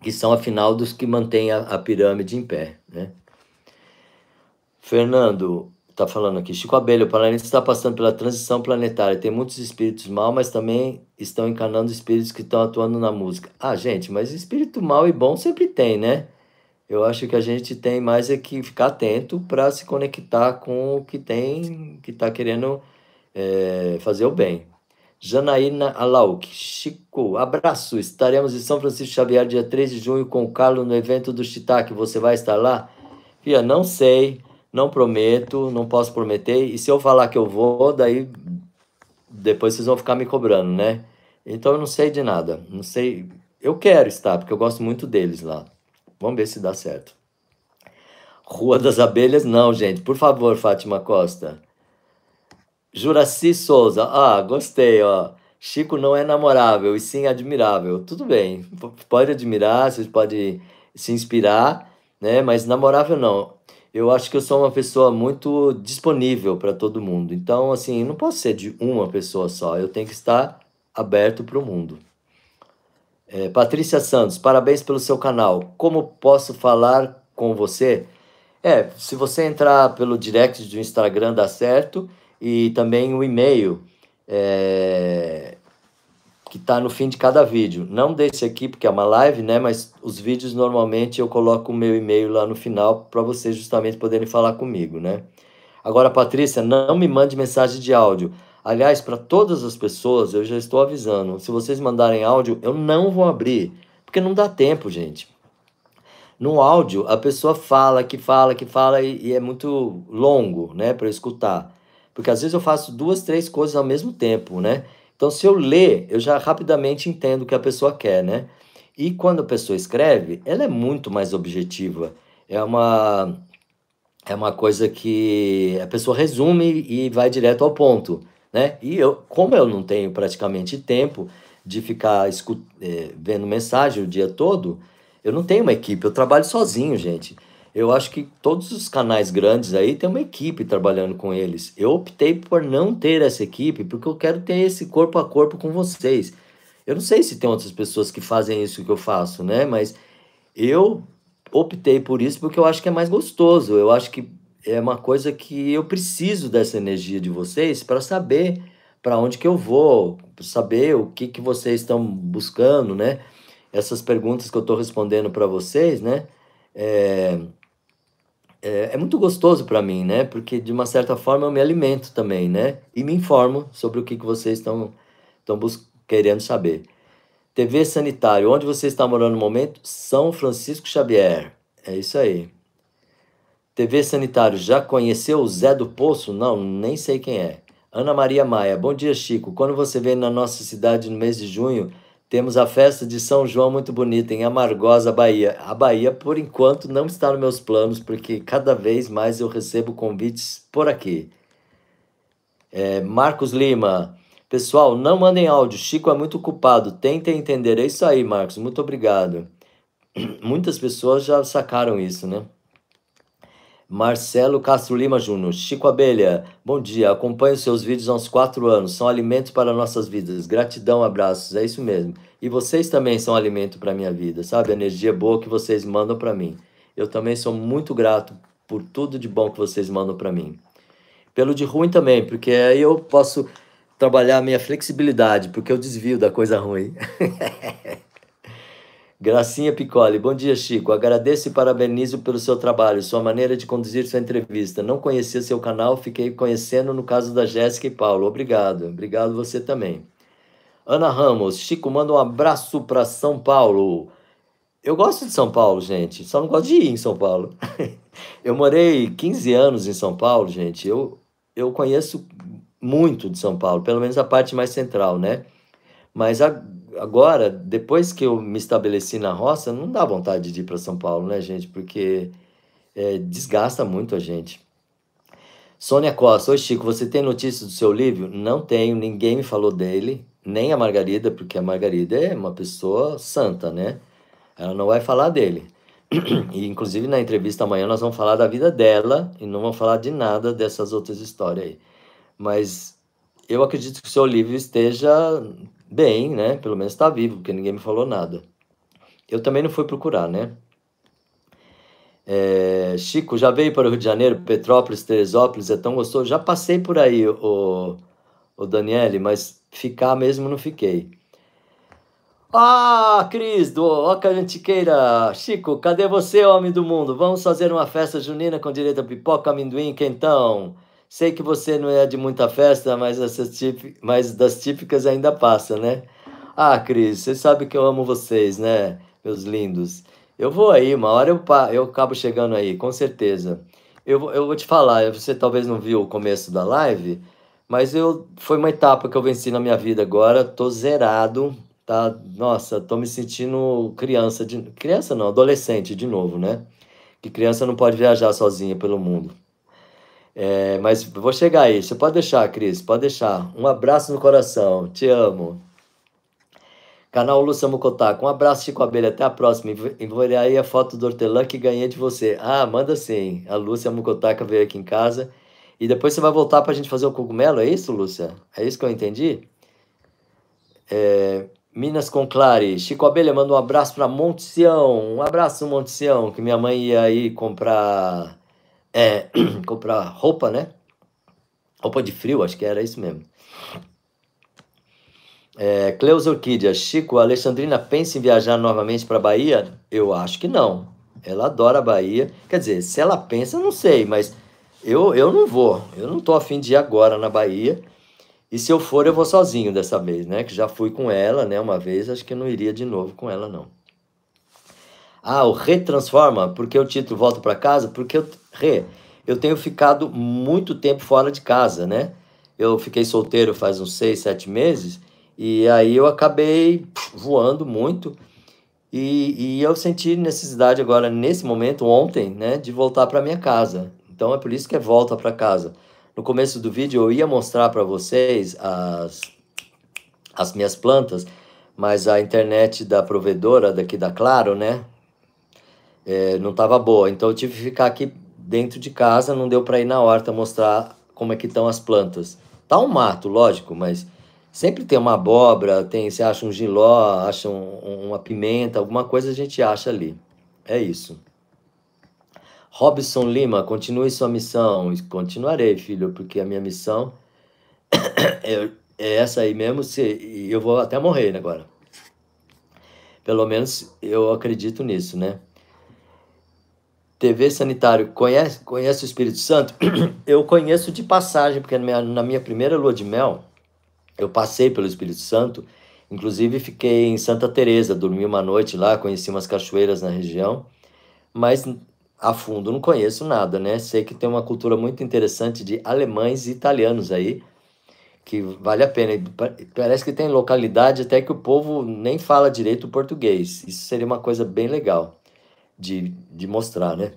que são afinal dos que mantêm a, a pirâmide em pé. Né? Fernando está falando aqui, Chico Abelha, o planeta está passando pela transição planetária, tem muitos espíritos mal, mas também estão encarnando espíritos que estão atuando na música. Ah, gente, mas espírito mal e bom sempre tem, né? Eu acho que a gente tem mais é que ficar atento para se conectar com o que tem, que está querendo é, fazer o bem. Janaína Alauk, Chico, abraço. Estaremos em São Francisco Xavier dia 3 de junho com o Carlos no evento do Chitaque. Você vai estar lá? Fia, não sei, não prometo, não posso prometer. E se eu falar que eu vou, daí depois vocês vão ficar me cobrando, né? Então eu não sei de nada. Não sei. Eu quero estar, porque eu gosto muito deles lá. Vamos ver se dá certo. Rua das Abelhas, não, gente. Por favor, Fátima Costa. Juraci Souza. Ah, gostei, ó. Chico não é namorável, e sim admirável. Tudo bem. Pode admirar, você pode se inspirar, né? Mas namorável não. Eu acho que eu sou uma pessoa muito disponível para todo mundo. Então, assim, não posso ser de uma pessoa só. Eu tenho que estar aberto para o mundo. É, Patrícia Santos, parabéns pelo seu canal. Como posso falar com você? É, se você entrar pelo direct do Instagram dá certo e também o e-mail é, que está no fim de cada vídeo. Não desse aqui porque é uma live, né? Mas os vídeos normalmente eu coloco o meu e-mail lá no final para vocês justamente poderem falar comigo, né? Agora, Patrícia, não me mande mensagem de áudio. Aliás, para todas as pessoas, eu já estou avisando: se vocês mandarem áudio, eu não vou abrir, porque não dá tempo, gente. No áudio, a pessoa fala, que fala, que fala e, e é muito longo, né, para escutar. Porque às vezes eu faço duas, três coisas ao mesmo tempo, né? Então, se eu ler, eu já rapidamente entendo o que a pessoa quer, né? E quando a pessoa escreve, ela é muito mais objetiva. É uma é uma coisa que a pessoa resume e vai direto ao ponto. Né? E eu, como eu não tenho praticamente tempo de ficar é, vendo mensagem o dia todo, eu não tenho uma equipe, eu trabalho sozinho, gente. Eu acho que todos os canais grandes aí têm uma equipe trabalhando com eles. Eu optei por não ter essa equipe porque eu quero ter esse corpo a corpo com vocês. Eu não sei se tem outras pessoas que fazem isso que eu faço, né? Mas eu optei por isso porque eu acho que é mais gostoso. Eu acho que é uma coisa que eu preciso dessa energia de vocês para saber para onde que eu vou, saber o que que vocês estão buscando, né? Essas perguntas que eu estou respondendo para vocês, né? É, é, é muito gostoso para mim, né? Porque de uma certa forma eu me alimento também, né? E me informo sobre o que que vocês estão estão querendo saber. TV Sanitário, onde você está morando no momento? São Francisco Xavier. É isso aí. TV Sanitário, já conheceu o Zé do Poço? Não, nem sei quem é. Ana Maria Maia, bom dia, Chico. Quando você vem na nossa cidade no mês de junho, temos a festa de São João muito bonita em Amargosa, Bahia. A Bahia, por enquanto, não está nos meus planos, porque cada vez mais eu recebo convites por aqui. É, Marcos Lima, pessoal, não mandem áudio. Chico é muito ocupado. Tentem entender. É isso aí, Marcos. Muito obrigado. (clears throat) Muitas pessoas já sacaram isso, né? Marcelo Castro Lima Júnior. Chico Abelha, bom dia. Acompanho seus vídeos há uns quatro anos. São alimentos para nossas vidas. Gratidão, abraços. É isso mesmo. E vocês também são alimento para minha vida, sabe? A energia boa que vocês mandam para mim. Eu também sou muito grato por tudo de bom que vocês mandam para mim. Pelo de ruim também, porque aí eu posso trabalhar a minha flexibilidade, porque eu desvio da coisa ruim. (laughs) Gracinha Picoli, bom dia, Chico. Agradeço e parabenizo pelo seu trabalho, sua maneira de conduzir sua entrevista. Não conhecia seu canal, fiquei conhecendo no caso da Jéssica e Paulo. Obrigado. Obrigado você também. Ana Ramos, Chico, manda um abraço para São Paulo. Eu gosto de São Paulo, gente, só não gosto de ir em São Paulo. (laughs) eu morei 15 anos em São Paulo, gente. Eu, eu conheço muito de São Paulo, pelo menos a parte mais central, né? Mas a agora, depois que eu me estabeleci na roça, não dá vontade de ir para São Paulo, né, gente? Porque é, desgasta muito a gente. Sônia Costa, oi Chico, você tem notícias do seu livro? Não tenho, ninguém me falou dele, nem a Margarida, porque a Margarida é uma pessoa santa, né? Ela não vai falar dele. (clears throat) E, inclusive, na entrevista amanhã nós vamos falar da vida dela e não vamos falar de nada dessas outras histórias aí. Mas eu acredito que o seu livro esteja bem, né? Pelo menos está vivo, porque ninguém me falou nada. Eu também não fui procurar, né? É, Chico, já veio para o Rio de Janeiro, Petrópolis, Teresópolis, é tão gostoso. Já passei por aí, o, o Daniele, mas ficar mesmo não fiquei. Ah, Cris, do Oca Antiqueira. Chico, cadê você, homem do mundo? Vamos fazer uma festa junina com direito a pipoca, amendoim, quentão. Sei que você não é de muita festa, mas, essas típicas, mas das típicas ainda passa, né? Ah, Cris, você sabe que eu amo vocês, né, meus lindos? Eu vou aí, uma hora eu, eu acabo chegando aí, com certeza. Eu, eu vou te falar, você talvez não viu o começo da live, mas eu foi uma etapa que eu venci na minha vida agora, tô zerado, tá? Nossa, tô me sentindo criança, de, criança não, adolescente de novo, né? Que criança não pode viajar sozinha pelo mundo. É, mas vou chegar aí. Você pode deixar, Cris, pode deixar. Um abraço no coração. Te amo. Canal Lúcia Mucotaco. Um abraço, Chico Abelha. Até a próxima. envolver aí a foto do hortelã que ganhei de você. Ah, manda sim. A Lúcia Mucotaca veio aqui em casa. E depois você vai voltar para a gente fazer o cogumelo, é isso, Lúcia? É isso que eu entendi? É, Minas Conclare. Chico Abelha manda um abraço para Monte Sião. Um abraço, Monte Sião, que minha mãe ia aí comprar é, (clears throat) comprar roupa, né? Roupa de frio, acho que era isso mesmo. É, Orquídea, Chico, a Alexandrina pensa em viajar novamente para a Bahia? Eu acho que não. Ela adora a Bahia. Quer dizer, se ela pensa, não sei, mas eu, eu não vou. Eu não tô afim de ir agora na Bahia. E se eu for, eu vou sozinho dessa vez, né? Que já fui com ela, né? Uma vez, acho que não iria de novo com ela, não. Ah, o Retransforma, porque o título Volta para Casa? Porque eu Rê, eu tenho ficado muito tempo fora de casa, né? Eu fiquei solteiro faz uns seis, sete meses, e aí eu acabei voando muito. E, e eu senti necessidade agora, nesse momento, ontem, né, de voltar para minha casa. Então é por isso que é volta para casa. No começo do vídeo eu ia mostrar para vocês as, as minhas plantas, mas a internet da provedora daqui da Claro, né, é, não estava boa. Então eu tive que ficar aqui dentro de casa, não deu para ir na horta mostrar como é que estão as plantas. Tá um mato, lógico, mas sempre tem uma abóbora, tem, você acha um giló, acha um, uma pimenta, alguma coisa a gente acha ali. É isso. Robson Lima, continue sua missão. Continuarei, filho, porque a minha missão (coughs) é, é, essa aí mesmo. Se, e eu vou até morrer agora. Pelo menos eu acredito nisso, né? TV Sanitário, conhece, conhece o Espírito Santo? (clears throat) eu conheço de passagem, porque na minha, na minha primeira lua de mel, eu passei pelo Espírito Santo, inclusive fiquei em Santa Teresa, dormi uma noite lá, conheci umas cachoeiras na região, mas a fundo não conheço nada, né? Sei que tem uma cultura muito interessante de alemães e italianos aí, que vale a pena. Parece que tem localidade até que o povo nem fala direito o português. Isso seria uma coisa bem legal de, de mostrar, né?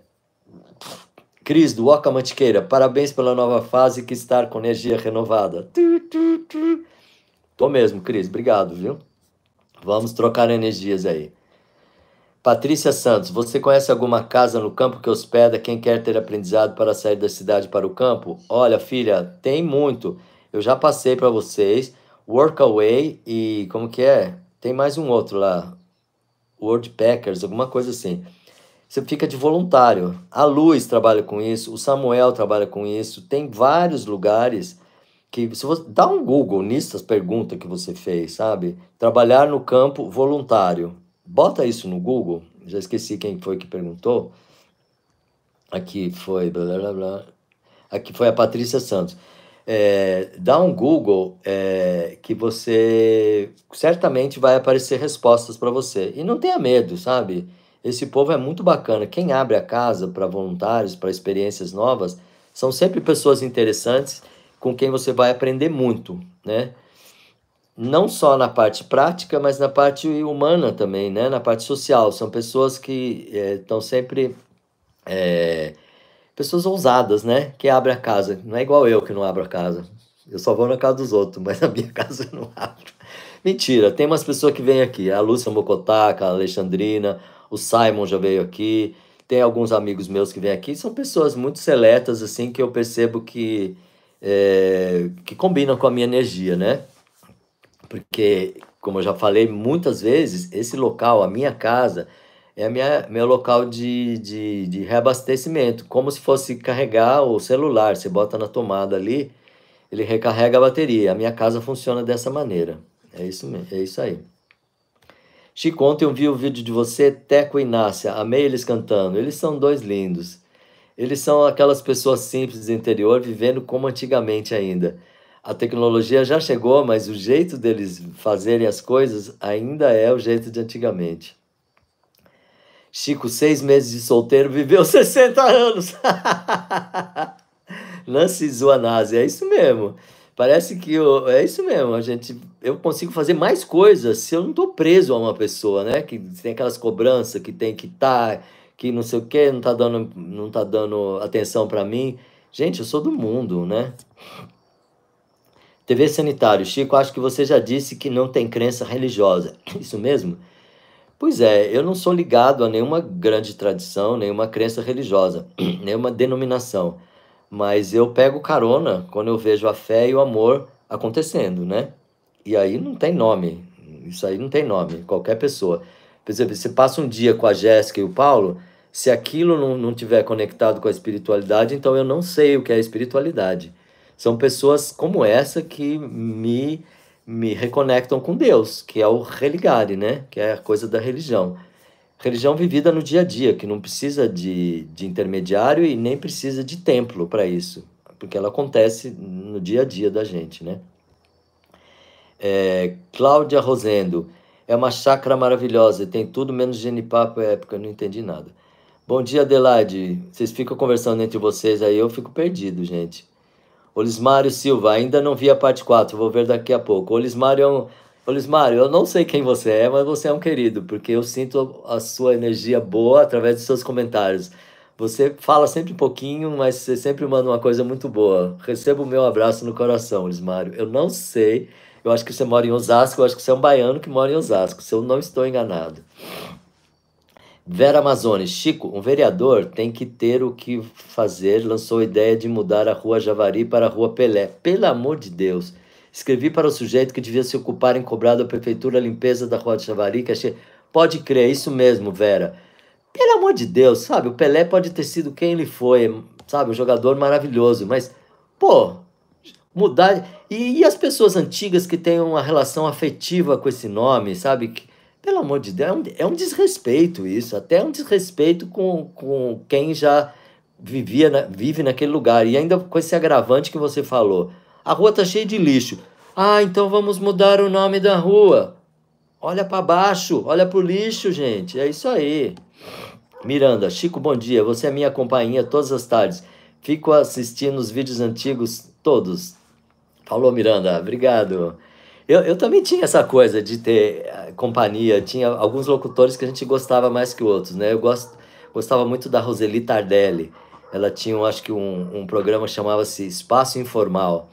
Cris do Oca Mantiqueira, parabéns pela nova fase que estar com energia renovada. Tu, tu, tu. Tô mesmo, Cris, obrigado, viu? Vamos trocar energias aí. Patrícia Santos, você conhece alguma casa no campo que hospeda quem quer ter aprendizado para sair da cidade para o campo? Olha, filha, tem muito. Eu já passei para vocês. Workaway e como que é? Tem mais um outro lá. World Packers, alguma coisa assim. Você fica de voluntário. A Luz trabalha com isso, o Samuel trabalha com isso. Tem vários lugares que se você dá um Google nessas perguntas que você fez, sabe? Trabalhar no campo voluntário. Bota isso no Google. Já esqueci quem foi que perguntou. Aqui foi blá blá blá. Aqui foi a Patrícia Santos. É, dá um Google é, que você certamente vai aparecer respostas para você. E não tenha medo, sabe? Esse povo é muito bacana. Quem abre a casa para voluntários, para experiências novas, são sempre pessoas interessantes com quem você vai aprender muito, né? Não só na parte prática, mas na parte humana também, né? Na parte social. São pessoas que estão eh, é, sempre. É, pessoas ousadas, né? Que abrem a casa. Não é igual eu que não abro a casa. Eu só vou na casa dos outros, (laughs) mas na minha casa eu não abro. Mentira, tem umas pessoas que vêm aqui. A Lúcia Mocotá, a Alexandrina, o Simon já veio aqui, tem alguns amigos meus que vêm aqui, são pessoas muito seletas, assim, que eu percebo que, é, que combinam com a minha energia, né? Porque, como eu já falei muitas vezes, esse local, a minha casa, é a minha, meu local de, de, de reabastecimento, como se fosse carregar o celular, você bota na tomada ali, ele recarrega a bateria. A minha casa funciona dessa maneira. É isso, é isso aí. Chico, ontem eu vi o vídeo de você, Teco e Nácia. Amei eles cantando. Eles são dois lindos. Eles são aquelas pessoas simples do interior vivendo como antigamente ainda. A tecnologia já chegou, mas o jeito deles fazerem as coisas ainda é o jeito de antigamente. Chico, seis meses de solteiro, viveu 60 (laughs) anos. (laughs) Nancy Zuanazzi, é isso mesmo. Parece que o, é isso mesmo. A gente eu consigo fazer mais coisas se eu não estou preso a uma pessoa, né? Que tem aquelas cobranças, que tem que estar, tá, que não sei o quê, não está dando, não tá dando atenção para mim. Gente, eu sou do mundo, né? TV Sanitário, Chico, acho que você já disse que não tem crença religiosa. (coughs) Isso mesmo? Pois é, eu não sou ligado a nenhuma grande tradição, nenhuma crença religiosa, (coughs) nenhuma denominação. Mas eu pego carona quando eu vejo a fé e o amor acontecendo, né? E aí não tem nome. Isso aí não tem nome. Qualquer pessoa. Por exemplo, você passa um dia com a Jéssica e o Paulo, se aquilo não, não tiver conectado com a espiritualidade, então eu não sei o que é espiritualidade. São pessoas como essa que me, me reconectam com Deus, que é o religare, né? Que é a coisa da religião. Religião vivida no dia a dia, que não precisa de, de intermediário e nem precisa de templo para isso, porque ela acontece no dia a dia da gente, né? É, Cláudia Rosendo. É uma chácara maravilhosa e tem tudo menos genipapo época. Não entendi nada. Bom dia, Adelaide. Vocês ficam conversando entre vocês aí, eu fico perdido, gente. Olismário Silva, ainda não vi a parte 4, vou ver daqui a pouco. Olismário é um... Olismário, eu não sei quem você é, mas você é um querido, porque eu sinto a sua energia boa através dos seus comentários. Você fala sempre um pouquinho, mas você sempre manda uma coisa muito boa. Receba o meu abraço no coração, Olismário. Eu não sei eu acho que você mora em Osasco, eu acho que você é um baiano que mora em Osasco, se eu não estou enganado. Vera Amazônia, Chico, um vereador tem que ter o que fazer, lançou a ideia de mudar a rua Javari para a rua Pelé. Pelo amor de Deus. Escrevi para o sujeito que devia se ocupar em cobrar da prefeitura a limpeza da rua Javari, que achei... Pode crer, isso mesmo, Vera. Pelo amor de Deus, sabe? O Pelé pode ter sido quem ele foi, sabe? Um jogador maravilhoso, mas, pô, mudar. E, e, as pessoas antigas que têm uma relação afetiva com esse nome, sabe? Que, pelo amor de Deus, é um, é um desrespeito isso, até é um desrespeito com, com quem já vivia na, vive naquele lugar. E ainda com esse agravante que você falou. A rua tá cheia de lixo. Ah, então vamos mudar o nome da rua. Olha para baixo, olha pro lixo, gente. É isso aí. Miranda, Chico, bom dia. Você é minha companhia todas as tardes. Fico assistindo os vídeos antigos todos. Falou, Miranda, obrigado. Eu, eu também tinha essa coisa de ter eh, companhia, tinha alguns locutores que a gente gostava mais que outros, né? Eu gosto, gostava muito da Roseli Tardelli. Ela tinha, acho que, um, um programa que chamava-se Espaço Informal.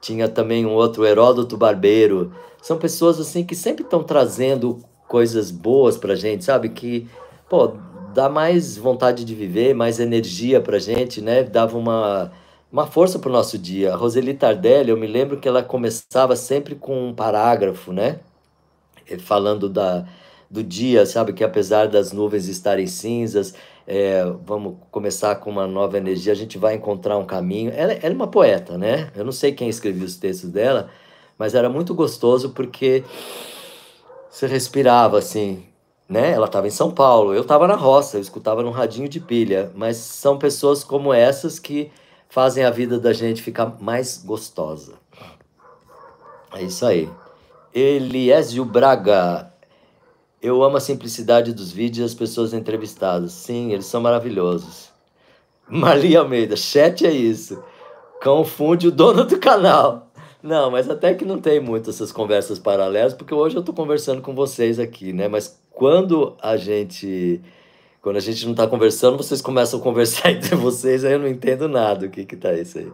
Tinha também um outro, Heródoto Barbeiro. São pessoas, assim, que sempre estão trazendo coisas boas pra gente, sabe? Que, pô, dá mais vontade de viver, mais energia pra gente, né? Dava uma uma força para o nosso dia. A Roseli Tardelli, eu me lembro que ela começava sempre com um parágrafo, né? É, falando da, do dia, sabe? Que apesar das nuvens estarem cinzas, é, vamos começar com uma nova energia, a gente vai encontrar um caminho. Ela, ela é uma poeta, né? Eu não sei quem escreveu os textos dela, mas era muito gostoso porque você respirava assim, né? Ela estava em São Paulo, eu estava na roça, eu escutava num radinho de pilha, mas são pessoas como essas que fazem a vida da gente ficar mais gostosa. É isso aí. Eliésio Braga. Eu amo a simplicidade dos vídeos e as pessoas entrevistadas. Sim, eles são maravilhosos. (laughs) Maria Almeida, chat é isso. Confunde o dono do canal. Não, mas até que não tem muito essas conversas paralelas, porque hoje eu estou conversando com vocês aqui, né? Mas quando a gente quando a gente não está conversando, vocês começam a conversar (laughs) entre vocês, aí eu não entendo nada o que que tá isso aí.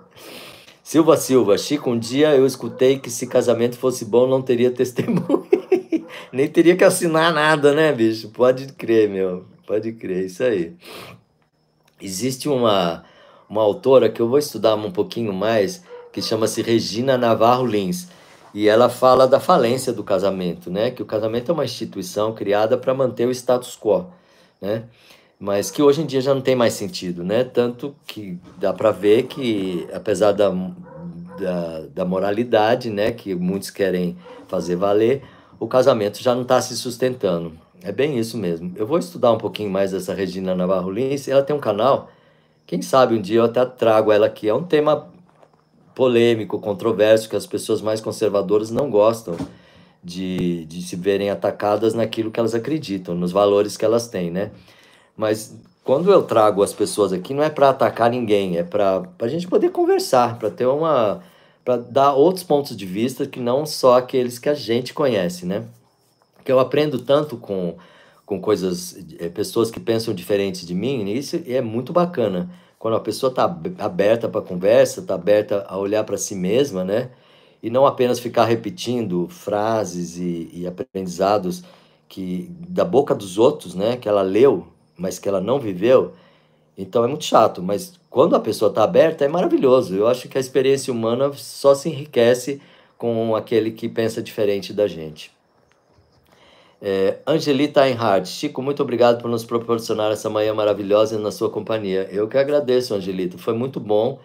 Silva Silva, Chico, um dia eu escutei que se casamento fosse bom, não teria testemunho. (laughs) Nem teria que assinar nada, né, bicho? Pode crer, meu. Pode crer, é isso aí. Existe uma, uma autora que eu vou estudar um pouquinho mais, que chama-se Regina Navarro Lins. E ela fala da falência do casamento, né? Que o casamento é uma instituição criada para manter o status quo né? Mas que hoje em dia já não tem mais sentido, né? Tanto que dá para ver que, apesar da, da, da moralidade, né, que muitos querem fazer valer, o casamento já não está se sustentando. É bem isso mesmo. Eu vou estudar um pouquinho mais essa Regina Navarro Lins. Ela tem um canal, quem sabe um dia eu até trago ela aqui. É um tema polêmico, controverso, que as pessoas mais conservadoras não gostam de, de se verem atacadas naquilo que elas acreditam, nos valores que elas têm, né? Mas quando eu trago as pessoas aqui, não é para atacar ninguém, é para a gente poder conversar, para ter uma. para dar outros pontos de vista que não só aqueles que a gente conhece, né? Que eu aprendo tanto com, com coisas, é, pessoas que pensam diferente de mim, e isso é muito bacana. Quando a pessoa está aberta para conversa, está aberta a olhar para si mesma, né? e não apenas ficar repetindo frases e, e aprendizados que da boca dos outros, né, que ela leu, mas que ela não viveu. Então é muito chato, mas quando a pessoa está aberta é maravilhoso. Eu acho que a experiência humana só se enriquece com aquele que pensa diferente da gente. É, Angelita Einhardt, Chico, muito obrigado por nos proporcionar essa manhã maravilhosa na sua companhia. Eu que agradeço, Angelita, foi muito bom.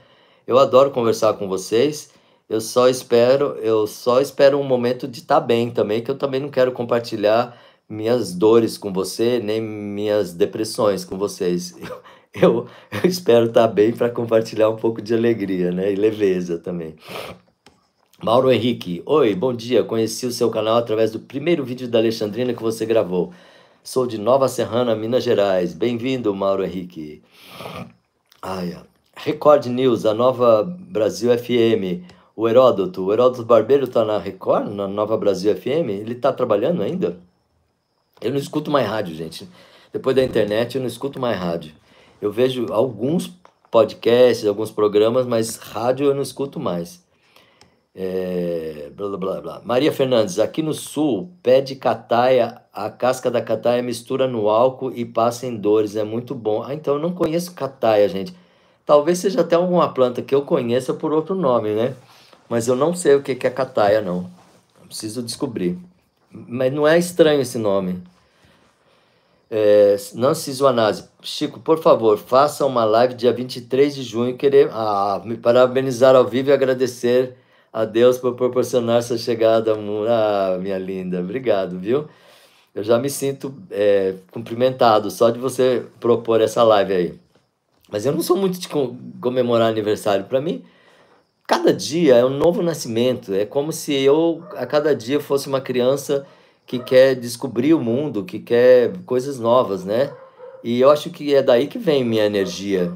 Eu adoro conversar com vocês eu só espero, eu só espero um momento de estar tá bem também, que eu também não quero compartilhar minhas dores com você, nem minhas depressões com vocês. (laughs) Eu, eu, eu espero estar tá bem para compartilhar um pouco de alegria, né? E leveza também. Mauro Henrique, oi, bom dia. Conheci o seu canal através do primeiro vídeo da Alexandrina que você gravou. Sou de Nova Serrana, Minas Gerais. Bem-vindo, Mauro Henrique. Ai, Record News, a nova Brasil FM o Heródoto, o Heródoto Barbeiro está na Record, na Nova Brasil FM, ele está trabalhando ainda? Eu não escuto mais rádio, gente. Depois da internet, eu não escuto mais rádio. Eu vejo alguns podcasts, alguns programas, mas rádio eu não escuto mais. É, blá, blá, blá. Maria Fernandes, aqui no sul, pé de cataia, a casca da cataia mistura no álcool e passa em dores, é muito bom. Ah, então eu não conheço cataia, gente. Talvez seja até alguma planta que eu conheça por outro nome, né? mas eu não sei o que é Cataia, não. Eu preciso descobrir. Mas não é estranho esse nome. É, Nancy Zuanazzi, Chico, por favor, faça uma live dia 23 de junho querer, ah, me parabenizar ao vivo e agradecer a Deus por proporcionar essa chegada. Ah, minha linda, obrigado, viu? Eu já me sinto é, cumprimentado só de você propor essa live aí. Mas eu não sou muito de comemorar aniversário. Para mim, cada dia é um novo nascimento. É como se eu, a cada dia, fosse uma criança que quer descobrir o mundo, que quer coisas novas, né? E eu acho que é daí que vem minha energia,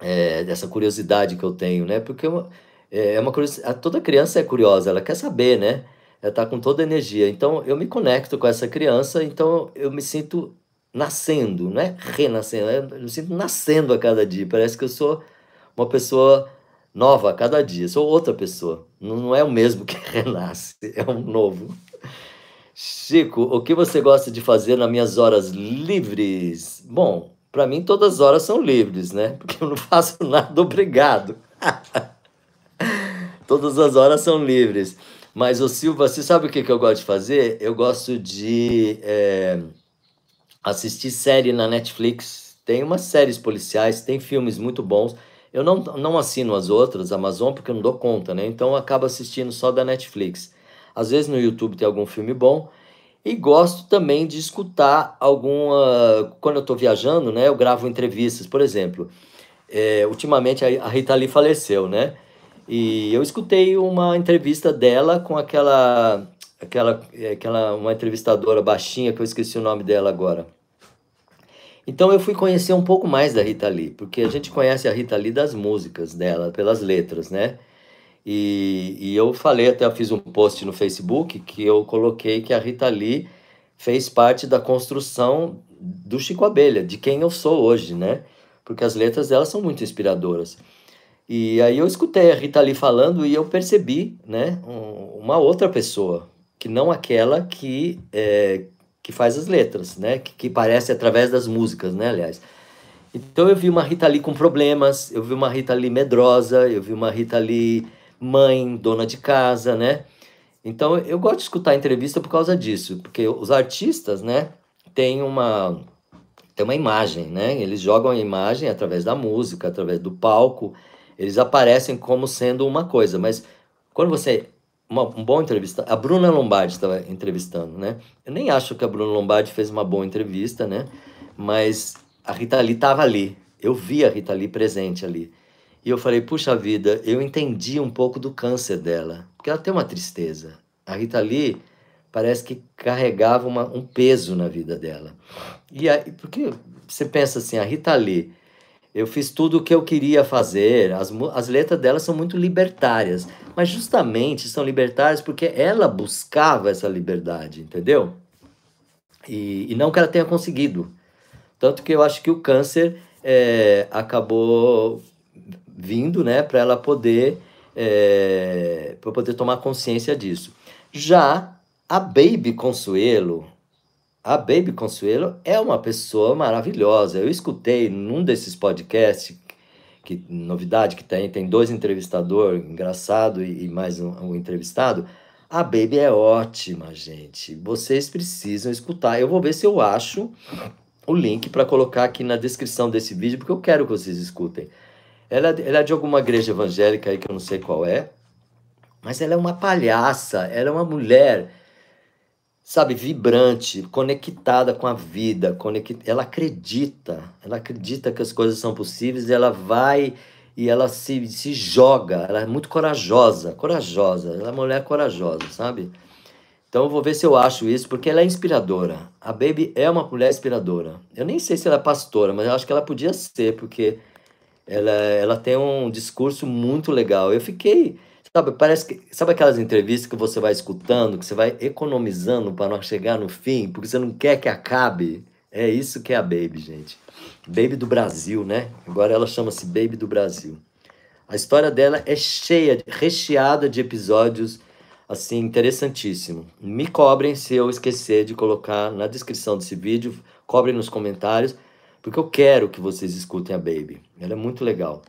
é, dessa curiosidade que eu tenho, né? Porque eu, é uma é, é curiosidade, toda criança é curiosa, ela quer saber, né? Ela tá com toda a energia. Então eu me conecto com essa criança, então eu me sinto nascendo, né? Renascendo, é, eu me sinto nascendo a cada dia. Parece que eu sou uma pessoa nova a cada dia. Sou outra pessoa. Não é o mesmo (laughs) que renasce, é um novo. Chico, o que você gosta de fazer nas minhas horas livres? Bom, para mim todas as horas são livres, né? (laughs) Porque eu não faço nada obrigado. (laughs) todas as horas são livres. Mas o Silva, você sabe o que, que eu gosto de fazer? Eu gosto de é, assistir série na Netflix. Tem umas séries policiais, tem filmes muito bons. Eu não, não assino as outras, Amazon, porque eu não dou conta, né? Então eu acabo assistindo só da Netflix. Às vezes no YouTube tem algum filme bom. E gosto também de escutar alguma. Quando eu estou viajando, né? Eu gravo entrevistas, por exemplo. É, ultimamente a, a Rita Lee faleceu, né? E eu escutei uma entrevista dela com aquela, aquela, é, aquela uma entrevistadora baixinha que eu esqueci o nome dela agora. Então eu fui conhecer um pouco mais da Rita Lee, porque a gente conhece a Rita Lee das músicas dela, pelas letras, né? E, e eu falei, até eu fiz um post no Facebook que eu coloquei que a Rita Lee fez parte da construção do Chico Abelha, de quem eu sou hoje, né? Porque as letras dela são muito inspiradoras. E aí eu escutei a Rita Lee falando e eu percebi, né, um, uma outra pessoa, que não aquela que é, que faz as letras, né? Que, que parece através das músicas, né? Aliás. Então eu vi uma Rita Lee com problemas, eu vi uma Rita Lee medrosa, eu vi uma Rita Lee mãe, dona de casa, né? Então eu gosto de escutar a entrevista por causa disso, porque os artistas, né, têm uma tem uma imagem, né? Eles jogam a imagem através da música, através do palco, eles aparecem como sendo uma coisa, mas quando você uma, um bom entrevista. A Bruna Lombardi estava entrevistando, né? Eu nem acho que a Bruna Lombardi fez uma boa entrevista, né? Mas a Rita Lee estava ali. Eu vi a Rita Lee presente ali. E eu falei, puxa vida, eu entendi um pouco do câncer dela. Porque ela tem uma tristeza. A Rita Lee parece que carregava uma, um peso na vida dela. E aí, porque você pensa assim, a Rita Lee eu fiz tudo o que eu queria fazer. As, as letras dela são muito libertárias. Mas justamente são libertárias porque ela buscava essa liberdade, entendeu? E, e não que ela tenha conseguido. Tanto que eu acho que o câncer é, acabou vindo né, para ela poder, é, poder tomar consciência disso. Já a Baby Consuelo, a Baby Consuelo é uma pessoa maravilhosa. Eu escutei num desses podcasts, que novidade que tem, tem dois entrevistadores, engraçado e, e mais um, um, entrevistado. A Baby é ótima, gente. Vocês precisam escutar. Eu vou ver se eu acho o link para colocar aqui na descrição desse vídeo, porque eu quero que vocês escutem. Ela, é ela é de alguma igreja evangélica aí que eu não sei qual é, mas ela é uma palhaça, ela é uma mulher sabe, vibrante, conectada com a vida, conect... ela acredita, ela acredita que as coisas são possíveis, ela vai e ela se, se joga, ela é muito corajosa, corajosa, ela é mulher corajosa, sabe? Então eu vou ver se eu acho isso, porque ela é inspiradora. A Baby é uma mulher inspiradora. Eu nem sei se ela é pastora, mas eu acho que ela podia ser, porque ela, ela tem um discurso muito legal. Eu fiquei Sabe, parece que. Sabe aquelas entrevistas que você vai escutando, que você vai economizando para não chegar no fim, porque você não quer que acabe? É isso que é a Baby, gente. Baby do Brasil, né? Agora ela chama-se Baby do Brasil. A história dela é cheia, recheada de episódios assim interessantíssimo. Me cobrem se eu esquecer de colocar na descrição desse vídeo, cobrem nos comentários, porque eu quero que vocês escutem a Baby. Ela é muito legal.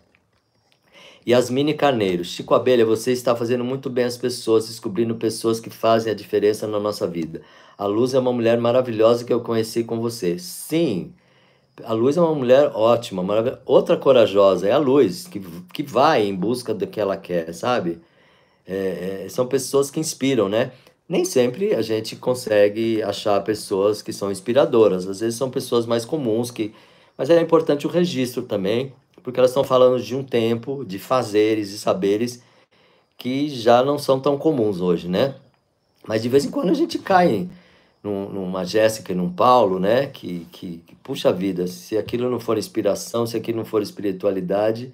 Yasmine Carneiro, Chico Abelha, você está fazendo muito bem as pessoas, descobrindo pessoas que fazem a diferença na nossa vida. A Luz é uma mulher maravilhosa que eu conheci com você. Sim, a Luz é uma mulher ótima, maravilhosa. Outra corajosa é a Luz, que, que vai em busca do que ela quer, sabe? É, é, são pessoas que inspiram, né? Nem sempre a gente consegue achar pessoas que são inspiradoras. Às vezes são pessoas mais comuns que... Mas é importante o registro também, porque elas estão falando de um tempo, de fazeres e saberes que já não são tão comuns hoje, né? Mas de vez em quando a gente cai num, numa Jéssica e num Paulo, né? Que, que, que, puxa vida, se aquilo não for inspiração, se aquilo não for espiritualidade,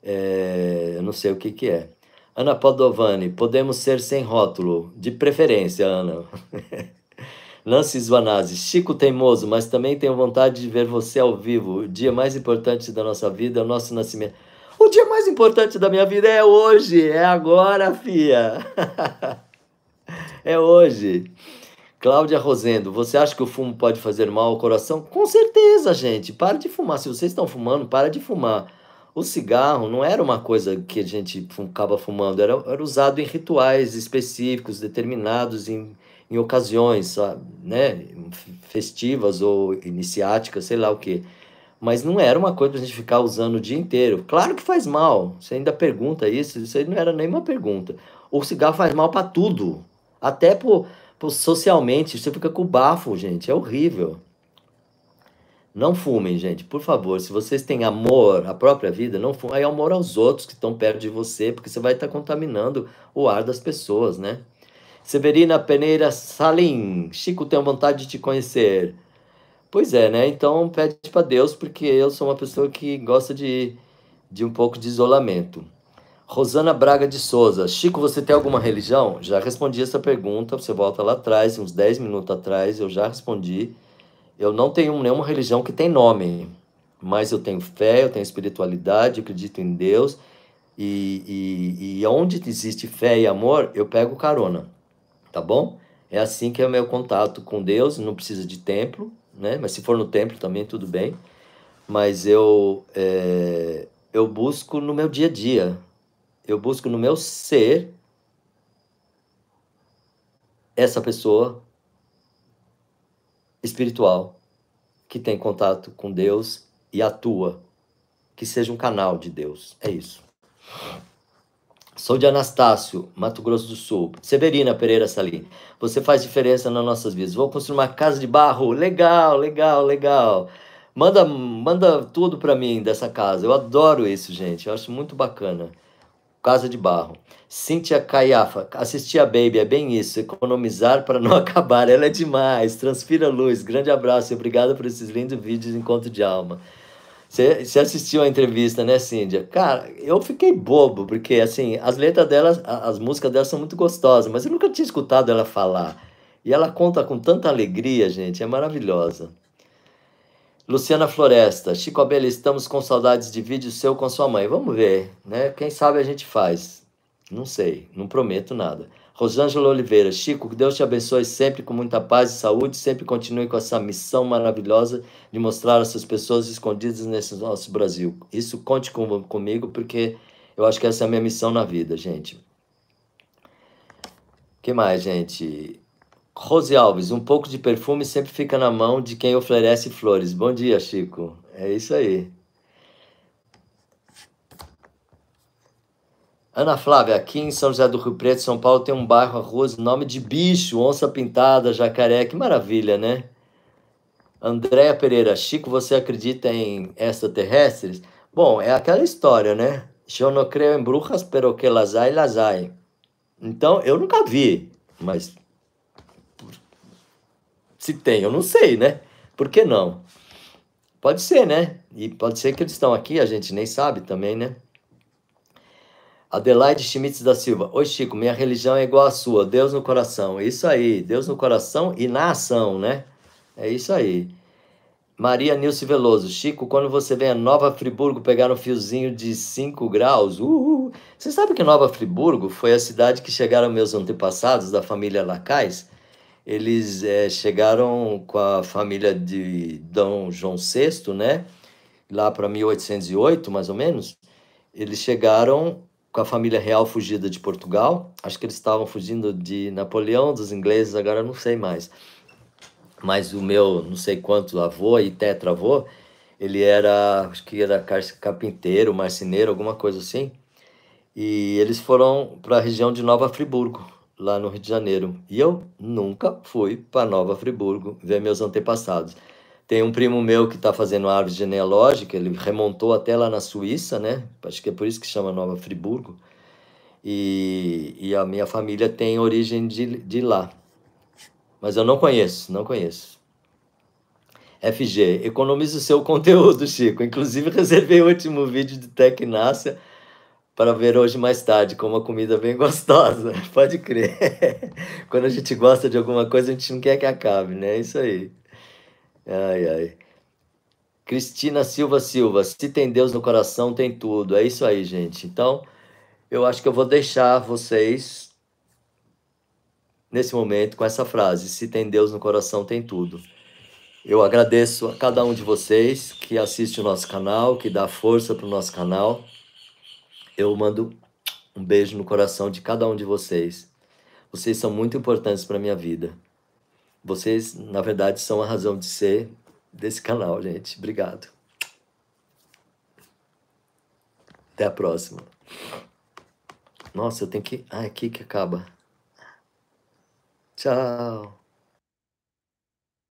é, eu não sei o que, que é. Ana Padovani, podemos ser sem rótulo, de preferência, Ana. (laughs) Lance Svanazzi, Chico teimoso, mas também tenho vontade de ver você ao vivo. O dia mais importante da nossa vida é o nosso nascimento. O dia mais importante da minha vida é hoje, é agora, fia. (laughs) é hoje. Cláudia Rosendo, você acha que o fumo pode fazer mal ao coração? Com certeza, gente. Para de fumar. Se vocês estão fumando, para de fumar. O cigarro não era uma coisa que a gente ficava fumando, era, era usado em rituais específicos, determinados, em em ocasiões, ah, né, festivas ou iniciáticas, sei lá o que. Mas não era uma coisa a gente ficar usando o dia inteiro. Claro que faz mal. Você ainda pergunta isso, isso aí não era nenhuma pergunta. O cigarro faz mal para tudo. Até pro, pro, socialmente, você fica com bafo, gente. É horrível. Não fumem, gente, por favor. Se vocês têm amor à própria vida, não fumem. Aí é amor aos outros que estão perto de você, porque você vai estar tá contaminando o ar das pessoas, né? Severina Peneira Salim, Chico, tenho vontade de te conhecer. Pois é, né? Então pede para Deus, porque eu sou uma pessoa que gosta de, de um pouco de isolamento. Rosana Braga de Souza, Chico, você tem alguma religião? Já respondi essa pergunta, você volta lá atrás, uns 10 minutos atrás, eu já respondi. Eu não tenho nenhuma religião que tem nome, mas eu tenho fé, eu tenho espiritualidade, eu acredito em Deus. E, e, e onde existe fé e amor, eu pego carona tá bom? É assim que é o meu contato com Deus, não precisa de templo, né? Mas se for no templo também tudo bem. Mas eu é, eu busco no meu dia a dia, eu busco no meu ser essa pessoa espiritual que tem contato com Deus e atua, que seja um canal de Deus. É isso. Sou de Anastácio, Mato Grosso do Sul. Severina Pereira Salim. Você faz diferença nas nossas vidas. Vou construir uma casa de barro. Legal, legal, legal. Manda, manda tudo para mim dessa casa. Eu adoro isso, gente. Eu acho muito bacana. Casa de barro. Cíntia Caiafa. Assistir a Baby. É bem isso. Economizar para não (laughs) acabar. Ela é demais. Transfira luz. Grande abraço e obrigado por esses lindos vídeos de Encontro de Alma. Você, assistiu a entrevista, né, Cíndia? Cara, eu fiquei bobo, porque, assim, as letras dela, as músicas dela são muito gostosas, mas eu nunca tinha escutado ela falar. E ela conta com tanta alegria, gente, é maravilhosa. Luciana Floresta, Chico Abelha, estamos com saudades de vídeo seu com sua mãe. Vamos ver, né? Quem sabe a gente faz. Não sei, não prometo nada. Rosângela Oliveira, Chico, que Deus te abençoe sempre com muita paz e saúde, sempre continue com essa missão maravilhosa de mostrar essas pessoas escondidas nesse nosso Brasil. Isso conte com, comigo, porque eu acho que essa é a minha missão na vida, gente. que mais, gente? Rose Alves, um pouco de perfume sempre fica na mão de quem oferece flores. Bom dia, Chico. É isso aí. Ana Flávia, aqui em São José do Rio Preto, São Paulo, tem um bairro arroz, nome de bicho, onça pintada, jacaré, que maravilha, né? Andréa Pereira, Chico, você acredita em extraterrestres? Bom, é aquela história, né? Eu não creio em bruxas, pero que las hay, Então, eu nunca vi, mas se tem, eu não sei, né? Por que não? Pode ser, né? E pode ser que eles estão aqui, a gente nem sabe também, né? Adelaide Schmitz da Silva. Oi, Chico, minha religião é igual à sua. Deus no coração. Isso aí. Deus no coração e na ação, né? É isso aí. Maria Nilce Veloso. Chico, quando você vem a Nova Friburgo pegar um fiozinho de 5 graus. Uhul. Você sabe que Nova Friburgo foi a cidade que chegaram meus antepassados da família Lacais? Eles é, chegaram com a família de Dom João VI, né? Lá para 1808, mais ou menos. Eles chegaram com a família real fugida de Portugal. Acho que eles estavam fugindo de Napoleão, dos ingleses, agora não sei mais. Mas o meu, não sei quanto, avô e tetravô, ele era, acho que era carpinteiro, marceneiro, alguma coisa assim. E eles foram para a região de Nova Friburgo, lá no Rio de Janeiro. E eu nunca fui para Nova Friburgo ver meus antepassados. Tem um primo meu que está fazendo árvore genealógica, ele remontou até lá na Suíça, né? Acho que é por isso que chama Nova Friburgo. E, e a minha família tem origem de, de lá. Mas eu não conheço, não conheço. FG, economize o seu (laughs) conteúdo, Chico. Inclusive, (laughs) reservei o último vídeo de Tecnácia para ver hoje mais tarde, com uma comida bem (laughs) gostosa. Pode crer. Quando a gente gosta de alguma coisa, a gente não quer que acabe, né? É isso aí. Ai, ai. Cristina Silva Silva, se tem Deus no coração, tem tudo. É isso aí, gente. Então, eu acho que eu vou deixar vocês nesse momento com essa frase: se tem Deus no coração, tem tudo. Eu agradeço a cada um de vocês que assiste o nosso canal, que dá força para o nosso canal. Eu mando um beijo no coração de cada um de vocês. Vocês são muito importantes para minha vida. Vocês, na verdade, são a razão de ser desse canal, gente. Obrigado. Até a próxima. Nossa, eu tenho que. Ah, aqui que acaba. Tchau.